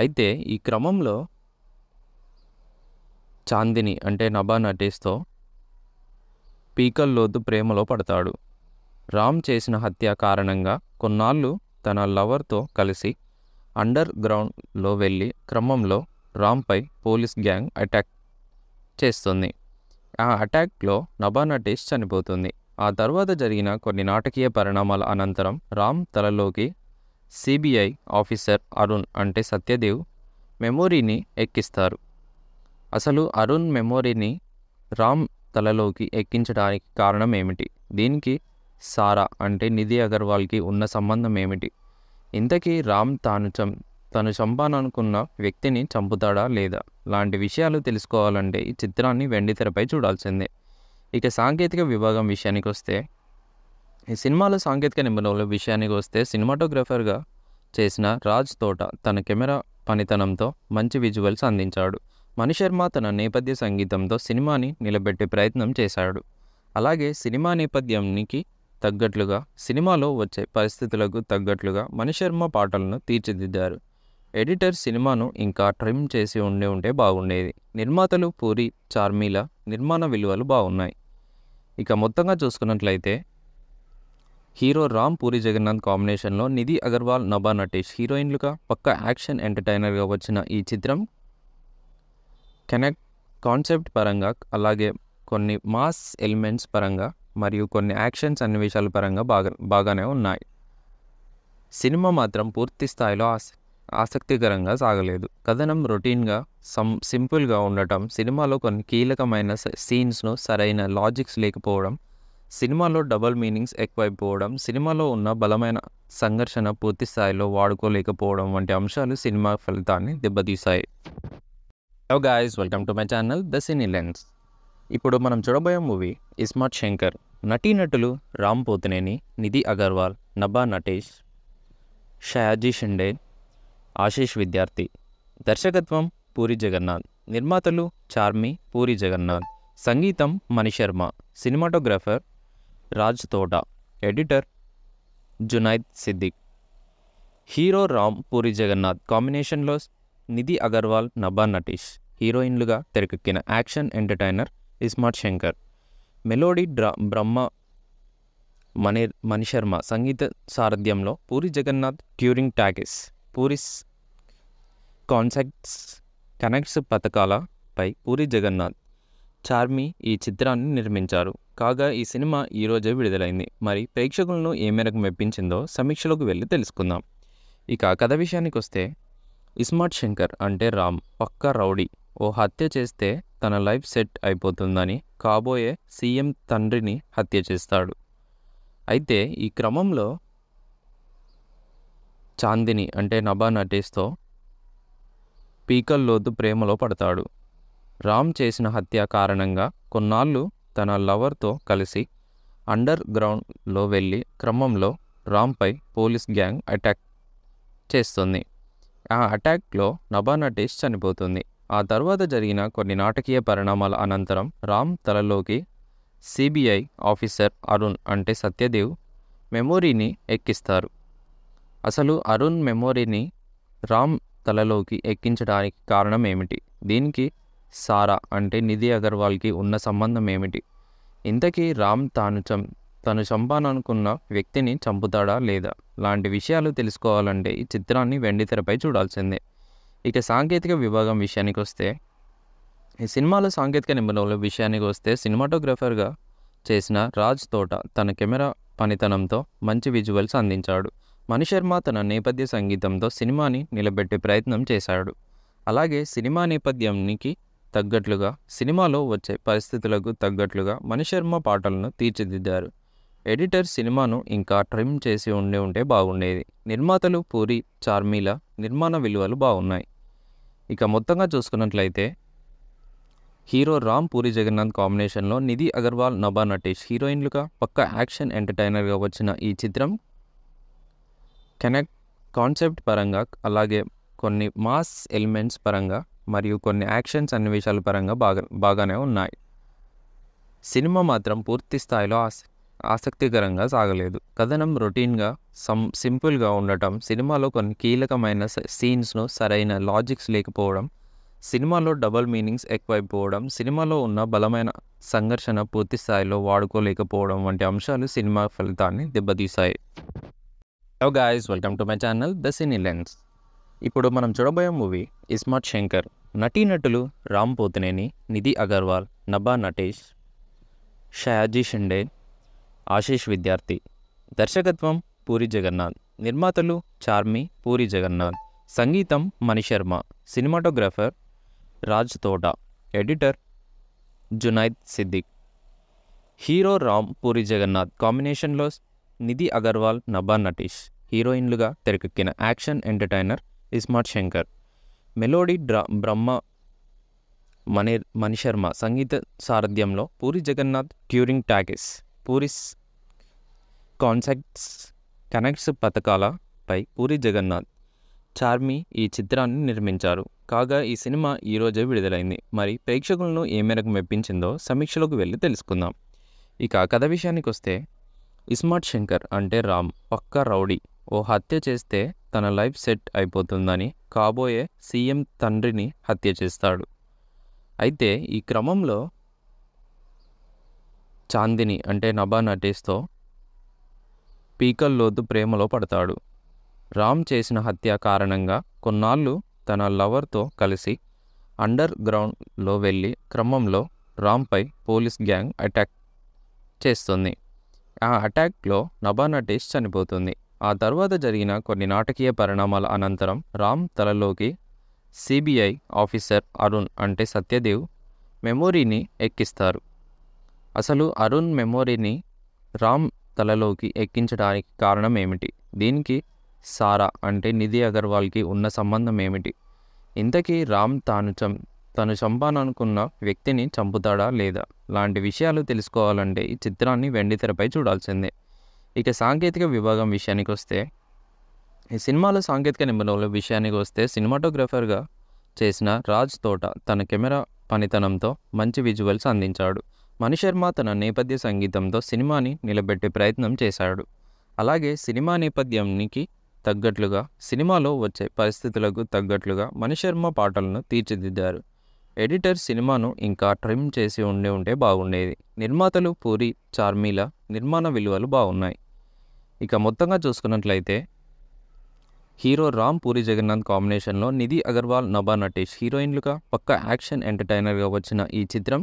అయితే ఈ క్రమంలో చాందిని అంటే నభా నటేష్తో పీకల్లోతు ప్రేమలో పడతాడు రామ్ చేసిన హత్య కారణంగా కొన్నాళ్ళు తన లవర్తో కలిసి అండర్ గ్రౌండ్లో వెళ్ళి క్రమంలో రామ్పై పోలీస్ గ్యాంగ్ అటాక్ చేస్తుంది ఆ అటాక్లో నబానటేష్ చనిపోతుంది ఆ తర్వాత జరిగిన కొన్ని నాటకీయ పరిణామాల అనంతరం రామ్ తలలోకి సిబిఐ ఆఫీసర్ అరుణ్ అంటే సత్యదేవ్ మెమోరీని ఎక్కిస్తారు అసలు అరుణ్ మెమొరీని రామ్ తలలోకి ఎక్కించడానికి కారణం ఏమిటి దీనికి సారా అంటే నిధి అగర్వాల్కి ఉన్న సంబంధం ఏమిటి ఇంతకీ రామ్ తాను తను చంపాననుకున్న వ్యక్తిని చంపుతాడా లేదా లాంటి విషయాలు తెలుసుకోవాలంటే ఈ చిత్రాన్ని వెండితెరపై చూడాల్సిందే ఇక సాంకేతిక విభాగం విషయానికి వస్తే ఈ సినిమాలో సాంకేతిక నిబంధనల విషయానికి వస్తే సినిమాటోగ్రఫర్గా చేసిన రాజ్ తోట తన కెమెరా పనితనంతో మంచి విజువల్స్ అందించాడు మణిశర్మ తన నేపథ్య సంగీతంతో సినిమాని నిలబెట్టే ప్రయత్నం చేశాడు అలాగే సినిమా నేపథ్యానికి తగ్గట్లుగా సినిమాలో వచ్చే పరిస్థితులకు తగ్గట్లుగా మణిశర్మ పాటలను తీర్చిదిద్దారు ఎడిటర్ సినిమాను ఇంకా ట్రిమ్ చేసి ఉండి ఉంటే బాగుండేది నిర్మాతలు పూరి చార్మీల నిర్మాణ విలువలు బాగున్నాయి ఇక మొత్తంగా చూసుకున్నట్లయితే హీరో రామ్ పూరి జగన్నాథ్ కాంబినేషన్లో నిధి అగర్వాల్ నభా నటేష్ హీరోయిన్లుగా పక్క యాక్షన్ ఎంటర్టైనర్గా వచ్చిన ఈ చిత్రం కనెక్ట్ కాన్సెప్ట్ పరంగా అలాగే కొన్ని మాస్ ఎలిమెంట్స్ పరంగా మరియు కొన్ని యాక్షన్ సన్నివేశాల పరంగా బాగా బాగానే ఉన్నాయి సినిమా మాత్రం పూర్తి స్థాయిలో ఆసక్తికరంగా సాగలేదు కథనం రొటీన్గా సం సింపుల్గా ఉండటం సినిమాలో కొన్ని కీలకమైన సీన్స్ను సరైన లాజిక్స్ లేకపోవడం సినిమాలో డబల్ మీనింగ్స్ ఎక్కువైపోవడం సినిమాలో ఉన్న బలమైన సంఘర్షణ పూర్తి స్థాయిలో వాడుకోలేకపోవడం వంటి అంశాలు సినిమా ఫలితాన్ని దెబ్బతీశాయి hello guys welcome to my channel the cine lens ఇప్పుడు మనం చూడబోయే మూవీ ఇస్మార్ట్ శంకర్ నటీనటులు రామ్ పోతినేని నిధి అగర్వాల్ నబా నటేష్ షయాజీ షిండే ఆశీష్ విద్యార్థి దర్శకత్వం పూరి జగన్నాథ్ నిర్మాతలు చార్మి పూరి జగన్నాథ్ సంగీతం Mani Sharma cinematographer Raj Thota editor Junaid Siddiqui hero Ram Puri Jagannadh కాంబినేషన్లో నిధి అగర్వాల్ నబా నటీష్ హీరోయిన్లుగా తెరకెక్కిన action entertainer iSmart Shankar melody డ్రా బ్రహ్మ మణి మణిశర్మ సంగీత సారథ్యంలో Puri Jagannadh touring talkies Puri's concepts connects పథకాలపై పూరి జగన్నాథ్ చార్మి ఈ చిత్రాన్ని నిర్మించారు కాగా ఈ సినిమా ఈరోజే విడుదలైంది మరి ప్రేక్షకులను ఏ మేరకు మెప్పించిందో సమీక్షలోకి వెళ్ళి తెలుసుకుందాం ఇక కథ విషయానికి వస్తే ఇస్మార్ట్ శంకర్ అంటే రామ్ పక్క రౌడీ ఓ హత్య చేస్తే తన లైఫ్ సెట్ అయిపోతుందని కాబోయే సీఎం తండ్రిని హత్య చేస్తాడు అయితే ఈ క్రమంలో చాందిని అంటే నభా నటేష్తో పీకల్లోతు ప్రేమలో పడతాడు రామ్ చేసిన హత్య కారణంగా కొన్నాళ్ళు తన లవర్తో కలిసి అండర్ గ్రౌండ్లో వెళ్ళి క్రమంలో రామ్పై పోలీస్ గ్యాంగ్ అటాక్ చేస్తుంది ఆ అటాక్లో నభా నటేష్ చనిపోతుంది ఆ తర్వాత జరిగిన కొన్ని నాటకీయ పరిణామాల అనంతరం రామ్ తలలోకి సిబిఐ ఆఫీసర్ అరుణ్ అంటే సత్యదేవ్ మెమోరీని ఎక్కిస్తారు అసలు అరుణ్ మెమొరీని రామ్ తలలోకి ఎక్కించడానికి కారణం ఏమిటి దీనికి సారా అంటే నిధి అగర్వాల్కి ఉన్న సంబంధం ఏమిటి ఇంతకీ రామ్ తాను చం తను చంపాననుకున్న వ్యక్తిని చంపుతాడా లేదా లాంటి విషయాలు తెలుసుకోవాలంటే ఈ చిత్రాన్ని వెండితెరపై చూడాల్సిందే ఇక సాంకేతిక విభాగం విషయానికి వస్తే ఈ సినిమాలో సాంకేతిక నిబంధనల విషయానికి వస్తే సినిమాటోగ్రఫర్గా చేసిన రాజ్ తోట తన కెమెరా పనితనంతో మంచి విజువల్స్ అందించాడు మణిశర్మ తన నేపథ్య సంగీతంతో సినిమాని నిలబెట్టే ప్రయత్నం చేశాడు అలాగే సినిమా నేపథ్యానికి తగ్గట్లుగా సినిమాలో వచ్చే పరిస్థితులకు తగ్గట్లుగా మణిశర్మ పాటలను తీర్చిదిద్దారు ఎడిటర్ సినిమాను ఇంకా ట్రిమ్ చేసి ఉండే ఉంటే బాగుండేది నిర్మాతలు పూరి చార్మీల నిర్మాణ విలువలు బాగున్నాయి ఇక మొత్తంగా చూసుకున్నట్లయితే హీరో రామ్ పూరి జగన్నాథ్ కాంబినేషన్లో నిధి అగర్వాల్ నభా నటేష్ హీరోయిన్లుగా పక్క యాక్షన్ ఎంటర్టైనర్గా వచ్చిన ఈ చిత్రం కెనెక్ట్ కాన్సెప్ట్ పరంగా అలాగే కొన్ని మాస్ ఎలిమెంట్స్ పరంగా మరియు కొన్ని యాక్షన్స్ అన్వేషాల పరంగా బాగా బాగానే ఉన్నాయి సినిమా మాత్రం పూర్తి స్థాయిలో ఆసక్తికరంగా సాగలేదు కథనం రొటీన్గా సం సింపుల్గా ఉండటం సినిమాలో కొన్ని కీలకమైన సీన్స్ను సరైన లాజిక్స్ లేకపోవడం సినిమాలో డబల్ మీనింగ్స్ ఎక్కువైపోవడం సినిమాలో ఉన్న బలమైన సంఘర్షణ పూర్తి స్థాయిలో వాడుకోలేకపోవడం వంటి అంశాలు సినిమా ఫలితాన్ని దెబ్బతీశాయి hello guys welcome to my channel the cine lens ఇప్పుడు మనం చూడబోయే మూవీ ఇస్మార్ట్ శంకర్ నటీనటులు రామ్ పోతినేని నిధి అగర్వాల్ నబా నటేష్ షయాజీ షిండే ఆశీష్ విద్యార్థి దర్శకత్వం పూరి జగన్నాథ్ నిర్మాతలు చార్మి పూరి జగన్నాథ్ సంగీతం Mani Sharma cinematographer Raj Thota editor Junaid Siddiqui hero Ram Puri Jagannadh కాంబినేషన్లో నిధి అగర్వాల్ నభా నటీష్ హీరోయిన్లుగా తెరకెక్కిన action entertainer iSmart Shankar melody డ్రా బ్రహ్మ మనే మణిశర్మ సంగీత సారథ్యంలో Puri Jagannadh touring talkies Puri's concepts connects పథకాలపై పూరి జగన్నాథ్ చార్మి ఈ చిత్రాన్ని నిర్మించారు కాగా ఈ సినిమా ఈరోజే విడుదలైంది మరి ప్రేక్షకులను ఏ మేరకు మెప్పించిందో సమీక్షలోకి వెళ్ళి తెలుసుకుందాం ఇక కథ విషయానికి వస్తే ఇస్మార్ట్ శంకర్ అంటే రామ్ పక్క రౌడీ ఓ హత్య చేస్తే తన లైఫ్ సెట్ అయిపోతుందని కాబోయే సీఎం తండ్రిని హత్య చేస్తాడు అయితే ఈ క్రమంలో చాందిని అంటే నభా నటేష్తో పీకల్లోతు ప్రేమలో పడతాడు రామ్ చేసిన హత్య కారణంగా కొన్నాళ్ళు తన లవర్తో కలిసి అండర్ గ్రౌండ్లో వెళ్ళి క్రమంలో రామ్పై పోలీస్ గ్యాంగ్ అటాక్ చేస్తుంది ఆ అటాక్లో నబానటేష్ చనిపోతుంది ఆ తర్వాత జరిగిన కొన్ని నాటకీయ పరిణామాల అనంతరం రామ్ తలలోకి సిబిఐ ఆఫీసర్ అరుణ్ అంటే సత్యదేవ్ మెమోరీని ఎక్కిస్తారు అసలు అరుణ్ మెమోరీని రామ్ తలలోకి ఎక్కించడానికి కారణం ఏమిటి దీనికి సారా అంటే నిధి అగర్వాల్కి ఉన్న సంబంధం ఏమిటి ఇంతకీ రామ్ తాను తను చంపాలనుకున్న వ్యక్తిని చంపుతాడా లేదా లాంటి విషయాలు తెలుసుకోవాలంటే ఈ చిత్రాన్ని వెండితెరపై చూడాల్సిందే ఇక సాంకేతిక విభాగం విషయానికి వస్తే ఈ సినిమాలో సాంకేతిక నిబంధనల విషయానికి వస్తే సినిమాటోగ్రఫర్గా చేసిన రాజ్ తోట తన కెమెరా పనితనంతో మంచి విజువల్స్ అందించాడు మణిశర్మ తన నేపథ్య సంగీతంతో సినిమాని నిలబెట్టే ప్రయత్నం చేశాడు అలాగే సినిమా నేపథ్యానికి తగ్గట్లుగా సినిమాలో వచ్చే పరిస్థితులకు తగ్గట్లుగా మణిశర్మ పాటలను తీర్చిదిద్దారు ఎడిటర్ సినిమాను ఇంకా ట్రిమ్ చేసి ఉండి ఉంటే బాగుండేది నిర్మాతలు పూరి చార్మీల నిర్మాణ విలువలు బాగున్నాయి ఇక మొత్తంగా చూసుకున్నట్లయితే హీరో రామ్ పూరి జగన్నాథ్ కాంబినేషన్లో నిధి అగర్వాల్ నభా నటేష్ హీరోయిన్లుగా పక్క యాక్షన్ ఎంటర్టైనర్గా వచ్చిన ఈ చిత్రం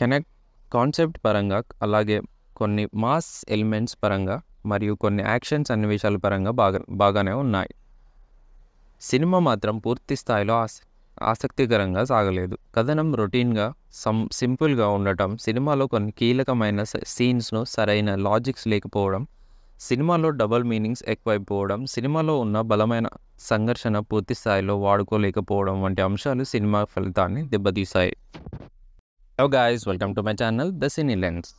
కనెక్ట్ కాన్సెప్ట్ పరంగా అలాగే కొన్ని మాస్ ఎలిమెంట్స్ పరంగా మరియు కొన్ని యాక్షన్ సన్నివేశాల పరంగా బాగా బాగానే ఉన్నాయి సినిమా మాత్రం పూర్తి స్థాయిలో ఆసక్తికరంగా సాగలేదు కథనం రొటీన్గా సం సింపుల్గా ఉండటం సినిమాలో కొన్ని కీలకమైన సీన్స్ను సరైన లాజిక్స్ లేకపోవడం సినిమాలో డబల్ మీనింగ్స్ ఎక్కువైపోవడం సినిమాలో ఉన్న బలమైన సంఘర్షణ పూర్తి స్థాయిలో వాడుకోలేకపోవడం వంటి అంశాలు సినిమా ఫలితాన్ని దెబ్బతీశాయి hello guys welcome to my channel the cine lens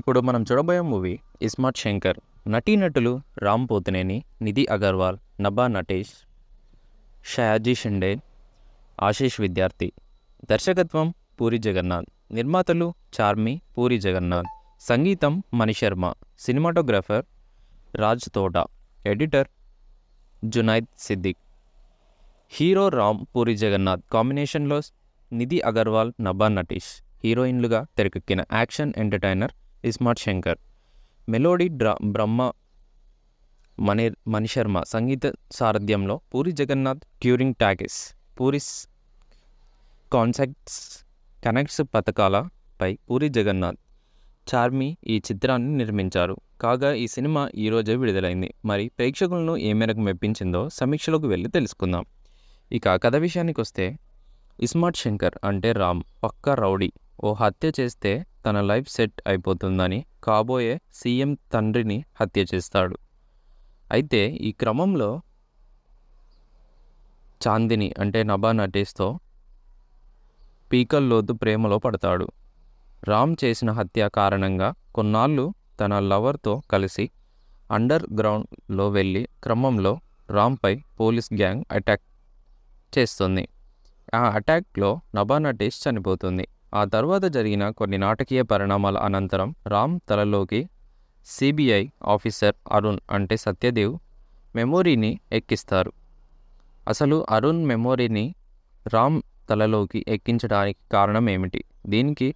ఇప్పుడు మనం చూడబోయే మూవీ ఇస్మార్ట్ శంకర్ నటీనటులు రామ్ పోతినేని నిధి అగర్వాల్ నభా నటేష్ షయాజీ షిండే ఆశీష్ విద్యార్థి దర్శకత్వం పూరి జగన్నాథ్ నిర్మాతలు చార్మి పూరి జగన్నాథ్ సంగీతం Mani Sharma cinematographer Raj Thota editor Junaid Siddiqui hero Ram Puri Jagannadh కాంబినేషన్లో నిధి అగర్వాల్ నబా నటీష్ హీరోయిన్లుగా తెరకెక్కిన action entertainer iSmart Shankar melody డ్రా బ్రహ్మ మణి మణిశర్మ సంగీత సారథ్యంలో Puri Jagannadh touring talkies Puri's concepts connects పథకాలపై పూరి జగన్నాథ్ చార్మి ఈ చిత్రాన్ని నిర్మించారు కాగా ఈ సినిమా ఈరోజే విడుదలైంది మరి ప్రేక్షకులను ఏ మేరకు మెప్పించిందో సమీక్షలోకి వెళ్ళి తెలుసుకుందాం ఇక కథ విషయానికి వస్తే ఇస్మార్ట్ శంకర్ అంటే రామ్ పక్క రౌడీ ఓ హత్య చేస్తే తన లైఫ్ సెట్ అయిపోతుందని కాబోయే సీఎం తండ్రిని హత్య చేస్తాడు అయితే ఈ క్రమంలో చాందిని అంటే నభా నటేష్తో పీకల్లోతు ప్రేమలో పడతాడు రామ్ చేసిన హత్య కారణంగా కొన్నాళ్ళు తన లవర్తో కలిసి అండర్ గ్రౌండ్లో వెళ్ళి క్రమంలో రామ్పై పోలీస్ గ్యాంగ్ అటాక్ చేస్తుంది ఆ అటాక్లో నభా నటేష్ చనిపోతుంది ఆ తర్వాత జరిగిన కొన్ని నాటకీయ పరిణామాల అనంతరం రామ్ తలలోకి సిబిఐ ఆఫీసర్ అరుణ్ అంటే సత్యదేవ్ మెమొరీని ఎక్కిస్తారు అసలు అరుణ్ మెమొరీని రామ్ తలలోకి ఎక్కించడానికి కారణం ఏమిటి దీనికి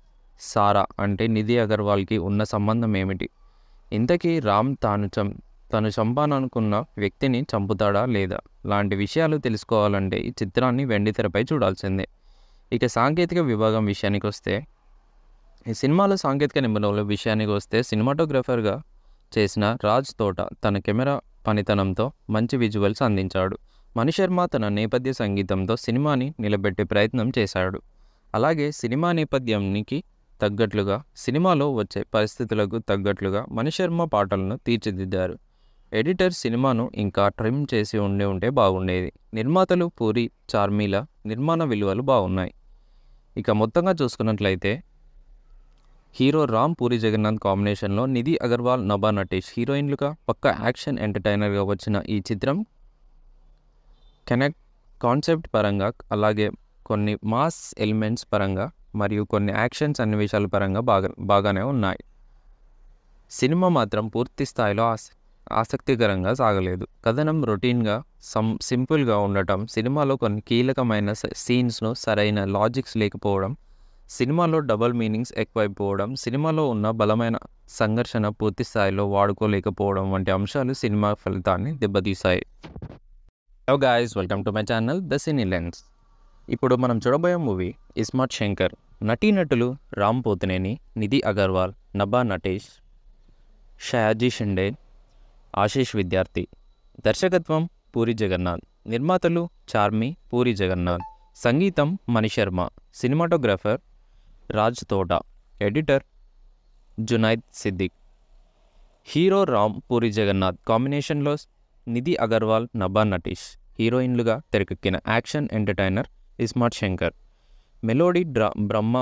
సారా అంటే నిధి అగర్వాల్కి ఉన్న సంబంధం ఏమిటి ఇంతకీ రామ్ తాను చం తను చంపాలనుకున్న వ్యక్తిని చంపుతాడా లేదా లాంటి విషయాలు తెలుసుకోవాలంటే ఈ చిత్రాన్ని వెండితెరపై చూడాల్సిందే ఇక సాంకేతిక విభాగం విషయానికి వస్తే ఈ సినిమాలో సాంకేతిక నిబంధనల విషయానికి వస్తే సినిమాటోగ్రఫర్గా చేసిన రాజ్ తోట తన కెమెరా పనితనంతో మంచి విజువల్స్ అందించాడు మణిశర్మ తన నేపథ్య సంగీతంతో సినిమాని నిలబెట్టే ప్రయత్నం చేశాడు అలాగే సినిమా నేపథ్యానికి తగ్గట్లుగా సినిమాలో వచ్చే పరిస్థితులకు తగ్గట్లుగా మణిశర్మ పాటలను తీర్చిదిద్దారు ఎడిటర్ సినిమాను ఇంకా ట్రిమ్ చేసి ఉండి ఉంటే బాగుండేది నిర్మాతలు పూరి చార్మీల నిర్మాణ విలువలు బాగున్నాయి ఇక మొత్తంగా చూసుకున్నట్లయితే హీరో రామ్ పూరి జగన్నాథ్ కాంబినేషన్లో నిధి అగర్వాల్ నభా నటేష్ హీరోయిన్లుగా పక్క యాక్షన్ ఎంటర్టైనర్గా వచ్చిన ఈ చిత్రం కనెక్ట్ కాన్సెప్ట్ పరంగా అలాగే కొన్ని మాస్ ఎలిమెంట్స్ పరంగా మరియు కొన్ని యాక్షన్స్ అన్వేషాల పరంగా బాగా బాగానే ఉన్నాయి సినిమా మాత్రం పూర్తి స్థాయిలో ఆసక్తికరంగా సాగలేదు కథనం రొటీన్గా సం సింపుల్గా ఉండటం సినిమాలో కొన్ని కీలకమైన సీన్స్ను సరైన లాజిక్స్ లేకపోవడం సినిమాలో డబల్ మీనింగ్స్ ఎక్కువైపోవడం సినిమాలో ఉన్న బలమైన సంఘర్షణ పూర్తి స్థాయిలో వాడుకోలేకపోవడం వంటి అంశాలు సినిమా ఫలితాన్ని దెబ్బతీశాయి hello guys welcome to my channel the cine lens ఇప్పుడు మనం చూడబోయే మూవీ ఇస్మార్ట్ శంకర్ నటీనటులు రామ్ పోతినేని నిధి అగర్వాల్ నబా నటేష్ షయాజీ షిండే ఆశీష్ విద్యార్థి దర్శకత్వం పూరి జగన్నాథ్ నిర్మాతలు చార్మి పూరి జగన్నాథ్ సంగీతం Mani Sharma cinematographer Raj Thota editor Junaid Siddiqui hero Ram Puri Jagannadh కాంబినేషన్లో నిధి అగర్వాల్ నభా నటీష్ హీరోయిన్లుగా తెరకెక్కిన action entertainer iSmart Shankar melody డ్రా బ్రహ్మ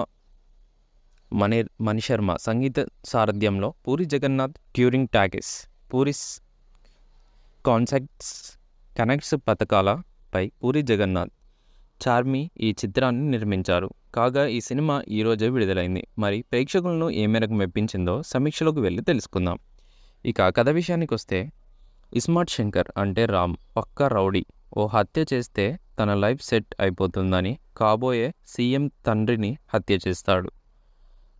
మనే మణిశర్మ సంగీత సారథ్యంలో Puri Jagannadh touring talkies Puri's concepts connects పథకాలపై పూరి జగన్నాథ్ చార్మి ఈ చిత్రాన్ని నిర్మించారు కాగా ఈ సినిమా ఈరోజే విడుదలైంది మరి ప్రేక్షకులను ఏ మేరకు మెప్పించిందో సమీక్షలోకి వెళ్ళి తెలుసుకుందాం ఇక కథ విషయానికి వస్తే ఇస్మార్ట్ శంకర్ అంటే రామ్ పక్క రౌడీ ఓ హత్య చేస్తే తన లైఫ్ సెట్ అయిపోతుందని కాబోయే సీఎం తండ్రిని హత్య చేస్తాడు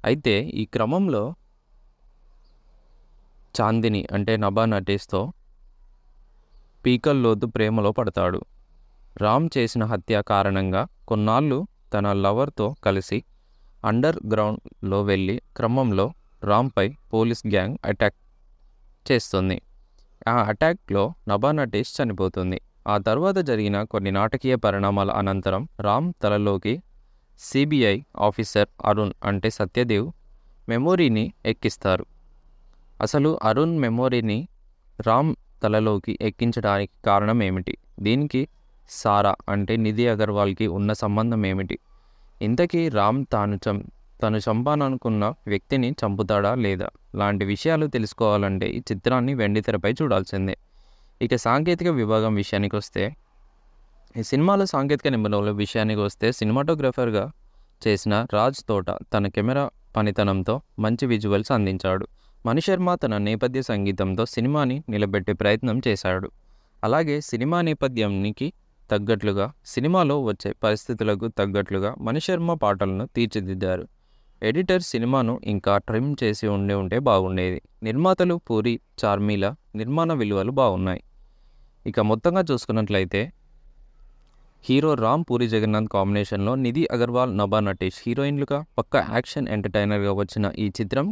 అయితే ఈ క్రమంలో చాందిని అంటే నభా నటేస్తో పీకల్లోతు ప్రేమలో పడతాడు రామ్ చేసిన హత్య కారణంగా కొన్నాళ్ళు తన లవర్తో కలిసి అండర్ గ్రౌండ్లో వెళ్ళి క్రమంలో రామ్పై పోలీస్ గ్యాంగ్ అటాక్ చేస్తుంది ఆ అటాక్లో నబానటేష్ చనిపోతుంది ఆ తర్వాత జరిగిన కొన్ని నాటకీయ పరిణామాల అనంతరం రామ్ తలలోకి సిబిఐ ఆఫీసర్ అరుణ్ అంటే సత్యదేవ్ మెమోరీని ఎక్కిస్తారు అసలు అరుణ్ మెమోరీని రామ్ తలలోకి ఎక్కించడానికి కారణం ఏమిటి దీనికి సారా అంటే నిధి అగర్వాల్కి ఉన్న సంబంధం ఏమిటి ఇంతకీ రామ్ తాను తను చంపాననుకున్న వ్యక్తిని చంపుతాడా లేదా లాంటి విషయాలు తెలుసుకోవాలంటే ఈ చిత్రాన్ని వెండితెరపై చూడాల్సిందే ఇక సాంకేతిక విభాగం విషయానికి వస్తే ఈ సినిమాలో సాంకేతిక నిబంధనల విషయానికి వస్తే సినిమాటోగ్రఫర్గా చేసిన రాజ్ తోట తన కెమెరా పనితనంతో మంచి విజువల్స్ అందించాడు మణిశర్మ తన నేపథ్య సంగీతంతో సినిమాని నిలబెట్టే ప్రయత్నం చేశాడు అలాగే సినిమా నేపథ్యానికి తగ్గట్లుగా సినిమాలో వచ్చే పరిస్థితులకు తగ్గట్లుగా మణిశర్మ పాటలను తీర్చిదిద్దారు ఎడిటర్ సినిమాను ఇంకా ట్రిమ్ చేసి ఉండి ఉంటే బాగుండేది నిర్మాతలు పూరి చార్మీల నిర్మాణ విలువలు బాగున్నాయి ఇక మొత్తంగా చూసుకున్నట్లయితే హీరో రామ్ పూరి జగన్నాథ్ కాంబినేషన్లో నిధి అగర్వాల్ నభా నటేష్ హీరోయిన్లుగా పక్క యాక్షన్ ఎంటర్టైనర్గా వచ్చిన ఈ చిత్రం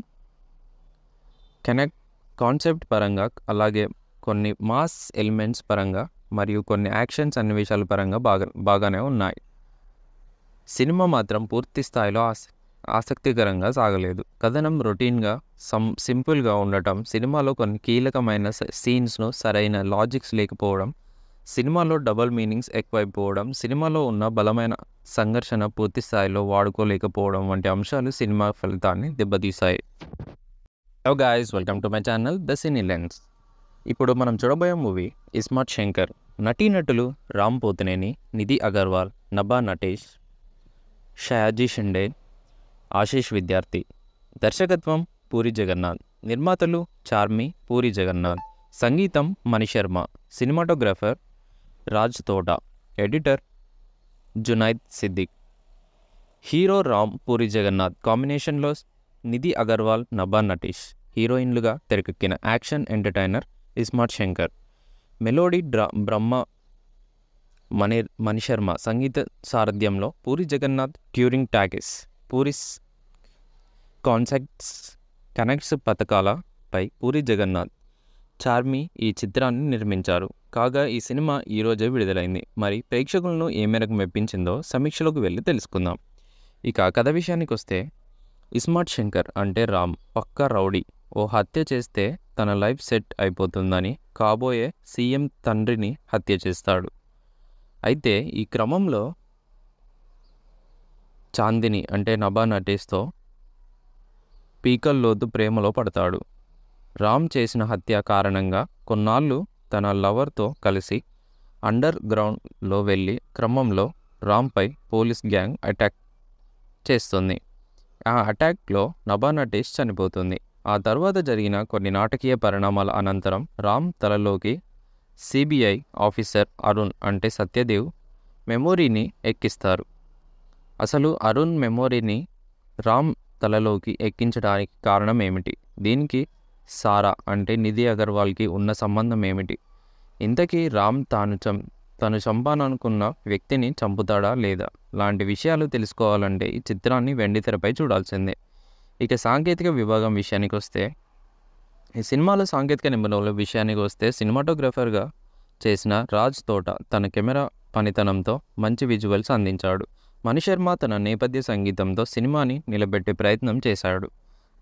కనెక్ట్ కాన్సెప్ట్ పరంగా అలాగే కొన్ని మాస్ ఎలిమెంట్స్ పరంగా మరియు కొన్ని యాక్షన్స్ సన్నివేశాల పరంగా బాగా బాగానే ఉన్నాయి సినిమా మాత్రం పూర్తి స్థాయిలో ఆసక్తికరంగా సాగలేదు కథనం రొటీన్గా సం సింపుల్గా ఉండటం సినిమాలో కొన్ని కీలకమైన సీన్స్ను సరైన లాజిక్స్ లేకపోవడం సినిమాలో డబల్ మీనింగ్స్ ఎక్కువైపోవడం సినిమాలో ఉన్న బలమైన సంఘర్షణ పూర్తి స్థాయిలో వాడుకోలేకపోవడం వంటి అంశాలు సినిమా ఫలితాన్ని దెబ్బతీశాయి hello guys welcome to my channel the cine lens ఇప్పుడు మనం చూడబోయే మూవీ ఇస్మార్ట్ శంకర్ నటీనటులు రామ్ పోతినేని నిధి అగర్వాల్ నబా నటేష్ షయాజీ షిండే ఆశీష్ విద్యార్థి దర్శకత్వం పూరి జగన్నాథ్ నిర్మాతలు చార్మి పూరి జగన్నాథ్ సంగీతం Mani Sharma cinematographer Raj Thota editor Junaid Siddiqui hero Ram Puri Jagannadh కాంబినేషన్లో నిధి అగర్వాల్ నభా నటీష్ హీరోయిన్లుగా తెరకెక్కిన action entertainer iSmart Shankar melody డ్రా బ్రహ్మ మణి మణిశర్మ సంగీత సారథ్యంలో Puri Jagannadh touring talkies Puri's concepts connects పథకాలపై పూరి జగన్నాథ్ చార్మి ఈ చిత్రాన్ని నిర్మించారు కాగా ఈ సినిమా ఈరోజే విడుదలైంది మరి ప్రేక్షకులను ఏ మేరకు మెప్పించిందో సమీక్షలోకి వెళ్ళి తెలుసుకుందాం ఇక కథ విషయానికి వస్తే ఇస్మార్ట్ శంకర్ అంటే రామ్ పక్క రౌడీ ఓ హత్య చేస్తే తన లైఫ్ సెట్ అయిపోతుందని కాబోయే సీఎం తండ్రిని హత్య చేస్తాడు అయితే ఈ క్రమంలో చాందిని అంటే నభా నటేష్తో పీకల్లోతు ప్రేమలో పడతాడు రామ్ చేసిన హత్య కారణంగా కొన్నాళ్ళు తన లవర్తో కలిసి అండర్ గ్రౌండ్లో వెళ్ళి క్రమంలో రామ్పై పోలీస్ గ్యాంగ్ అటాక్ చేస్తుంది ఆ అటాక్లో నటేష్ చనిపోతుంది ఆ తర్వాత జరిగిన కొన్ని నాటకీయ పరిణామాల అనంతరం రామ్ తలలోకి సిబిఐ ఆఫీసర్ అరుణ్ అంటే సత్యదేవ్ మెమోరీని ఎక్కిస్తారు అసలు అరుణ్ మెమోరీని రామ్ తలలోకి ఎక్కించడానికి కారణం ఏమిటి దీనికి సారా అంటే నిధి అగర్వాల్కి ఉన్న సంబంధం ఏమిటి ఇంతకీ రామ్ తాను చం తను చంపాననుకున్న వ్యక్తిని చంపుతాడా లేదా లాంటి విషయాలు తెలుసుకోవాలంటే ఈ చిత్రాన్ని వెండితెరపై చూడాల్సిందే ఇక సాంకేతిక విభాగం విషయానికి వస్తే ఈ సినిమాలో సాంకేతిక నిబంధనల విషయానికి వస్తే సినిమాటోగ్రఫర్గా చేసిన రాజ్ తోట తన కెమెరా పనితనంతో మంచి విజువల్స్ అందించాడు మణిశర్మ తన నేపథ్య సంగీతంతో సినిమాని నిలబెట్టే ప్రయత్నం చేశాడు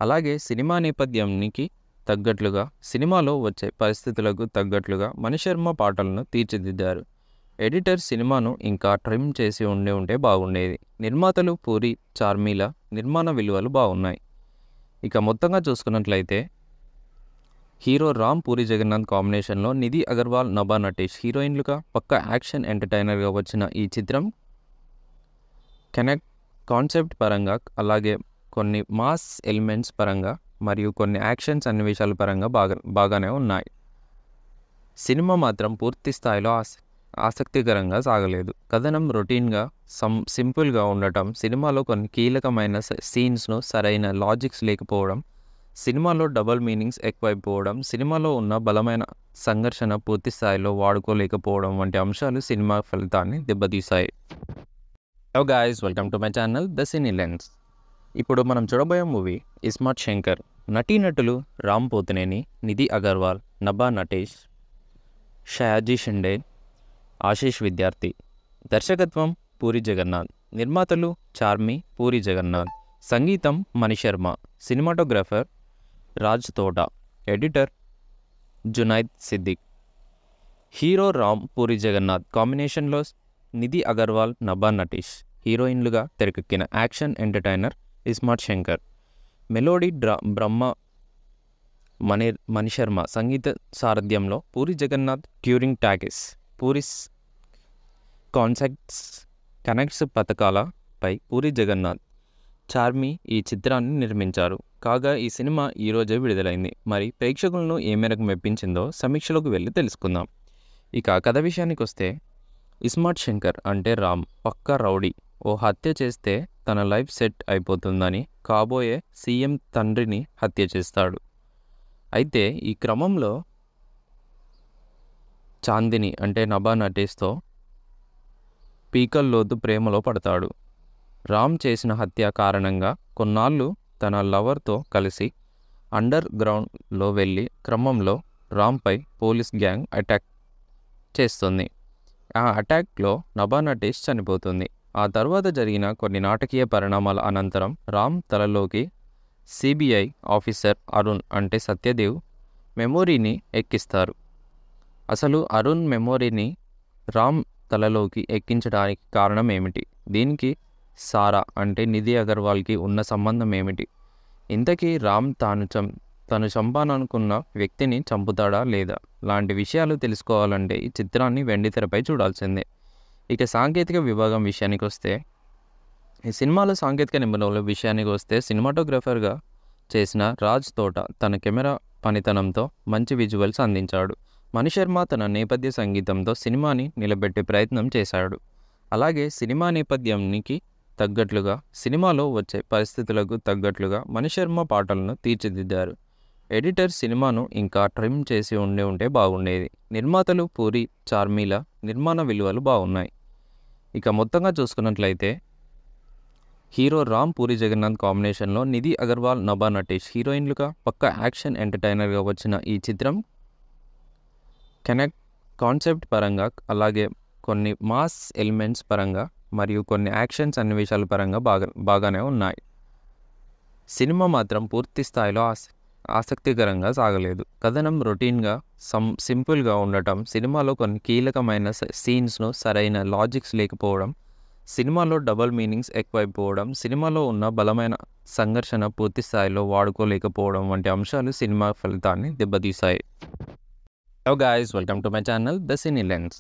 అలాగే సినిమా నేపథ్యానికి తగ్గట్లుగా సినిమాలో వచ్చే పరిస్థితులకు తగ్గట్లుగా మణిశర్మ పాటలను తీర్చిదిద్దారు ఎడిటర్ సినిమాను ఇంకా ట్రిమ్ చేసి ఉండే ఉంటే బాగుండేది నిర్మాతలు పూరి చార్మీల నిర్మాణ విలువలు బాగున్నాయి ఇక మొత్తంగా చూసుకున్నట్లయితే హీరో రామ్ పూరి జగన్నాథ్ కాంబినేషన్లో నిధి అగర్వాల్ నభా నటేష్ హీరోయిన్లుగా పక్క యాక్షన్ ఎంటర్టైనర్గా వచ్చిన ఈ చిత్రం కనెక్ట్ కాన్సెప్ట్ పరంగా అలాగే కొన్ని మాస్ ఎలిమెంట్స్ పరంగా మరియు కొన్ని యాక్షన్స్ సన్నివేశాల పరంగా బాగా బాగానే ఉన్నాయి సినిమా మాత్రం పూర్తి స్థాయిలో ఆస ఆసక్తికరంగా సాగలేదు కథనం రొటీన్గా సం సింపుల్గా ఉండటం సినిమాలో కొన్ని కీలకమైన సీన్స్ను సరైన లాజిక్స్ లేకపోవడం సినిమాలో డబల్ మీనింగ్స్ ఎక్కువైపోవడం సినిమాలో ఉన్న బలమైన సంఘర్షణ పూర్తి స్థాయిలో వాడుకోలేకపోవడం వంటి అంశాలు సినిమా ఫలితాన్ని దెబ్బతీశాయి hello guys welcome to my channel the cine lens ఇప్పుడు మనం చూడబోయే మూవీ ఇస్మార్ట్ శంకర్ నటీనటులు రామ్ పోతినేని నిధి అగర్వాల్ నబా నటేష్ షయాజీ షిండే ఆశీష్ విద్యార్థి దర్శకత్వం పూరి జగన్నాథ్ నిర్మాతలు చార్మి పూరి జగన్నాథ్ సంగీతం Mani Sharma cinematographer Raj Thota editor Junaid Siddiqui hero Ram Puri Jagannadh కాంబినేషన్లో నిధి అగర్వాల్ నభా నటీష్ హీరోయిన్లుగా తెరకెక్కిన action entertainer iSmart Shankar melody డ్రా బ్రహ్మ మణి మణిశర్మ సంగీత సారథ్యంలో Puri Jagannadh touring talkies Puri's concepts connects పథకాలపై పూరి జగన్నాథ్ చార్మి ఈ చిత్రాన్ని నిర్మించారు కాగా ఈ సినిమా ఈరోజే విడుదలైంది మరి ప్రేక్షకులను ఏ మేరకు మెప్పించిందో సమీక్షలోకి వెళ్ళి తెలుసుకుందాం ఇక కథ విషయానికి వస్తే ఇస్మార్ట్ శంకర్ అంటే రామ్ పక్క రౌడీ ఓ హత్య చేస్తే తన లైఫ్ సెట్ అయిపోతుందని కాబోయే సీఎం తండ్రిని హత్య చేస్తాడు అయితే ఈ క్రమంలో చాందిని అంటే నభా నటేష్తో పీకల్లోతు ప్రేమలో పడతాడు రామ్ చేసిన హత్య కారణంగా కొన్నాళ్ళు తన లవర్తో కలిసి అండర్ గ్రౌండ్లో వెళ్ళి క్రమంలో రామ్పై పోలీస్ గ్యాంగ్ అటాక్ చేస్తుంది ఆ అటాక్లో నబానటేష్ చనిపోతుంది ఆ తర్వాత జరిగిన కొన్ని నాటకీయ పరిణామాల అనంతరం రామ్ తలలోకి సిబిఐ ఆఫీసర్ అరుణ్ అంటే సత్యదేవ్ మెమొరీని ఎక్కిస్తారు అసలు అరుణ్ మెమోరీని రామ్ తలలోకి ఎక్కించడానికి కారణం ఏమిటి దీనికి సారా అంటే నిధి అగర్వాల్కి ఉన్న సంబంధం ఏమిటి ఇంతకీ రామ్ తాను తను చంపాననుకున్న వ్యక్తిని చంపుతాడా లేదా లాంటి విషయాలు తెలుసుకోవాలంటే ఈ చిత్రాన్ని వెండితెరపై చూడాల్సిందే ఇక సాంకేతిక విభాగం విషయానికి వస్తే ఈ సినిమాలో సాంకేతిక నిబంధనల విషయానికి వస్తే సినిమాటోగ్రఫర్గా చేసిన రాజ్ తోట తన కెమెరా పనితనంతో మంచి విజువల్స్ అందించాడు మణిశర్మ తన నేపథ్య సంగీతంతో సినిమాని నిలబెట్టే ప్రయత్నం చేశాడు అలాగే సినిమా నేపథ్యానికి తగ్గట్లుగా సినిమాలో వచ్చే పరిస్థితులకు తగ్గట్లుగా మణిశర్మ పాటలను తీర్చిదిద్దారు ఎడిటర్ సినిమాను ఇంకా ట్రిమ్ చేసి ఉండి ఉంటే బాగుండేది నిర్మాతలు పూరి చార్మీల నిర్మాణ విలువలు బాగున్నాయి ఇక మొత్తంగా చూసుకున్నట్లయితే హీరో రామ్ పూరి జగన్నాథ్ కాంబినేషన్లో నిధి అగర్వాల్ నభా నటేష్ హీరోయిన్లుగా పక్క యాక్షన్ ఎంటర్టైనర్గా వచ్చిన ఈ చిత్రం కనెక్ట్ కాన్సెప్ట్ పరంగా అలాగే కొన్ని మాస్ ఎలిమెంట్స్ పరంగా మరియు కొన్ని యాక్షన్ సన్నివేశాల పరంగా బాగా బాగానే ఉన్నాయి సినిమా మాత్రం పూర్తి స్థాయిలో ఆసక్తికరంగా సాగలేదు కథనం రొటీన్గా సం సింపుల్గా ఉండటం సినిమాలో కొన్ని కీలకమైన సీన్స్ను సరైన లాజిక్స్ లేకపోవడం సినిమాలో డబల్ మీనింగ్స్ ఎక్కువైపోవడం సినిమాలో ఉన్న బలమైన సంఘర్షణ పూర్తి స్థాయిలో వాడుకోలేకపోవడం వంటి అంశాలు సినిమా ఫలితాన్ని దెబ్బతీశాయి hello guys welcome to my channel the cine lens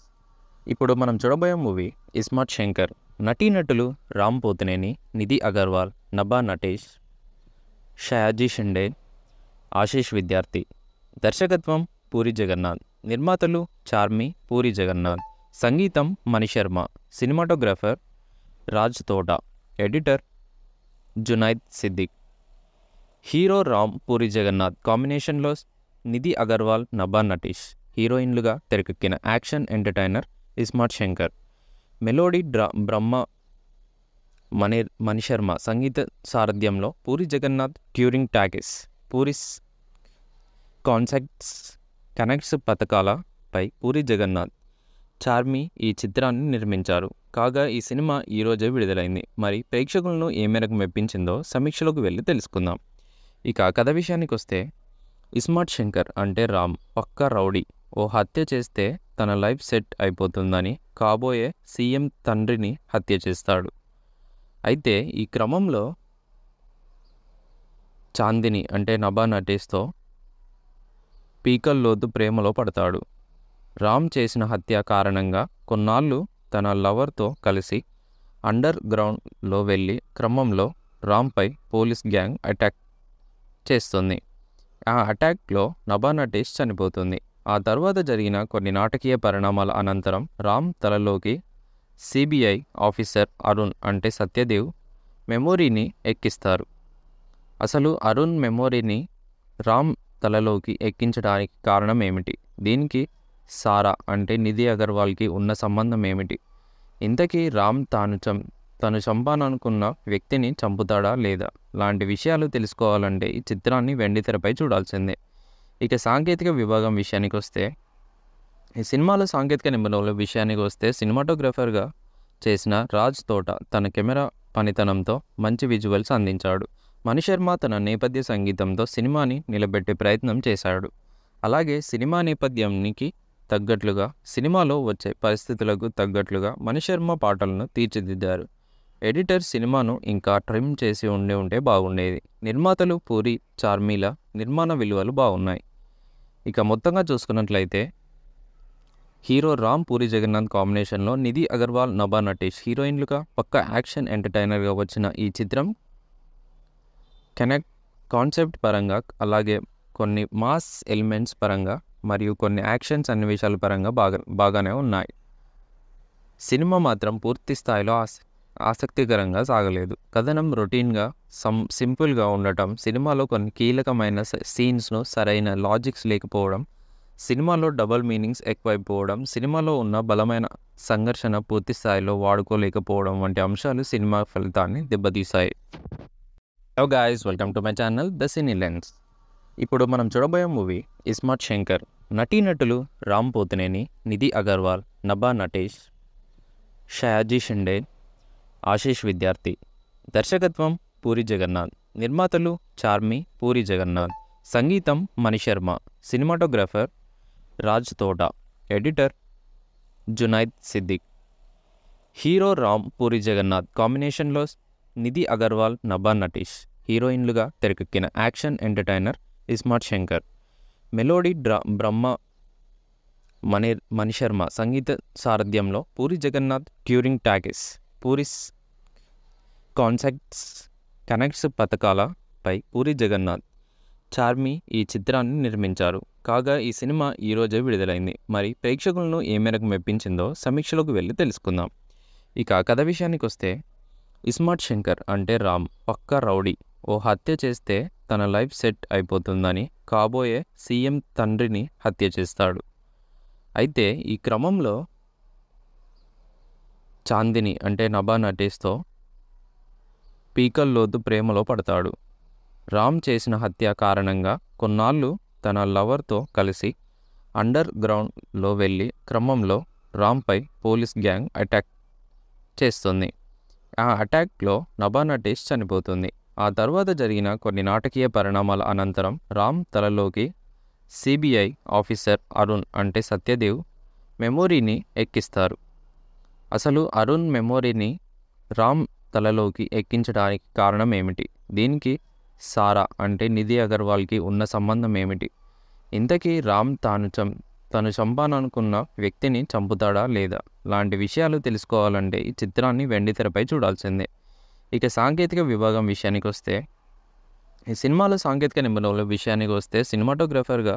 ఇప్పుడు మనం చూడబోయే మూవీ ఇస్మార్ట్ శంకర్ నటీనటులు రామ్ పోతినేని నిధి అగర్వాల్ నభా నటేష్ షయాజీ షిండే ఆశీష్ విద్యార్థి దర్శకత్వం పూరి జగన్నాథ్ నిర్మాతలు చార్మి పూరి జగన్నాథ్ సంగీతం Mani Sharma cinematographer Raj Thota editor Junaid Siddiqui hero Ram Puri Jagannadh కాంబినేషన్లో నిధి అగర్వాల్ నభా నటీష్ హీరోయిన్లుగా తెరకెక్కిన action entertainer iSmart Shankar melody డ్రా బ్రహ్మ మణి మణిశర్మ సంగీత సారథ్యంలో Puri Jagannadh touring talkies Puri's concepts connects పథకాలపై పూరి జగన్నాథ్ చార్మి ఈ చిత్రాన్ని నిర్మించారు కాగా ఈ సినిమా ఈరోజే విడుదలైంది మరి ప్రేక్షకులను ఏ మేరకు మెప్పించిందో సమీక్షలోకి వెళ్ళి తెలుసుకుందాం ఇక కథ విషయానికి వస్తే ఇస్మార్ట్ శంకర్ అంటే రామ్ పక్క రౌడీ ఓ హత్య చేస్తే తన లైఫ్ సెట్ అయిపోతుందని కాబోయే సీఎం తండ్రిని హత్య చేస్తాడు అయితే ఈ క్రమంలో చాందిని అంటే నభా నటేష్తో పీకల్లోతు ప్రేమలో పడతాడు రామ్ చేసిన హత్య కారణంగా కొన్నాళ్ళు తన లవర్తో కలిసి అండర్ గ్రౌండ్లో వెళ్ళి క్రమంలో రామ్పై పోలీస్ గ్యాంగ్ అటాక్ చేస్తుంది ఆ అటాక్లో నభా నటేష్ చనిపోతుంది ఆ తర్వాత జరిగిన కొన్ని నాటకీయ పరిణామాల అనంతరం రామ్ తలలోకి సిబిఐ ఆఫీసర్ అరుణ్ అంటే సత్యదేవ్ మెమోరీని ఎక్కిస్తారు అసలు అరుణ్ మెమొరీని రామ్ తలలోకి ఎక్కించడానికి కారణం ఏమిటి దీనికి సారా అంటే నిధి అగర్వాల్కి ఉన్న సంబంధం ఏమిటి ఇంతకీ రామ్ తాను చం తను చంపాననుకున్న వ్యక్తిని చంపుతాడా లేదా లాంటి విషయాలు తెలుసుకోవాలంటే ఈ చిత్రాన్ని వెండితెరపై చూడాల్సిందే ఇక సాంకేతిక విభాగం విషయానికి వస్తే ఈ సినిమాలో సాంకేతిక నిబంధనల విషయానికి వస్తే సినిమాటోగ్రఫర్గా చేసిన రాజ్ తోట తన కెమెరా పనితనంతో మంచి విజువల్స్ అందించాడు మణిశర్మ తన నేపథ్య సంగీతంతో సినిమాని నిలబెట్టే ప్రయత్నం చేశాడు అలాగే సినిమా నేపథ్యానికి తగ్గట్లుగా సినిమాలో వచ్చే పరిస్థితులకు తగ్గట్లుగా మణిశర్మ పాటలను తీర్చిదిద్దారు ఎడిటర్ సినిమాను ఇంకా ట్రిమ్ చేసి ఉండి ఉంటే బాగుండేది నిర్మాతలు పూరి చార్మీల నిర్మాణ విలువలు బాగున్నాయి ఇక మొత్తంగా చూసుకున్నట్లయితే హీరో రామ్ పూరి జగన్నాథ్ కాంబినేషన్లో నిధి అగర్వాల్ నభా నటేష్ హీరోయిన్లుగా పక్క యాక్షన్ ఎంటర్టైనర్గా వచ్చిన ఈ చిత్రం కనెక్ట్ కాన్సెప్ట్ పరంగా అలాగే కొన్ని మాస్ ఎలిమెంట్స్ పరంగా మరియు కొన్ని యాక్షన్స్ అన్వేషాల పరంగా బాగా బాగానే ఉన్నాయి సినిమా మాత్రం పూర్తి స్థాయిలో ఆసక్తికరంగా సాగలేదు కథనం రొటీన్గా సం సింపుల్గా ఉండటం సినిమాలో కొన్ని కీలకమైన సీన్స్ను సరైన లాజిక్స్ లేకపోవడం సినిమాలో డబల్ మీనింగ్స్ ఎక్కువైపోవడం సినిమాలో ఉన్న బలమైన సంఘర్షణ పూర్తి స్థాయిలో వాడుకోలేకపోవడం వంటి అంశాలు సినిమా ఫలితాన్ని దెబ్బతీశాయి hello guys welcome to my channel the cine lens ఇప్పుడు మనం చూడబోయే మూవీ ఇస్మార్ట్ శంకర్ నటీనటులు రామ్ పోతినేని నిధి అగర్వాల్ నబా నటేష్ షయాజీ షిండే ఆశీష్ విద్యార్థి దర్శకత్వం పూరి జగన్నాథ్ నిర్మాతలు చార్మి పూరి జగన్నాథ్ సంగీతం Mani Sharma cinematographer Raj Thota editor Junaid Siddiqui hero Ram Puri Jagannadh కాంబినేషన్లో నిధి అగర్వాల్ నభా నటీష్ హీరోయిన్లుగా తెరకెక్కిన action entertainer iSmart Shankar melody డ్రా బ్రహ్మ మణి మణిశర్మ సంగీత సారథ్యంలో Puri Jagannadh touring talkies Puri's concepts connects పథకాలపై పూరి జగన్నాథ్ చార్మి ఈ చిత్రాన్ని నిర్మించారు కాగా ఈ సినిమా ఈరోజే విడుదలైంది మరి ప్రేక్షకులను ఏ మేరకు మెప్పించిందో సమీక్షలోకి వెళ్ళి తెలుసుకుందాం ఇక కథ విషయానికి వస్తే ఇస్మార్ట్ శంకర్ అంటే రామ్ పక్క రౌడీ ఓ హత్య చేస్తే తన లైఫ్ సెట్ అయిపోతుందని కాబోయే సీఎం తండ్రిని హత్య చేస్తాడు అయితే ఈ క్రమంలో చాందిని అంటే నభా నటేస్తో పీకల్లోతు ప్రేమలో పడతాడు రామ్ చేసిన హత్య కారణంగా కొన్నాళ్ళు తన లవర్తో కలిసి అండర్ గ్రౌండ్లో వెళ్ళి క్రమంలో రామ్పై పోలీస్ గ్యాంగ్ అటాక్ చేస్తుంది ఆ అటాక్లో నబానటేష్ చనిపోతుంది ఆ తర్వాత జరిగిన కొన్ని నాటకీయ పరిణామాల అనంతరం రామ్ తలలోకి సిబిఐ ఆఫీసర్ అరుణ్ అంటే సత్యదేవ్ మెమోరీని ఎక్కిస్తారు అసలు అరుణ్ మెమొరీని రామ్ తలలోకి ఎక్కించడానికి కారణం ఏమిటి దీనికి సారా అంటే నిధి అగర్వాల్కి ఉన్న సంబంధం ఏమిటి ఇంతకీ రామ్ తాను తను చంపాలనుకున్న వ్యక్తిని చంపుతాడా లేదా లాంటి విషయాలు తెలుసుకోవాలంటే ఈ చిత్రాన్ని వెండితెరపై చూడాల్సిందే ఇక సాంకేతిక విభాగం విషయానికి వస్తే ఈ సినిమాలో సాంకేతిక నిబంధనల విషయానికి వస్తే సినిమాటోగ్రఫర్గా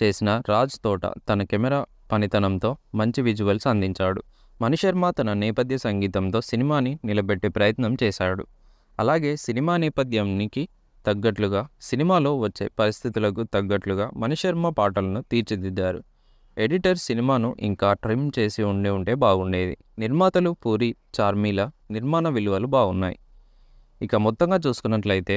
చేసిన రాజ్ తోట తన కెమెరా పనితనంతో మంచి విజువల్స్ అందించాడు మణిశర్మ తన నేపథ్య సంగీతంతో సినిమాని నిలబెట్టే ప్రయత్నం చేశాడు అలాగే సినిమా నేపథ్యానికి తగ్గట్లుగా సినిమాలో వచ్చే పరిస్థితులకు తగ్గట్లుగా మణిశర్మ పాటలను తీర్చిదిద్దారు ఎడిటర్ సినిమాను ఇంకా ట్రిమ్ చేసి ఉండి ఉంటే బాగుండేది నిర్మాతలు పూరి చార్మీల నిర్మాణ విలువలు బాగున్నాయి ఇక మొత్తంగా చూసుకున్నట్లయితే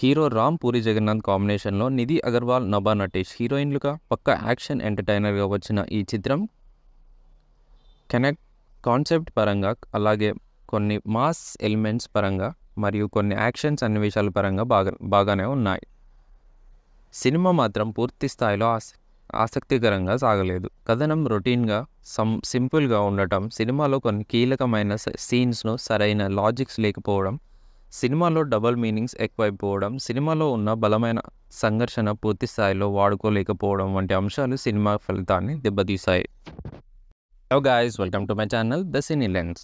హీరో రామ్ పూరి జగన్నాథ్ కాంబినేషన్లో నిధి అగర్వాల్ నభా నటేష్ హీరోయిన్లుగా పక్క యాక్షన్ ఎంటర్టైనర్గా వచ్చిన ఈ చిత్రం కనెక్ట్ కాన్సెప్ట్ పరంగా అలాగే కొన్ని మాస్ ఎలిమెంట్స్ పరంగా మరియు కొన్ని యాక్షన్ సన్నివేశాల పరంగా బాగా బాగానే ఉన్నాయి సినిమా మాత్రం పూర్తి స్థాయిలో ఆసక్తికరంగా సాగలేదు కథనం రొటీన్గా సం సింపుల్గా ఉండటం సినిమాలో కొన్ని కీలకమైన సీన్స్ను సరైన లాజిక్స్ లేకపోవడం సినిమాలో డబల్ మీనింగ్స్ ఎక్కువైపోవడం సినిమాలో ఉన్న బలమైన సంఘర్షణ పూర్తి స్థాయిలో వాడుకోలేకపోవడం వంటి అంశాలు సినిమా ఫలితాన్ని దెబ్బతీశాయి hello guys welcome to my channel the cine lens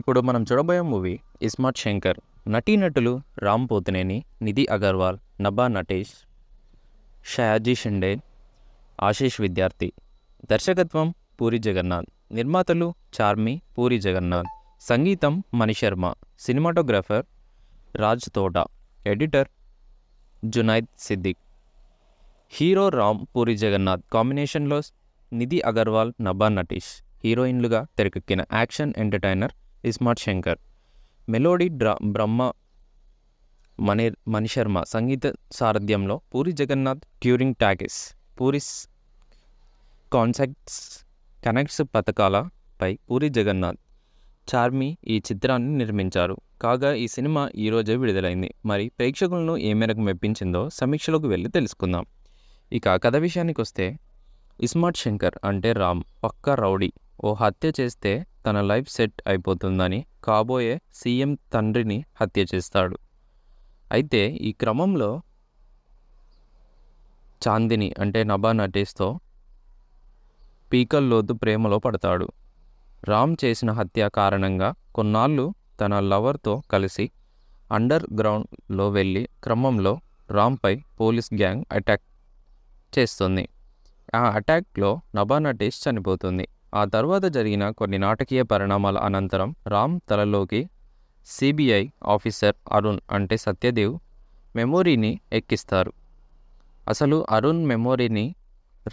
ఇప్పుడు మనం చూడబోయే మూవీ ఇస్మార్ట్ శంకర్ నటీనటులు రామ్ పోతినేని నిధి అగర్వాల్ నబా నటేష్ షయాజీ షిండే ఆశీష్ విద్యార్థి దర్శకత్వం పూరి జగన్నాథ్ నిర్మాతలు చార్మి పూరి జగన్నాథ్ సంగీతం Mani Sharma cinematographer Raj Thota editor Junaid Siddiqui hero Ram Puri Jagannadh కాంబినేషన్లో నిధి అగర్వాల్ నబా నటీష్ హీరోయిన్లుగా తెరకెక్కిన action entertainer iSmart Shankar melody డ్రా బ్రహ్మ మణి మణిశర్మ సంగీత సారథ్యంలో Puri Jagannadh touring talkies Puri's concepts connects పథకాలపై పూరి జగన్నాథ్ చార్మి ఈ చిత్రాన్ని నిర్మించారు కాగా ఈ సినిమా ఈరోజే విడుదలైంది మరి ప్రేక్షకులను ఏ మేరకు మెప్పించిందో సమీక్షలోకి వెళ్ళి తెలుసుకుందాం ఇక కథ విషయానికి వస్తే ఇస్మార్ట్ శంకర్ అంటే రామ్ పక్క రౌడీ ఓ హత్య చేస్తే తన లైఫ్ సెట్ అయిపోతుందని కాబోయే సీఎం తండ్రిని హత్య చేస్తాడు అయితే ఈ క్రమంలో చాందిని అంటే నభా నటేష్తో పీకల్లోతు ప్రేమలో పడతాడు రామ్ చేసిన హత్య కారణంగా కొన్నాళ్ళు తన లవర్తో కలిసి అండర్ గ్రౌండ్లో వెళ్ళి క్రమంలో రామ్పై పోలీస్ గ్యాంగ్ అటాక్ చేస్తుంది ఆ అటాక్లో నభా నటేష్ చనిపోతుంది ఆ తర్వాత జరిగిన కొన్ని నాటకీయ పరిణామాల అనంతరం రామ్ తలలోకి సిబిఐ ఆఫీసర్ అరుణ్ అంటే సత్యదేవ్ మెమొరీని ఎక్కిస్తారు అసలు అరుణ్ మెమొరీని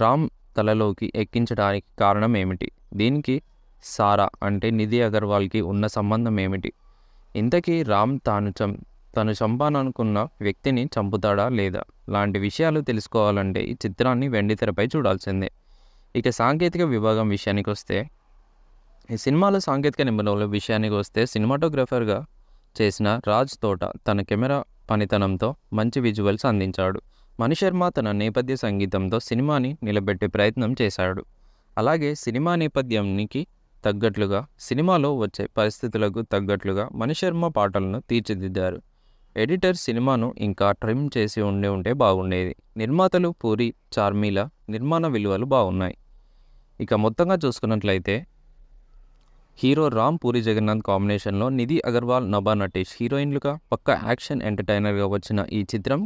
రామ్ తలలోకి ఎక్కించడానికి కారణం ఏమిటి దీనికి సారా అంటే నిధి అగర్వాల్కి ఉన్న సంబంధం ఏమిటి ఇంతకీ రామ్ తాను చం తను చంపాలనుకున్న వ్యక్తిని చంపుతాడా లేదా లాంటి విషయాలు తెలుసుకోవాలంటే ఈ చిత్రాన్ని వెండితెరపై చూడాల్సిందే ఇక సాంకేతిక విభాగం విషయానికి వస్తే ఈ సినిమాలో సాంకేతిక నిబంధనల విషయానికి వస్తే సినిమాటోగ్రఫర్గా చేసిన రాజ్ తోట తన కెమెరా పనితనంతో మంచి విజువల్స్ అందించాడు మణిశర్మ తన నేపథ్య సంగీతంతో సినిమాని నిలబెట్టే ప్రయత్నం చేశాడు అలాగే సినిమా నేపథ్యానికి తగ్గట్లుగా సినిమాలో వచ్చే పరిస్థితులకు తగ్గట్లుగా మణిశర్మ పాటలను తీర్చిదిద్దారు ఎడిటర్ సినిమాను ఇంకా ట్రిమ్ చేసి ఉండి ఉంటే బాగుండేది నిర్మాతలు పూరి చార్మీల నిర్మాణ విలువలు బాగున్నాయి ఇక మొత్తంగా చూసుకున్నట్లయితే హీరో రామ్ పూరి జగన్నాథ్ కాంబినేషన్లో నిధి అగర్వాల్ నభా నటేష్ హీరోయిన్లుగా పక్క యాక్షన్ ఎంటర్టైనర్గా వచ్చిన ఈ చిత్రం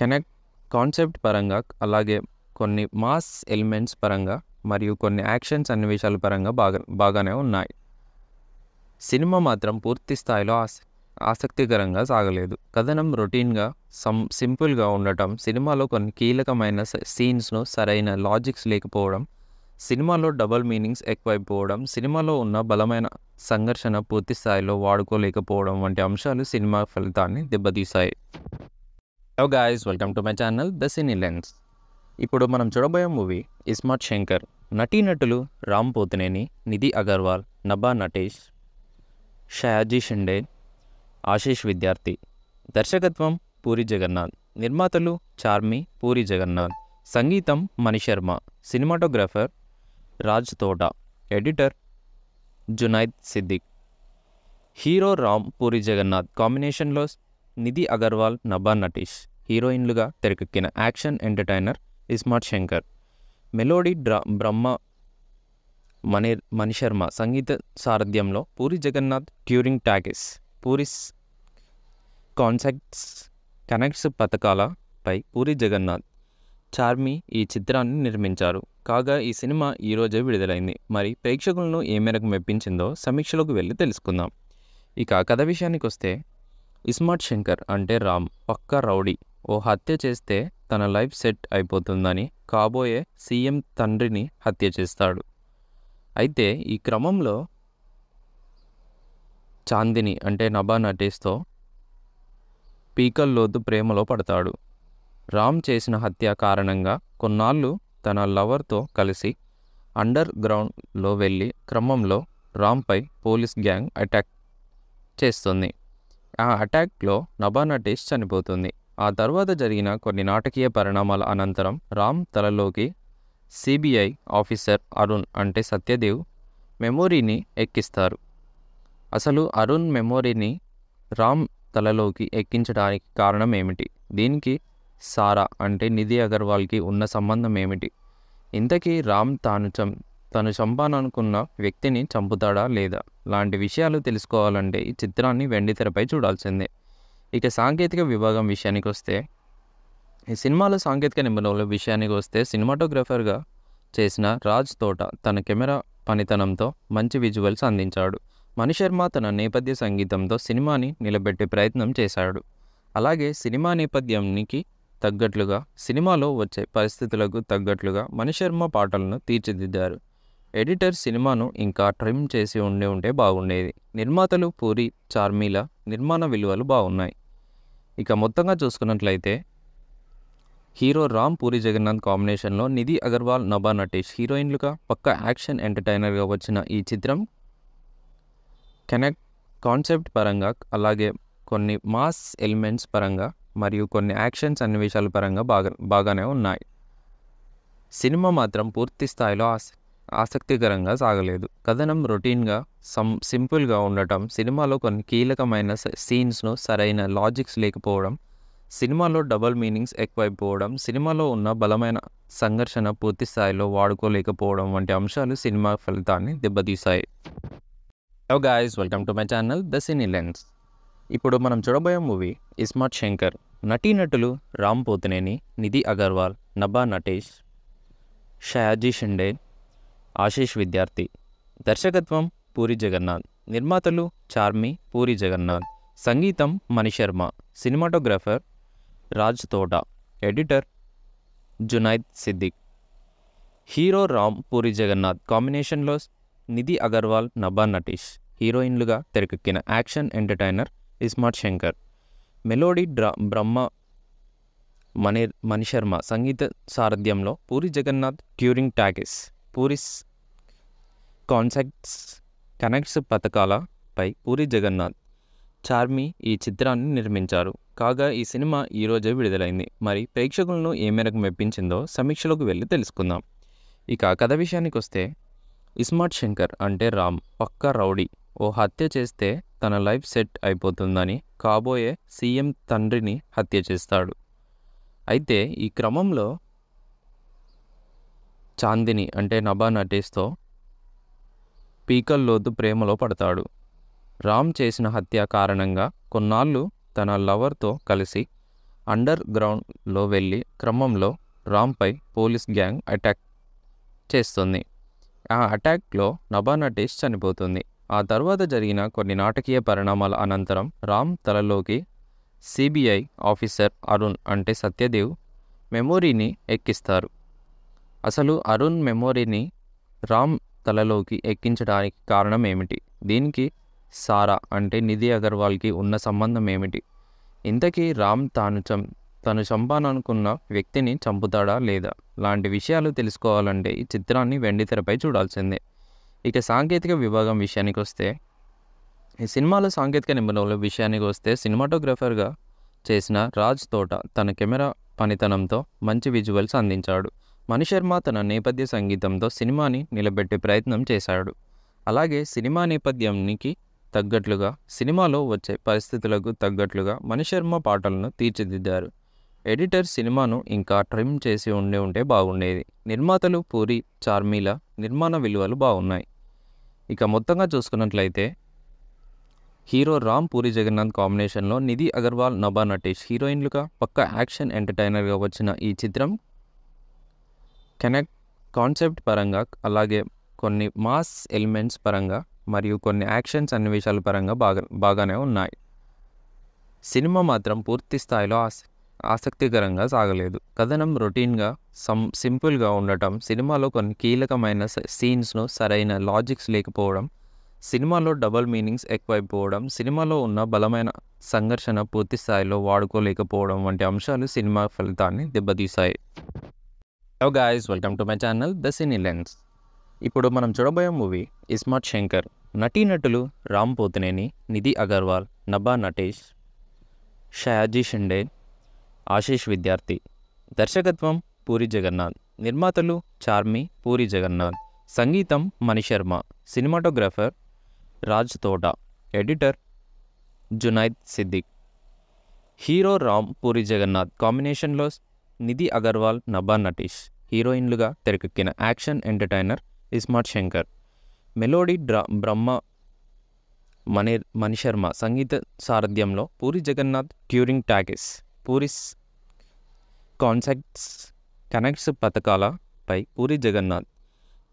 కనెక్ట్ కాన్సెప్ట్ పరంగా అలాగే కొన్ని మాస్ ఎలిమెంట్స్ పరంగా మరియు కొన్ని యాక్షన్ సన్నివేశాల పరంగా బాగా బాగానే ఉన్నాయి సినిమా మాత్రం పూర్తి స్థాయిలో ఆసక్తికరంగా సాగలేదు కథనం రొటీన్గా సం సింపుల్గా ఉండటం సినిమాలో కొన్ని కీలకమైన సీన్స్ను సరైన లాజిక్స్ లేకపోవడం సినిమాలో డబల్ మీనింగ్స్ ఎక్కువైపోవడం సినిమాలో ఉన్న బలమైన సంఘర్షణ పూర్తి స్థాయిలో వాడుకోలేకపోవడం వంటి అంశాలు సినిమా ఫలితాన్ని దెబ్బతీశాయి hello guys welcome to my channel the cine lens ఇప్పుడు మనం చూడబోయే మూవీ ఇస్మార్ట్ శంకర్ నటీనటులు రామ్ పోతినేని నిధి అగర్వాల్ నబా నటేష్ షయాజీ షిండే ఆశీష్ విద్యార్థి దర్శకత్వం పూరి జగన్నాథ్ నిర్మాతలు చార్మి పూరి జగన్నాథ్ సంగీతం Mani Sharma cinematographer Raj Thota editor Junaid Siddiqui hero Ram Puri Jagannadh కాంబినేషన్లో నిధి అగర్వాల్ నబా నటీష్ హీరోయిన్లుగా తెరకెక్కిన action entertainer iSmart Shankar melody డ్రా బ్రహ్మ మణి మణిశర్మ సంగీత సారథ్యంలో Puri Jagannadh touring talkies Puri's concepts connects పథకాలపై పూరి జగన్నాథ్ చార్మి ఈ చిత్రాన్ని నిర్మించారు కాగా ఈ సినిమా ఈరోజే విడుదలైంది మరి ప్రేక్షకులను ఏ మేరకు మెప్పించిందో సమీక్షలోకి వెళ్ళి తెలుసుకుందాం ఇక కథ విషయానికి వస్తే ఇస్మార్ట్ శంకర్ అంటే రామ్ పక్క రౌడీ ఓ హత్య చేస్తే తన లైఫ్ సెట్ అయిపోతుందని కాబోయే సీఎం తండ్రిని హత్య చేస్తాడు అయితే ఈ క్రమంలో చాందిని అంటే నభా నటేష్తో పీకల్లోతు ప్రేమలో పడతాడు రామ్ చేసిన హత్య కారణంగా కొన్నాళ్ళు తన లవర్తో కలిసి అండర్ గ్రౌండ్లో వెళ్ళి క్రమంలో రామ్పై పోలీస్ గ్యాంగ్ అటాక్ చేస్తుంది ఆ అటాక్లో నభా నటేష్ చనిపోతుంది ఆ తర్వాత జరిగిన కొన్ని నాటకీయ పరిణామాల అనంతరం రామ్ తలలోకి సిబిఐ ఆఫీసర్ అరుణ్ అంటే సత్యదేవ్ మెమోరీని ఎక్కిస్తారు అసలు అరుణ్ మెమోరీని రామ్ తలలోకి ఎక్కించడానికి కారణం ఏమిటి దీనికి సారా అంటే నిధి అగర్వాల్కి ఉన్న సంబంధం ఏమిటి ఇంతకీ రామ్ తాను చం తను చంపాననుకున్న వ్యక్తిని చంపుతాడా లేదా లాంటి విషయాలు తెలుసుకోవాలంటే ఈ చిత్రాన్ని వెండితెరపై చూడాల్సిందే ఇక సాంకేతిక విభాగం విషయానికి వస్తే ఈ సినిమాలో సాంకేతిక నిబంధనల విషయానికి వస్తే సినిమాటోగ్రఫర్గా చేసిన రాజ్ తోట తన కెమెరా పనితనంతో మంచి విజువల్స్ అందించాడు మణిశర్మ తన నేపథ్య సంగీతంతో సినిమాని నిలబెట్టే ప్రయత్నం చేశాడు అలాగే సినిమా నేపథ్యానికి తగ్గట్లుగా సినిమాలో వచ్చే పరిస్థితులకు తగ్గట్లుగా మణిశర్మ పాటలను తీర్చిదిద్దారు ఎడిటర్ సినిమాను ఇంకా ట్రిమ్ చేసి ఉండి ఉంటే బాగుండేది నిర్మాతలు పూరి చార్మీల నిర్మాణ విలువలు బాగున్నాయి ఇక మొత్తంగా చూసుకున్నట్లయితే హీరో రామ్ పూరి జగన్నాథ్ కాంబినేషన్లో నిధి అగర్వాల్ నభా నటేష్ హీరోయిన్లుగా పక్క యాక్షన్ ఎంటర్టైనర్గా వచ్చిన ఈ చిత్రం కనెక్ట్ కాన్సెప్ట్ పరంగా అలాగే కొన్ని మాస్ ఎలిమెంట్స్ పరంగా మరియు కొన్ని యాక్షన్ సన్నివేశాల పరంగా బాగా బాగానే ఉన్నాయి సినిమా మాత్రం పూర్తి స్థాయిలో ఆసక్తికరంగా సాగలేదు కథనం రొటీన్గా సం సింపుల్గా ఉండటం సినిమాలో కొన్ని కీలకమైన సీన్స్ను సరైన లాజిక్స్ లేకపోవడం సినిమాలో డబల్ మీనింగ్స్ ఎక్కువైపోవడం సినిమాలో ఉన్న బలమైన సంఘర్షణ పూర్తి స్థాయిలో వాడుకోలేకపోవడం వంటి అంశాలు సినిమా ఫలితాన్ని దెబ్బతీశాయి hello guys welcome to my channel the cine lens ఇప్పుడు మనం చూడబోయే మూవీ ఇస్మార్ట్ శంకర్ నటీనటులు రామ్ పోతినేని నిధి అగర్వాల్ నభా నటేష్ షయాజీ షిండే ఆశీష్ విద్యార్థి దర్శకత్వం పూరి జగన్నాథ్ నిర్మాతలు చార్మి పూరి జగన్నాథ్ సంగీతం Mani Sharma cinematographer Raj Thota editor Junaid Siddiqui hero Ram Puri Jagannadh కాంబినేషన్లో నిధి అగర్వాల్ నబా నటీష్ హీరోయిన్లుగా తెరకెక్కిన action entertainer iSmart Shankar melody డ్రా బ్రహ్మ మణి మణిశర్మ సంగీత సారథ్యంలో Puri Jagannadh touring talkies Puri's concepts connects పథకాలపై పూరి జగన్నాథ్ చార్మి ఈ చిత్రాన్ని నిర్మించారు కాగా ఈ సినిమా ఈరోజే విడుదలైంది మరి ప్రేక్షకులను ఏ మేరకు మెప్పించిందో సమీక్షలోకి వెళ్ళి తెలుసుకుందాం ఇక కథ విషయానికి వస్తే ఇస్మార్ట్ శంకర్ అంటే రామ్ పక్క రౌడీ ఓ హత్య చేస్తే తన లైఫ్ సెట్ అయిపోతుందని కాబోయే సీఎం తండ్రిని హత్య చేస్తాడు అయితే ఈ క్రమంలో చాందిని అంటే నభా నటేష్తో పీకల్లోతు ప్రేమలో పడతాడు రామ్ చేసిన హత్య కారణంగా కొన్నాళ్ళు తన లవర్తో కలిసి అండర్ గ్రౌండ్లో వెళ్ళి క్రమంలో రామ్పై పోలీస్ గ్యాంగ్ అటాక్ చేస్తుంది ఆ అటాక్లో నభా నటేష్ చనిపోతుంది ఆ తర్వాత జరిగిన కొన్ని నాటకీయ పరిణామాల అనంతరం రామ్ తలలోకి సిబిఐ ఆఫీసర్ అరుణ్ అంటే సత్యదేవ్ మెమోరీని ఎక్కిస్తారు అసలు అరుణ్ మెమొరీని రామ్ తలలోకి ఎక్కించడానికి కారణం ఏమిటి దీనికి సారా అంటే నిధి అగర్వాల్కి ఉన్న సంబంధం ఏమిటి ఇంతకీ రామ్ తాను చం తను చంపాలనుకున్న వ్యక్తిని చంపుతాడా లేదా లాంటి విషయాలు తెలుసుకోవాలంటే ఈ చిత్రాన్ని వెండితెరపై చూడాల్సిందే ఇక సాంకేతిక విభాగం విషయానికి వస్తే ఈ సినిమాలో సాంకేతిక నిబంధనల విషయానికి వస్తే సినిమాటోగ్రఫర్గా చేసిన రాజ్ తోట తన కెమెరా పనితనంతో మంచి విజువల్స్ అందించాడు మణిశర్మ తన నేపథ్య సంగీతంతో సినిమాని నిలబెట్టే ప్రయత్నం చేశాడు అలాగే సినిమా నేపథ్యానికి తగ్గట్లుగా సినిమాలో వచ్చే పరిస్థితులకు తగ్గట్లుగా మణిశర్మ పాటలను తీర్చిదిద్దారు ఎడిటర్ సినిమాను ఇంకా ట్రిమ్ చేసి ఉండి ఉంటే బాగుండేది నిర్మాతలు పూరి చార్మీల నిర్మాణ విలువలు బాగున్నాయి ఇక మొత్తంగా చూసుకున్నట్లయితే హీరో రామ్ పూరి జగన్నాథ్ కాంబినేషన్లో నిధి అగర్వాల్ నభా నటేష్ హీరోయిన్లుగా పక్క యాక్షన్ ఎంటర్టైనర్గా వచ్చిన ఈ చిత్రం కనెక్ట్ కాన్సెప్ట్ పరంగా అలాగే కొన్ని మాస్ ఎలిమెంట్స్ పరంగా మరియు కొన్ని యాక్షన్స్ సన్నివేశాల పరంగా బాగా బాగానే ఉన్నాయి సినిమా మాత్రం పూర్తి స్థాయిలో ఆసక్తికరంగా సాగలేదు కథనం రొటీన్గా సం సింపుల్గా ఉండటం సినిమాలో కొన్ని కీలకమైన సీన్స్ను సరైన లాజిక్స్ లేకపోవడం సినిమాలో డబల్ మీనింగ్స్ ఎక్కువైపోవడం సినిమాలో ఉన్న బలమైన సంఘర్షణ పూర్తి స్థాయిలో వాడుకోలేకపోవడం వంటి అంశాలు సినిమా ఫలితాన్ని దెబ్బతీశాయి hello guys welcome to my channel the cine lens ఇప్పుడు మనం చూడబోయే మూవీ ఇస్మార్ట్ శంకర్ నటీనటులు రామ్ పోతినేని నిధి అగర్వాల్ నబా నటేష్ షయాజీ షిండే ఆశీష్ విద్యార్థి దర్శకత్వం పూరి జగన్నాథ్ నిర్మాతలు చార్మి పూరి జగన్నాథ్ సంగీతం Mani Sharma cinematographer Raj Thota editor Junaid Siddiqui hero Ram Puri Jagannadh కాంబినేషన్లో నిధి అగర్వాల్ నభా నటీష్ హీరోయిన్లుగా తెరకెక్కిన action entertainer iSmart Shankar melody డ్రా బ్రహ్మ మనే మణిశర్మ సంగీత సారథ్యంలో Puri Jagannadh touring talkies Puri's concepts connects పథకాలపై పూరి జగన్నాథ్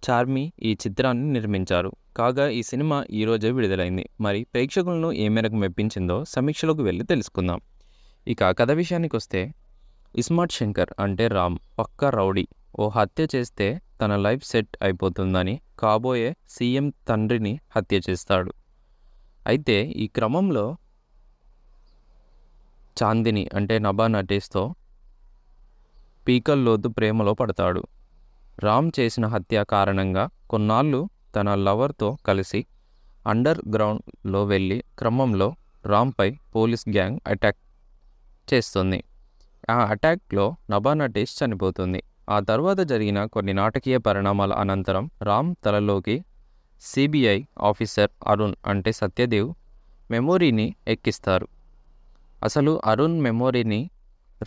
చార్మి ఈ చిత్రాన్ని నిర్మించారు కాగా ఈ సినిమా ఈరోజే విడుదలైంది మరి ప్రేక్షకులను ఏ మేరకు మెప్పించిందో సమీక్షలోకి వెళ్ళి తెలుసుకుందాం ఇక కథ విషయానికి వస్తే ఇస్మార్ట్ శంకర్ అంటే రామ్ పక్కా రౌడీ ఓ హత్య చేస్తే తన లైఫ్ సెట్ అయిపోతుందని కాబోయే సీఎం తండ్రిని హత్య చేస్తాడు అయితే ఈ క్రమంలో చాందిని అంటే నభా నటేస్తో పీకల్లోతు ప్రేమలో పడతాడు రామ్ చేసిన హత్య కారణంగా కొన్నాళ్ళు తన లవర్తో కలిసి అండర్ గ్రౌండ్లో వెళ్ళి క్రమంలో రామ్పై పోలీస్ గ్యాంగ్ అటాక్ చేస్తుంది ఆ అటాక్లో నబానటేష్ చనిపోతుంది ఆ తర్వాత జరిగిన కొన్ని నాటకీయ పరిణామాల అనంతరం రామ్ తలలోకి సిబిఐ ఆఫీసర్ అరుణ్ అంటే సత్యదేవ్ మెమోరీని ఎక్కిస్తారు అసలు అరుణ్ మెమోరీని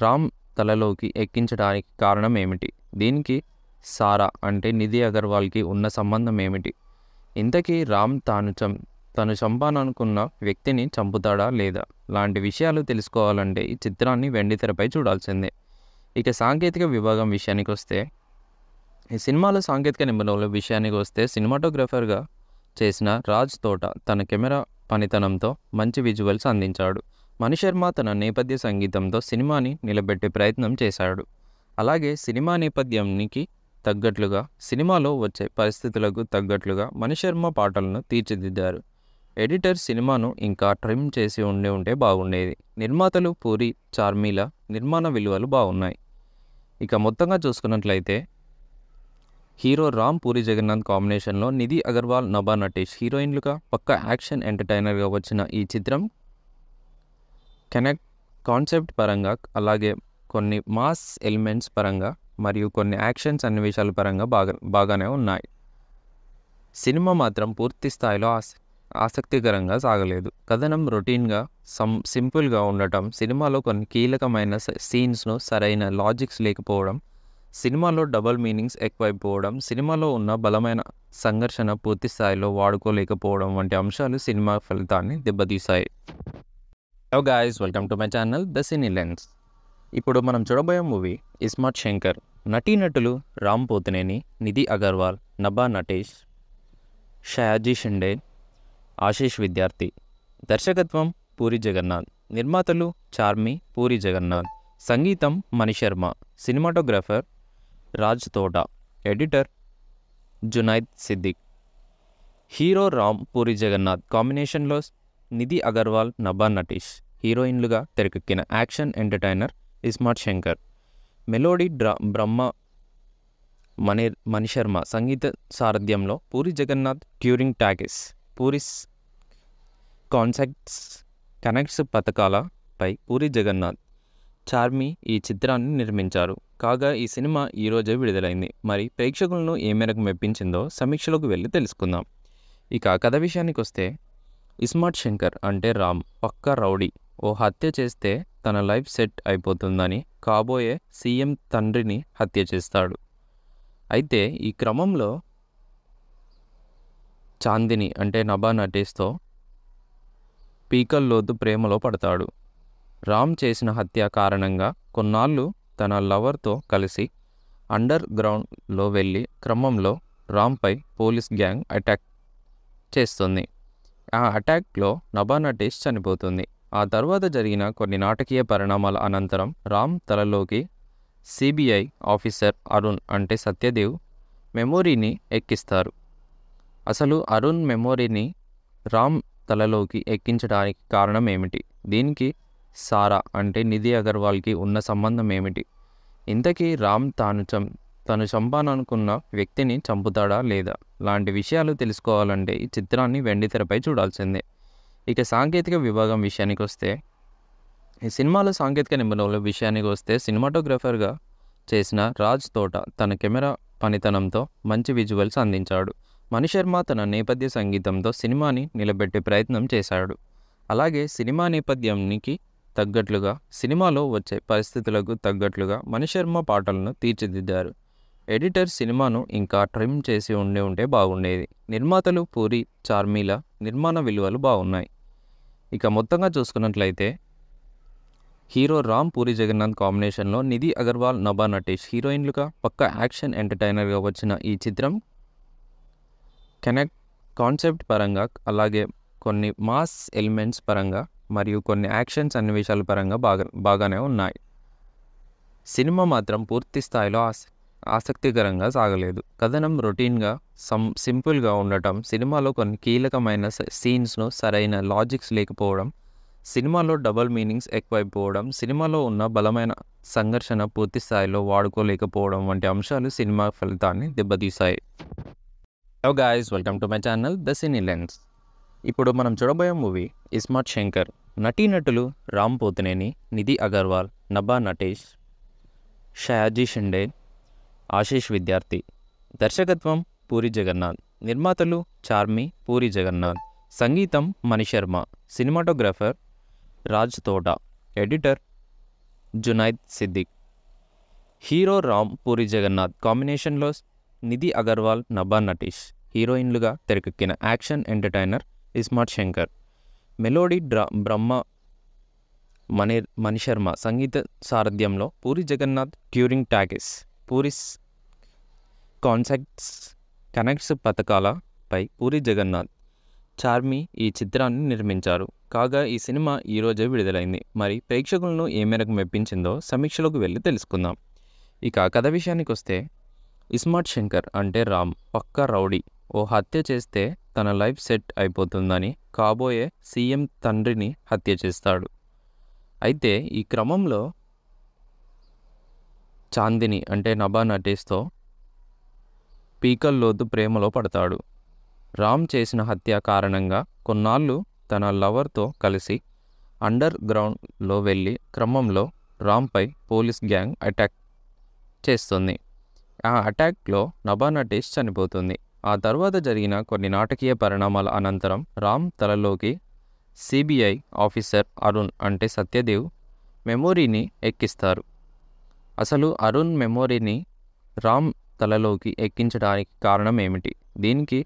రామ్ తలలోకి ఎక్కించడానికి కారణం ఏమిటి దీనికి సారా అంటే నిధి అగర్వాల్కి ఉన్న సంబంధం ఏమిటి ఇంతకీ రామ్ తాను తను చంపాననుకున్న వ్యక్తిని చంపుతాడా లేదా లాంటి విషయాలు తెలుసుకోవాలంటే ఈ చిత్రాన్ని వెండితెరపై చూడాల్సిందే ఇక సాంకేతిక విభాగం విషయానికి వస్తే ఈ సినిమాలో సాంకేతిక నిబంధనల విషయానికి వస్తే సినిమాటోగ్రఫర్గా చేసిన రాజ్ తోట తన కెమెరా పనితనంతో మంచి విజువల్స్ అందించాడు మణిశర్మ తన నేపథ్య సంగీతంతో సినిమాని నిలబెట్టే ప్రయత్నం చేశాడు అలాగే సినిమా నేపథ్యానికి తగ్గట్లుగా సినిమాలో వచ్చే పరిస్థితులకు తగ్గట్లుగా మణిశర్మ పాటలను తీర్చిదిద్దారు ఎడిటర్ సినిమాను ఇంకా ట్రిమ్ చేసి ఉండి ఉంటే బాగుండేది నిర్మాతలు పూరి చార్మీల నిర్మాణ విలువలు బాగున్నాయి ఇక మొత్తంగా చూసుకున్నట్లయితే హీరో రామ్ పూరి జగన్నాథ్ కాంబినేషన్లో నిధి అగర్వాల్ నభా నటేష్ హీరోయిన్లుగా పక్క యాక్షన్ ఎంటర్టైనర్గా వచ్చిన ఈ చిత్రం కనెక్ట్ కాన్సెప్ట్ పరంగా అలాగే కొన్ని మాస్ ఎలిమెంట్స్ పరంగా మరియు కొన్ని యాక్షన్ సన్నివేశాల పరంగా బాగా బాగానే ఉన్నాయి సినిమా మాత్రం పూర్తి స్థాయిలో ఆసక్తికరంగా సాగలేదు కథనం రొటీన్గా సం సింపుల్గా ఉండటం సినిమాలో కొన్ని కీలకమైన సీన్స్ను సరైన లాజిక్స్ లేకపోవడం సినిమాలో డబల్ మీనింగ్స్ ఎక్కువైపోవడం సినిమాలో ఉన్న బలమైన సంఘర్షణ పూర్తి స్థాయిలో వాడుకోలేకపోవడం వంటి అంశాలు సినిమా ఫలితాన్ని దెబ్బతీశాయి hello guys welcome to my channel the cine lens ఇప్పుడు మనం చూడబోయే మూవీ ఇస్మార్ట్ శంకర్ నటీనటులు రామ్ పోతినేని నిధి అగర్వాల్ నభా నటేష్ షయాజీ షిండే ఆశీష్ విద్యార్థి దర్శకత్వం పూరి జగన్నాథ్ నిర్మాతలు చార్మి పూరి జగన్నాథ్ సంగీతం Mani Sharma cinematographer Raj Thota editor Junaid Siddiqui hero Ram Puri Jagannadh కాంబినేషన్లో నిధి అగర్వాల్ నభా నటీష్ హీరోయిన్లుగా తెరకెక్కిన action entertainer iSmart Shankar melody డ్రా బ్రహ్మ మణి మణిశర్మ సంగీత సారథ్యంలో Puri Jagannadh touring talkies Puri's concepts connects పథకాలపై పూరి జగన్నాథ్ చార్మి ఈ చిత్రాన్ని నిర్మించారు కాగా ఈ సినిమా ఈరోజే విడుదలైంది మరి ప్రేక్షకులను ఏ మేరకు మెప్పించిందో సమీక్షలోకి వెళ్ళి తెలుసుకుందాం ఇక కథ విషయానికి వస్తే ఇస్మార్ట్ శంకర్ అంటే రామ్ పక్క రౌడీ ఓ హత్య చేస్తే తన లైఫ్ సెట్ అయిపోతుందని కాబోయే సీఎం తండ్రిని హత్య చేస్తాడు అయితే ఈ క్రమంలో చాందిని అంటే నభా నటేష్తో పీకల్లోతు ప్రేమలో పడతాడు రామ్ చేసిన హత్య కారణంగా కొన్నాళ్ళు తన లవర్తో కలిసి అండర్ గ్రౌండ్లో వెళ్ళి క్రమంలో రామ్పై పోలీస్ గ్యాంగ్ అటాక్ చేస్తుంది ఆ అటాక్లో నటేష్ చనిపోతుంది ఆ తర్వాత జరిగిన కొన్ని నాటకీయ పరిణామాల అనంతరం రామ్ తలలోకి సిబిఐ ఆఫీసర్ అరుణ్ అంటే సత్యదేవ్ మెమోరీని ఎక్కిస్తారు అసలు అరుణ్ మెమోరీని రామ్ తలలోకి ఎక్కించడానికి కారణం ఏమిటి దీనికి సారా అంటే నిధి అగర్వాల్కి ఉన్న సంబంధం ఏమిటి ఇంతకీ రామ్ తాను చం తను చంపాననుకున్న వ్యక్తిని చంపుతాడా లేదా లాంటి విషయాలు తెలుసుకోవాలంటే ఈ చిత్రాన్ని వెండితెరపై చూడాల్సిందే ఇక సాంకేతిక విభాగం విషయానికి వస్తే ఈ సినిమాలో సాంకేతిక నిబంధనల విషయానికి వస్తే సినిమాటోగ్రఫర్గా చేసిన రాజ్ తోట తన కెమెరా పనితనంతో మంచి విజువల్స్ అందించాడు మణిశర్మ తన నేపథ్య సంగీతంతో సినిమాని నిలబెట్టే ప్రయత్నం చేశాడు అలాగే సినిమా నేపథ్యానికి తగ్గట్లుగా సినిమాలో వచ్చే పరిస్థితులకు తగ్గట్లుగా మణిశర్మ పాటలను తీర్చిదిద్దారు ఎడిటర్ సినిమాను ఇంకా ట్రిమ్ చేసి ఉండే ఉంటే బాగుండేది నిర్మాతలు పూరి చార్మీల నిర్మాణ విలువలు బాగున్నాయి ఇక మొత్తంగా చూసుకున్నట్లయితే హీరో రామ్ పూరి జగన్నాథ్ కాంబినేషన్లో నిధి అగర్వాల్ నభా నటేష్ హీరోయిన్లుగా పక్క యాక్షన్ ఎంటర్టైనర్గా వచ్చిన ఈ చిత్రం కనెక్ట్ కాన్సెప్ట్ పరంగా అలాగే కొన్ని మాస్ ఎలిమెంట్స్ పరంగా మరియు కొన్ని యాక్షన్స్ అన్వేషాల పరంగా బాగా బాగానే ఉన్నాయి సినిమా మాత్రం పూర్తి స్థాయిలో ఆసక్తికరంగా సాగలేదు కథనం రొటీన్గా సం సింపుల్గా ఉండటం సినిమాలో కొన్ని కీలకమైన సీన్స్ను సరైన లాజిక్స్ లేకపోవడం సినిమాలో డబల్ మీనింగ్స్ ఎక్కువైపోవడం సినిమాలో ఉన్న బలమైన సంఘర్షణ పూర్తి స్థాయిలో వాడుకోలేకపోవడం వంటి అంశాలు సినిమా ఫలితాన్ని దెబ్బతీశాయి hello guys welcome to my channel the cine lens ఇప్పుడు మనం చూడబోయే మూవీ ఇస్మార్ట్ శంకర్ నటీనటులు రామ్ పోతినేని నిధి అగర్వాల్ నబా నటేష్ షయాజీ షిండే ఆశీష్ విద్యార్థి దర్శకత్వం పూరి జగన్నాథ్ నిర్మాతలు చార్మి పూరి జగన్నాథ్ సంగీతం Mani Sharma cinematographer Raj Thota editor Junaid Siddiqui hero Ram Puri Jagannadh కాంబినేషన్లో నిధి అగర్వాల్ నభా నటీష్ హీరోయిన్లుగా తెరకెక్కిన action entertainer iSmart Shankar melody డ్రా బ్రహ్మ మణి మణిశర్మ సంగీత సారథ్యంలో Puri Jagannadh touring talkies Puri's concepts connects పథకాలపై పూరి జగన్నాథ్ చార్మి ఈ చిత్రాన్ని నిర్మించారు కాగా ఈ సినిమా ఈరోజే విడుదలైంది మరి ప్రేక్షకులను ఏ మేరకు మెప్పించిందో సమీక్షలోకి వెళ్ళి తెలుసుకుందాం ఇక కథ విషయానికి వస్తే ఇస్మార్ట్ శంకర్ అంటే రామ్ పక్క రౌడీ ఓ హత్య చేస్తే తన లైఫ్ సెట్ అయిపోతుందని కాబోయే సీఎం తండ్రిని హత్య చేస్తాడు అయితే ఈ క్రమంలో చాందిని అంటే నభా నటేస్తో పీకల్లోతు ప్రేమలో పడతాడు రామ్ చేసిన హత్య కారణంగా కొన్నాళ్ళు తన లవర్తో కలిసి అండర్ గ్రౌండ్లో వెళ్ళి క్రమంలో రామ్పై పోలీస్ గ్యాంగ్ అటాక్ చేస్తుంది ఆ అటాక్లో టెస్ట్ చనిపోతుంది ఆ తర్వాత జరిగిన కొన్ని నాటకీయ పరిణామాల అనంతరం రామ్ తలలోకి సిబిఐ ఆఫీసర్ అరుణ్ అంటే సత్యదేవ్ మెమోరీని ఎక్కిస్తారు అసలు అరుణ్ మెమొరీని రామ్ తలలోకి ఎక్కించడానికి కారణం ఏమిటి దీనికి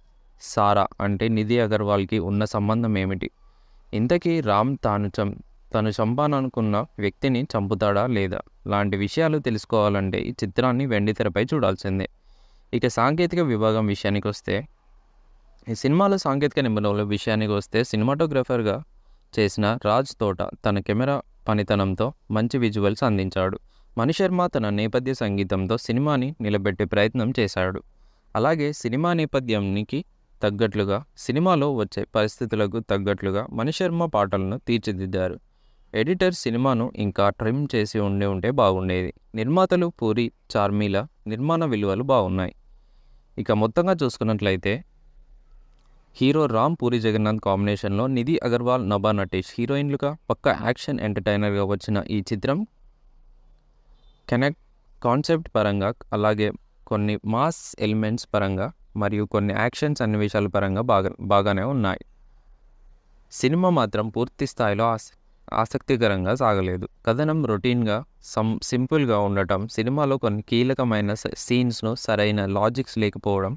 సారా అంటే నిధి అగర్వాల్కి ఉన్న సంబంధం ఏమిటి ఇంతకీ రామ్ తాను తను చంపాననుకున్న వ్యక్తిని చంపుతాడా లేదా లాంటి విషయాలు తెలుసుకోవాలంటే ఈ చిత్రాన్ని వెండితెరపై చూడాల్సిందే ఇక సాంకేతిక విభాగం విషయానికి వస్తే ఈ సినిమాలో సాంకేతిక నిబంధనల విషయానికి వస్తే సినిమాటోగ్రఫర్గా చేసిన రాజ్ తోట తన కెమెరా పనితనంతో మంచి విజువల్స్ అందించాడు మణిశర్మ తన నేపథ్య సంగీతంతో సినిమాని నిలబెట్టే ప్రయత్నం చేశాడు అలాగే సినిమా నేపథ్యానికి తగ్గట్లుగా సినిమాలో వచ్చే పరిస్థితులకు తగ్గట్లుగా మణిశర్మ పాటలను తీర్చిదిద్దారు ఎడిటర్ సినిమాను ఇంకా ట్రిమ్ చేసి ఉండి ఉంటే బాగుండేది నిర్మాతలు పూరి చార్మీల నిర్మాణ విలువలు బాగున్నాయి ఇక మొత్తంగా చూసుకున్నట్లయితే హీరో రామ్ పూరి జగన్నాథ్ కాంబినేషన్లో నిధి అగర్వాల్ నభా నటేష్ హీరోయిన్లుగా పక్క యాక్షన్ ఎంటర్టైనర్గా వచ్చిన ఈ చిత్రం కనెక్ట్ కాన్సెప్ట్ పరంగా అలాగే కొన్ని మాస్ ఎలిమెంట్స్ పరంగా మరియు కొన్ని యాక్షన్ సన్నివేశాల పరంగా బాగా బాగానే ఉన్నాయి సినిమా మాత్రం పూర్తి స్థాయిలో ఆసక్తికరంగా సాగలేదు కథనం రొటీన్గా సం సింపుల్గా ఉండటం సినిమాలో కొన్ని కీలకమైన సీన్స్ను సరైన లాజిక్స్ లేకపోవడం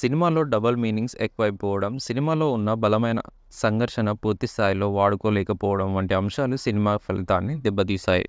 సినిమాలో డబల్ మీనింగ్స్ ఎక్కువైపోవడం సినిమాలో ఉన్న బలమైన సంఘర్షణ పూర్తి స్థాయిలో వాడుకోలేకపోవడం వంటి అంశాలు సినిమా ఫలితాన్ని దెబ్బతీశాయి